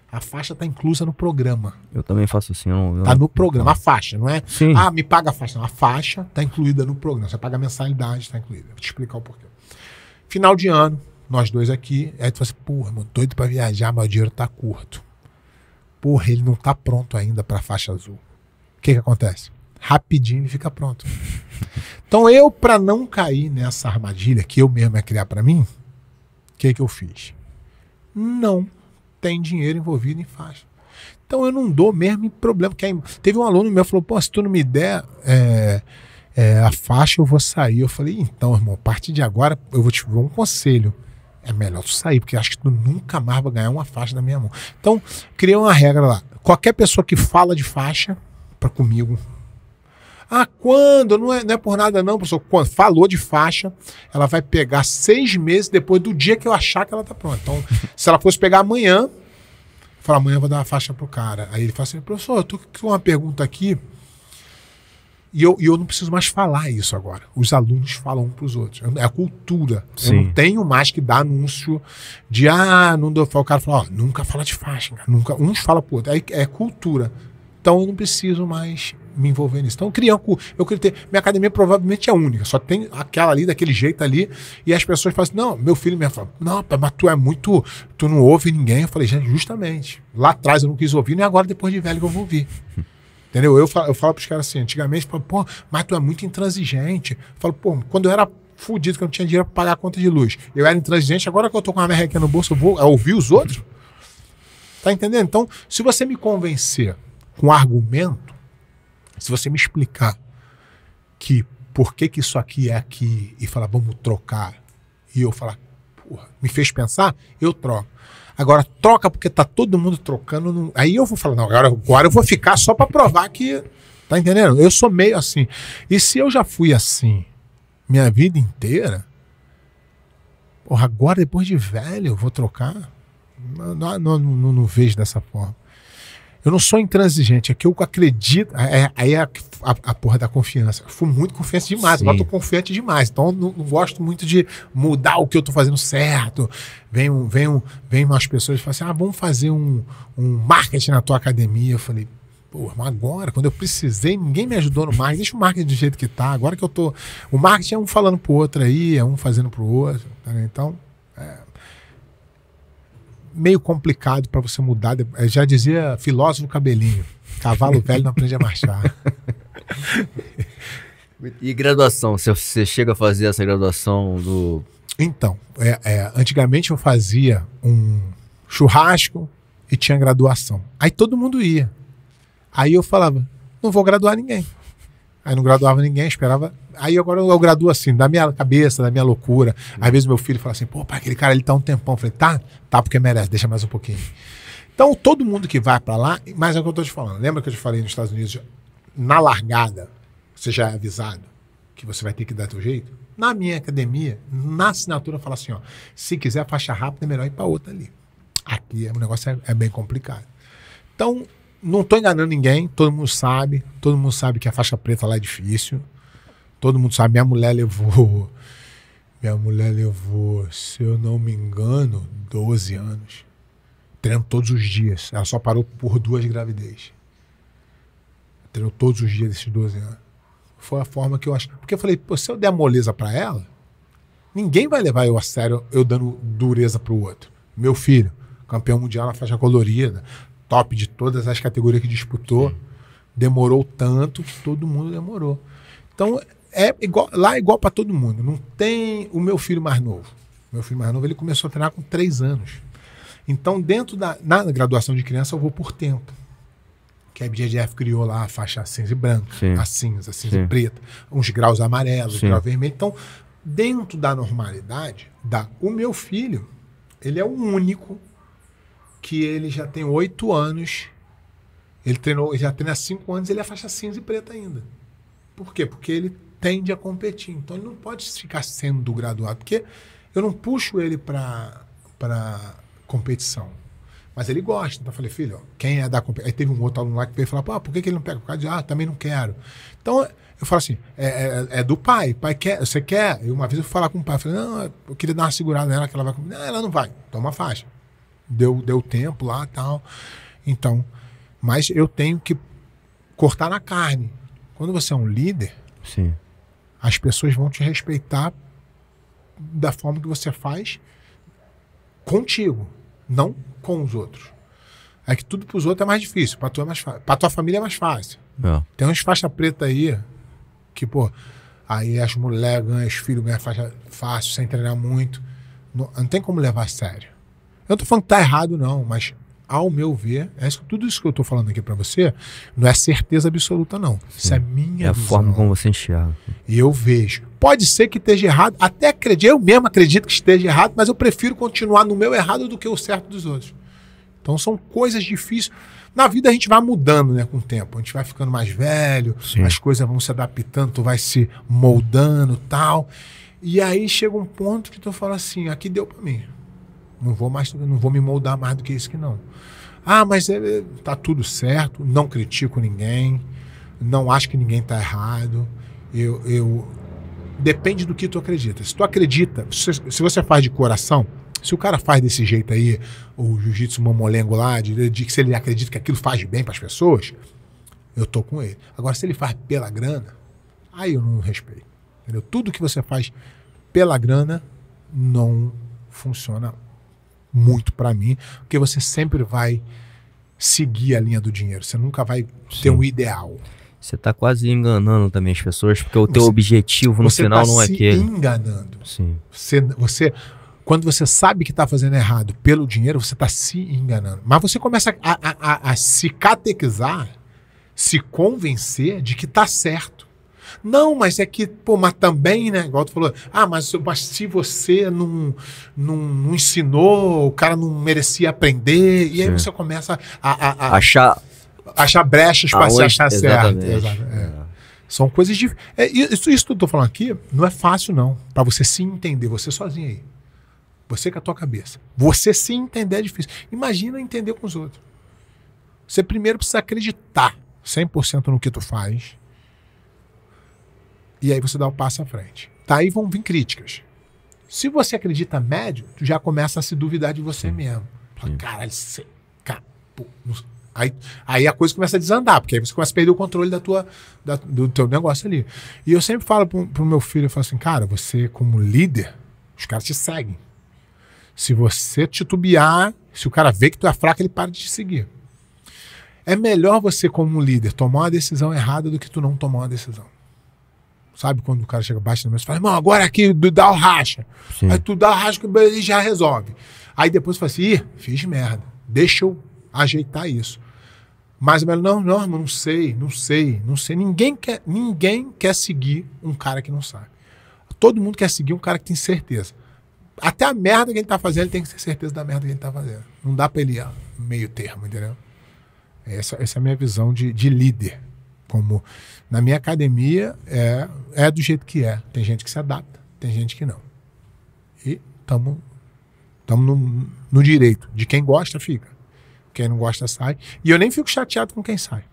A faixa está inclusa no programa. Eu também faço assim. Eu, tá no programa, a faixa, não é? Sim. Ah, me paga a faixa. Não, a faixa está incluída no programa. Você paga a mensalidade, está incluída. Vou te explicar o porquê. Final de ano, nós dois aqui. Aí tu fala assim, porra, meu, doido para viajar, mas o dinheiro tá curto. Porra, ele não tá pronto ainda para a faixa azul. O que que acontece? rapidinho e fica pronto. Então eu, para não cair nessa armadilha que eu mesmo ia criar para mim, o que, que eu fiz? Não tem dinheiro envolvido em faixa. Então eu não dou mesmo problema. aí, teve um aluno meu que falou: pô, se tu não me der é, é, a faixa, eu vou sair. Eu falei: então, irmão, a partir de agora eu vou te dar um conselho. É melhor tu sair, porque acho que tu nunca mais vai ganhar uma faixa da minha mão. Então, criei uma regra lá. Qualquer pessoa que fala de faixa, para comigo, ah, quando? Não é, não é por nada, não, professor. Quando falou de faixa, ela vai pegar seis meses depois do dia que eu achar que ela tá pronta. Então, se ela fosse pegar amanhã, fala, amanhã eu vou dar uma faixa pro cara. Aí ele fala assim, professor, eu tô com uma pergunta aqui. E eu, e eu não preciso mais falar isso agora. Os alunos falam um para os outros. É a cultura. Sim. Eu não tenho mais que dar anúncio de ah, não dou. O cara fala, ó, nunca fala de faixa, cara. nunca. Uns falam pro outro. É, é cultura. Então eu não preciso mais me envolver nisso. Então criança, eu queria ter. Minha academia provavelmente é única, só tem aquela ali, daquele jeito ali. E as pessoas falam assim: não, meu filho me fala, não, mas tu é muito. Tu não ouve ninguém. Eu falei: gente, justamente. Lá atrás eu não quis ouvir, nem agora depois de velho que eu vou ouvir. Entendeu? Eu falo, eu falo pros caras assim, antigamente, falo, pô, mas tu é muito intransigente. Eu falo, pô, quando eu era fudido, que eu não tinha dinheiro para pagar a conta de luz, eu era intransigente, agora que eu tô com uma merrequinha no bolso, eu vou ouvir os outros? Tá entendendo? Então, se você me convencer com argumento, se você me explicar que por que, que isso aqui é aqui e falar vamos trocar, e eu falar, porra, me fez pensar, eu troco. Agora, troca porque tá todo mundo trocando. Não... Aí eu vou falar, não, agora, agora eu vou ficar só para provar que. Tá entendendo? Eu sou meio assim. E se eu já fui assim minha vida inteira, porra, agora depois de velho eu vou trocar? Não, não, não, não vejo dessa forma. Eu não sou intransigente, é que eu acredito. É, é, aí é a, a, a, porra da confiança. Eu fui muito confiante demais, Sim. agora tô confiante demais. Então não, não, gosto muito de mudar o que eu tô fazendo certo. Vem, um, vem, um, vem umas pessoas e falam assim: ah, vamos fazer um, um marketing na tua academia. Eu falei, Pô, agora, quando eu precisei, ninguém me ajudou no marketing. Deixa o marketing do jeito que tá. Agora que eu tô. O marketing é um falando pro outro aí, é um fazendo pro outro. Tá, né? Então, meio complicado para você mudar. Eh, já dizia filósofo cabelinho, cavalo velho não aprende a marchar. E graduação? Você chega a fazer essa graduação do. Então, é, é, antigamente eu fazia um churrasco e tinha graduação. Aí todo mundo ia. Aí eu falava, não vou graduar ninguém. Aí não graduava ninguém, esperava. Aí agora eu graduo assim, da minha cabeça, da minha loucura. Às vezes meu filho fala assim, pô, pai, aquele cara ele tá um tempão. Eu falei, tá, tá porque merece, deixa mais um pouquinho. Então todo mundo que vai para lá, mas é o que eu tô te falando. Lembra que eu te falei nos Estados Unidos, na largada, você já é avisado que você vai ter que dar teu jeito? Na minha academia, na assinatura, fala assim, ó, se quiser faixa rápida, é melhor ir para outra ali. Aqui é, o negócio é, é bem complicado. Então, não estou enganando ninguém, todo mundo sabe, todo mundo sabe que a faixa preta lá é difícil. Todo mundo sabe, minha mulher levou. Minha mulher levou, se eu não me engano, 12 anos. Treino todos os dias. Ela só parou por duas gravidez. Treinou todos os dias desses 12 anos. Foi a forma que eu acho. Porque eu falei, se eu der moleza para ela, ninguém vai levar eu a sério eu dando dureza pro outro. Meu filho, campeão mundial na faixa colorida, top de todas as categorias que disputou. Sim. Demorou tanto que todo mundo demorou. Então, é igual, lá é igual para todo mundo. Não tem o meu filho mais novo. Meu filho mais novo, ele começou a treinar com três anos. Então, dentro da na graduação de criança, eu vou por tempo. Que a BGF criou lá a faixa cinza e branca, Sim. a cinza, a cinza Sim. e preta, uns graus amarelos, Sim. grau vermelho. Então, dentro da normalidade, da, o meu filho, ele é o único que ele já tem oito anos. Ele treinou, já treina há cinco anos, ele é faixa cinza e preta ainda. Por quê? Porque ele tende a competir. Então ele não pode ficar sendo graduado, porque eu não puxo ele para para competição. Mas ele gosta. Então eu falei, filho, ó, quem é da competição? Aí teve um outro aluno lá que veio falar, pô, por que, que ele não pega? Por causa de, ah, também não quero. Então eu falo assim, é, é, é do pai. Pai quer, você quer? E uma vez eu fui falar com o pai, eu falei, não, eu queria dar uma segurada nela, que ela vai comigo. Não, ela não vai, toma faixa deu, deu tempo lá tal. Então, mas eu tenho que cortar na carne. Quando você é um líder, Sim. as pessoas vão te respeitar da forma que você faz contigo, não com os outros. É que tudo para os outros é mais difícil, para tu é mais fácil, para tua família é mais fácil. É. Tem uns faixa preta aí que pô, aí as mulheres ganham, os filhos ganham faixa fácil sem treinar muito, não, não tem como levar a sério. Eu tô falando que tá errado, não, mas ao meu ver, é isso, tudo isso que eu tô falando aqui para você não é certeza absoluta, não. Sim. Isso é minha É a visão. forma como você enxerga. E eu vejo. Pode ser que esteja errado, até acredito, eu mesmo acredito que esteja errado, mas eu prefiro continuar no meu errado do que o certo dos outros. Então são coisas difíceis. Na vida a gente vai mudando, né, com o tempo. A gente vai ficando mais velho, Sim. as coisas vão se adaptando, tu vai se moldando, tal. E aí chega um ponto que tu fala assim, aqui deu para mim. Não vou mais, não vou me moldar mais do que isso que não. Ah, mas é, tá tudo certo, não critico ninguém, não acho que ninguém tá errado. Eu, eu depende do que tu acredita. Se tu acredita, se, se você faz de coração, se o cara faz desse jeito aí, o jiu-jitsu mamolengo lá, de, de que se ele acredita que aquilo faz bem para as pessoas, eu tô com ele. Agora, se ele faz pela grana, aí eu não respeito. Entendeu? Tudo que você faz pela grana não funciona muito para mim, porque você sempre vai seguir a linha do dinheiro, você nunca vai Sim. ter um ideal. Você está quase enganando também as pessoas, porque o teu você, objetivo no final tá não é aquele. Você enganando. Sim. Você, você, quando você sabe que está fazendo errado pelo dinheiro, você está se enganando. Mas você começa a, a, a, a se catequizar, se convencer de que está certo. Não, mas é que, pô, mas também, né? Igual tu falou, ah, mas, mas se você não, não, não ensinou, o cara não merecia aprender, e aí você começa a, a, a, achar achar brechas para se achar certo. Exato, é. É. São coisas de. É, isso, isso que eu tô falando aqui não é fácil, não. Para você se entender, você sozinho aí. Você com a tua cabeça. Você se entender é difícil. Imagina entender com os outros. Você primeiro precisa acreditar 100% no que tu faz. E aí você dá o passo à frente. Tá aí vão vir críticas. Se você acredita médio, tu já começa a se duvidar de você Sim. mesmo. Fala, caralho, você... Cara, Aí, aí a coisa começa a desandar, porque aí você começa a perder o controle da tua, da, do teu negócio ali. E eu sempre falo pro, pro meu filho, eu falo assim, cara, você como líder, os caras te seguem. Se você titubear, se o cara vê que tu é fraco, ele para de te seguir. É melhor você como líder tomar uma decisão errada do que tu não tomar uma decisão. Sabe quando o cara chega, baixo no meu e fala, irmão, agora aqui dá o racha. Sim. Aí tu dá o racha que ele já resolve. Aí depois fala assim, Ih, fiz merda, deixa eu ajeitar isso. Mas o não, não, irmão, não sei, não sei, não sei. Ninguém quer, ninguém quer seguir um cara que não sabe. Todo mundo quer seguir um cara que tem certeza. Até a merda que ele tá fazendo, ele tem que ter certeza da merda que ele tá fazendo. Não dá pra ele ir meio termo, entendeu? Essa, essa é a minha visão de, de líder como na minha academia é, é do jeito que é. Tem gente que se adapta, tem gente que não. E estamos no, no direito. De quem gosta, fica. Quem não gosta, sai. E eu nem fico chateado com quem sai.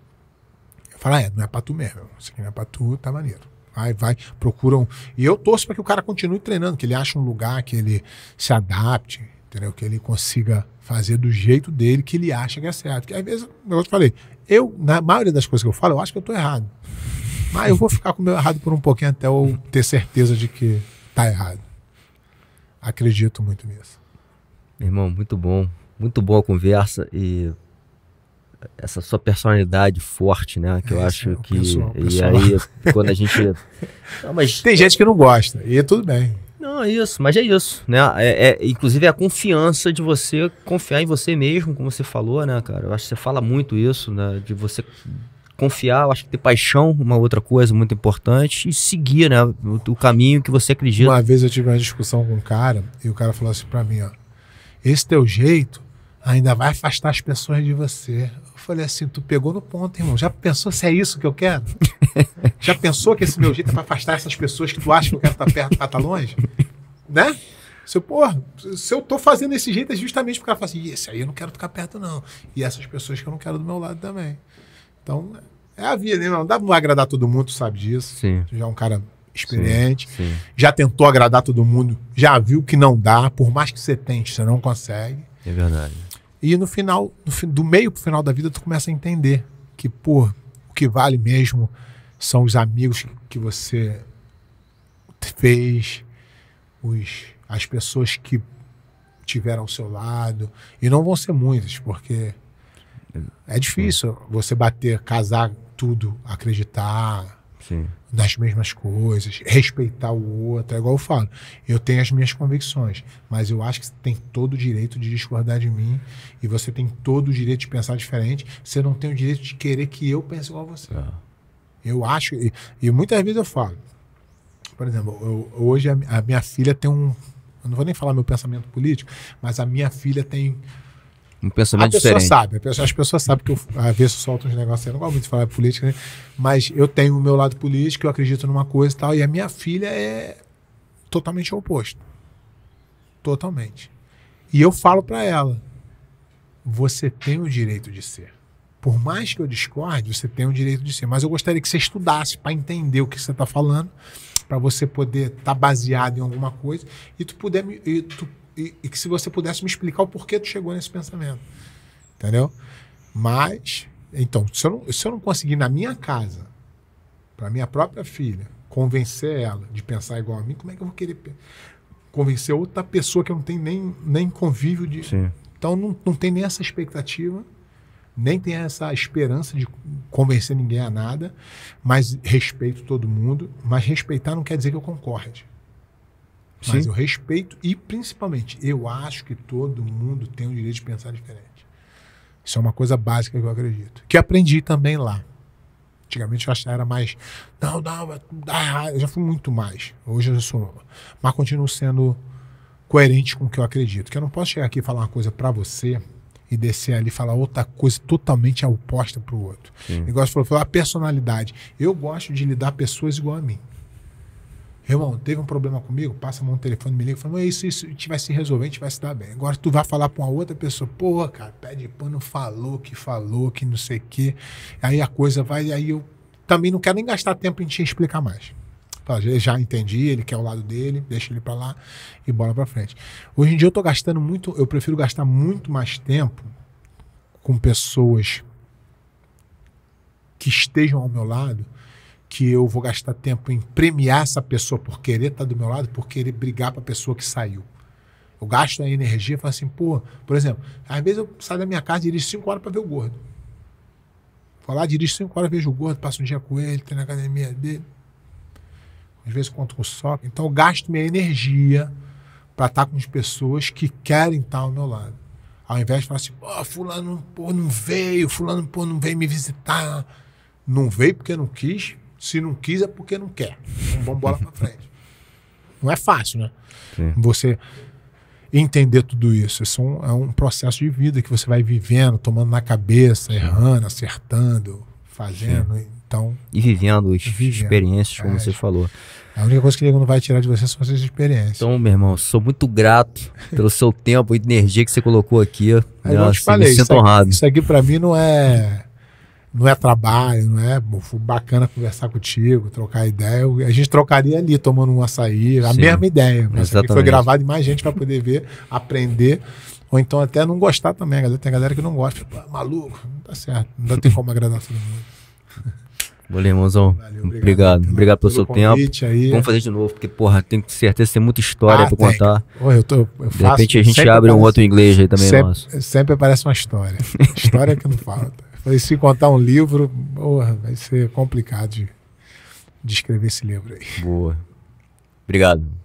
Eu falo, ah, é, não é para tu mesmo. Isso aqui não é para tu, tá maneiro. Vai, vai, procuram. E eu torço para que o cara continue treinando, que ele ache um lugar, que ele se adapte, entendeu? Que ele consiga fazer do jeito dele, que ele acha que é certo. Que às vezes, eu falei, eu, na maioria das coisas que eu falo, eu acho que eu estou errado. Mas eu vou ficar com o meu errado por um pouquinho até eu ter certeza de que tá errado. Acredito muito nisso. Irmão, muito bom. Muito boa a conversa e essa sua personalidade forte, né? Que eu é, acho é que. Pessoal, e pessoal. aí, quando a gente. Não, mas... Tem gente que não gosta, e tudo bem. Não, é isso, mas é isso, né? É, é, inclusive é a confiança de você confiar em você mesmo, como você falou, né, cara? Eu acho que você fala muito isso, né? De você confiar, eu acho que ter paixão, uma outra coisa muito importante, e seguir, né? O, o caminho que você acredita. Uma vez eu tive uma discussão com um cara, e o cara falou assim pra mim, ó. Esse teu jeito ainda vai afastar as pessoas de você. Falei assim, tu pegou no ponto, irmão. Já pensou se é isso que eu quero? Já pensou que esse meu jeito é para afastar essas pessoas que tu acha que eu quero estar tá perto, para estar tá longe? Né? Se eu, porra, se eu tô fazendo esse jeito é justamente porque ela fala assim, esse aí eu não quero ficar perto não. E essas pessoas que eu não quero do meu lado também. Então, é a vida, né? Não dá pra agradar todo mundo, tu sabe disso. Sim. Tu já é um cara experiente, sim, sim. já tentou agradar todo mundo, já viu que não dá, por mais que você tente, você não consegue. É verdade. E no final, no, do meio pro final da vida, tu começa a entender que, pô, o que vale mesmo são os amigos que você fez, os, as pessoas que tiveram ao seu lado. E não vão ser muitas, porque é difícil você bater, casar tudo, acreditar. Sim nas mesmas coisas, respeitar o outro, é igual eu falo. Eu tenho as minhas convicções, mas eu acho que você tem todo o direito de discordar de mim e você tem todo o direito de pensar diferente. Você não tem o direito de querer que eu pense igual a você. É. Eu acho, e, e, muitas vezes eu falo. Por exemplo, eu, hoje a, a minha filha tem um. Eu não vou nem falar meu pensamento político, mas a minha filha tem um pensamento a pessoa diferente. sabe, a pessoa, as pessoas sabem que eu às vezes solto uns negócios, eu não gosto muito de falar política, né? mas eu tenho o meu lado político, eu acredito numa coisa e tal, e a minha filha é totalmente oposto. Totalmente. E eu falo para ela: você tem o direito de ser. Por mais que eu discorde, você tem o direito de ser. Mas eu gostaria que você estudasse para entender o que você está falando, para você poder estar tá baseado em alguma coisa e tu puder e tu e, e, que se você pudesse me explicar o porquê tu chegou nesse pensamento. Entendeu? Mas, então, se eu não, se eu não conseguir na minha casa, para minha própria filha, convencer ela de pensar igual a mim, como é que eu vou querer convencer outra pessoa que eu não tenho nem, nem convívio de. Sim. Então não, não tem nem essa expectativa, nem tem essa esperança de convencer ninguém a nada, mas respeito todo mundo. Mas respeitar não quer dizer que eu concorde. Mas Sim. eu respeito e, principalmente, eu acho que todo mundo tem o direito de pensar diferente. Isso é uma coisa básica que eu acredito. Que aprendi também lá. Antigamente eu achava era mais. Não, não, dá errado. Eu já fui muito mais. Hoje eu já sou. Mas continuo sendo coerente com o que eu acredito. Que eu não posso chegar aqui e falar uma coisa para você e descer ali e falar outra coisa totalmente oposta para o outro. Igual negócio falou, a personalidade. Eu gosto de lidar pessoas igual a mim. Irmão, teve um problema comigo? Passa a mão no telefone, me liga. Fala, isso, isso, a gente vai se resolver, a gente vai se dar bem. Agora tu vai falar pra uma outra pessoa, porra, cara, pede pano falou que falou, que não sei o quê. Aí a coisa vai, aí eu também não quero nem gastar tempo em te explicar mais. Fala, já entendi, ele quer o lado dele, deixa ele pra lá e bola pra frente. Hoje em dia eu tô gastando muito, eu prefiro gastar muito mais tempo com pessoas que estejam ao meu lado que eu vou gastar tempo em premiar essa pessoa por querer estar tá do meu lado, por querer brigar para a pessoa que saiu. Eu gasto a energia falo assim, pô, por exemplo, às vezes eu saio da minha casa e dirijo 5 horas para ver o gordo. Vou lá, dirijo 5 horas, vejo o gordo, passo um dia com ele, treino na academia dele. Às vezes conto com o sol. Então eu gasto minha energia para estar tá com as pessoas que querem estar tá ao meu lado. Ao invés de falar assim, pô, fulano pô, não veio, fulano pô, não veio me visitar. Não veio porque não quis, se não quis, é porque não quer. Então, vamos bola para frente. Não é fácil, né? Sim. Você entender tudo isso. Isso é um, é um, processo de vida que você vai vivendo, tomando na cabeça, errando, acertando, fazendo. Sim. Então, e vivendo, vivendo experiências, como é, você falou. A única coisa que ele não vai tirar de você são essas experiências. Então, meu irmão, sou muito grato pelo seu tempo e energia que você colocou aqui. É Aí, eu te falei, me sinto isso honrado. Aqui, isso aqui para mim não é não é trabalho, não é foi bacana conversar contigo, trocar ideia. A gente trocaria ali, tomando um açaí, a Sim, mesma ideia. Mas foi gravado e mais gente vai poder ver, aprender. Ou então até não gostar também. tem galera que não gosta. É maluco, não tá certo. Não tem como agradar todo mundo. Valeu, irmãozão. Valeu, obrigado. Obrigado, pelo, obrigado pelo, pelo seu tempo. Aí. Vamos fazer de novo, porque, porra, tem certeza que tem muita história ah, pra contar. Pô, eu tô, eu de repente a gente abre um outro inglês aí também, sempre, nosso. Sempre aparece uma história. história que não falta. Falei, se contar um livro, porra, vai ser complicado de, de escrever esse livro aí. Boa. Obrigado.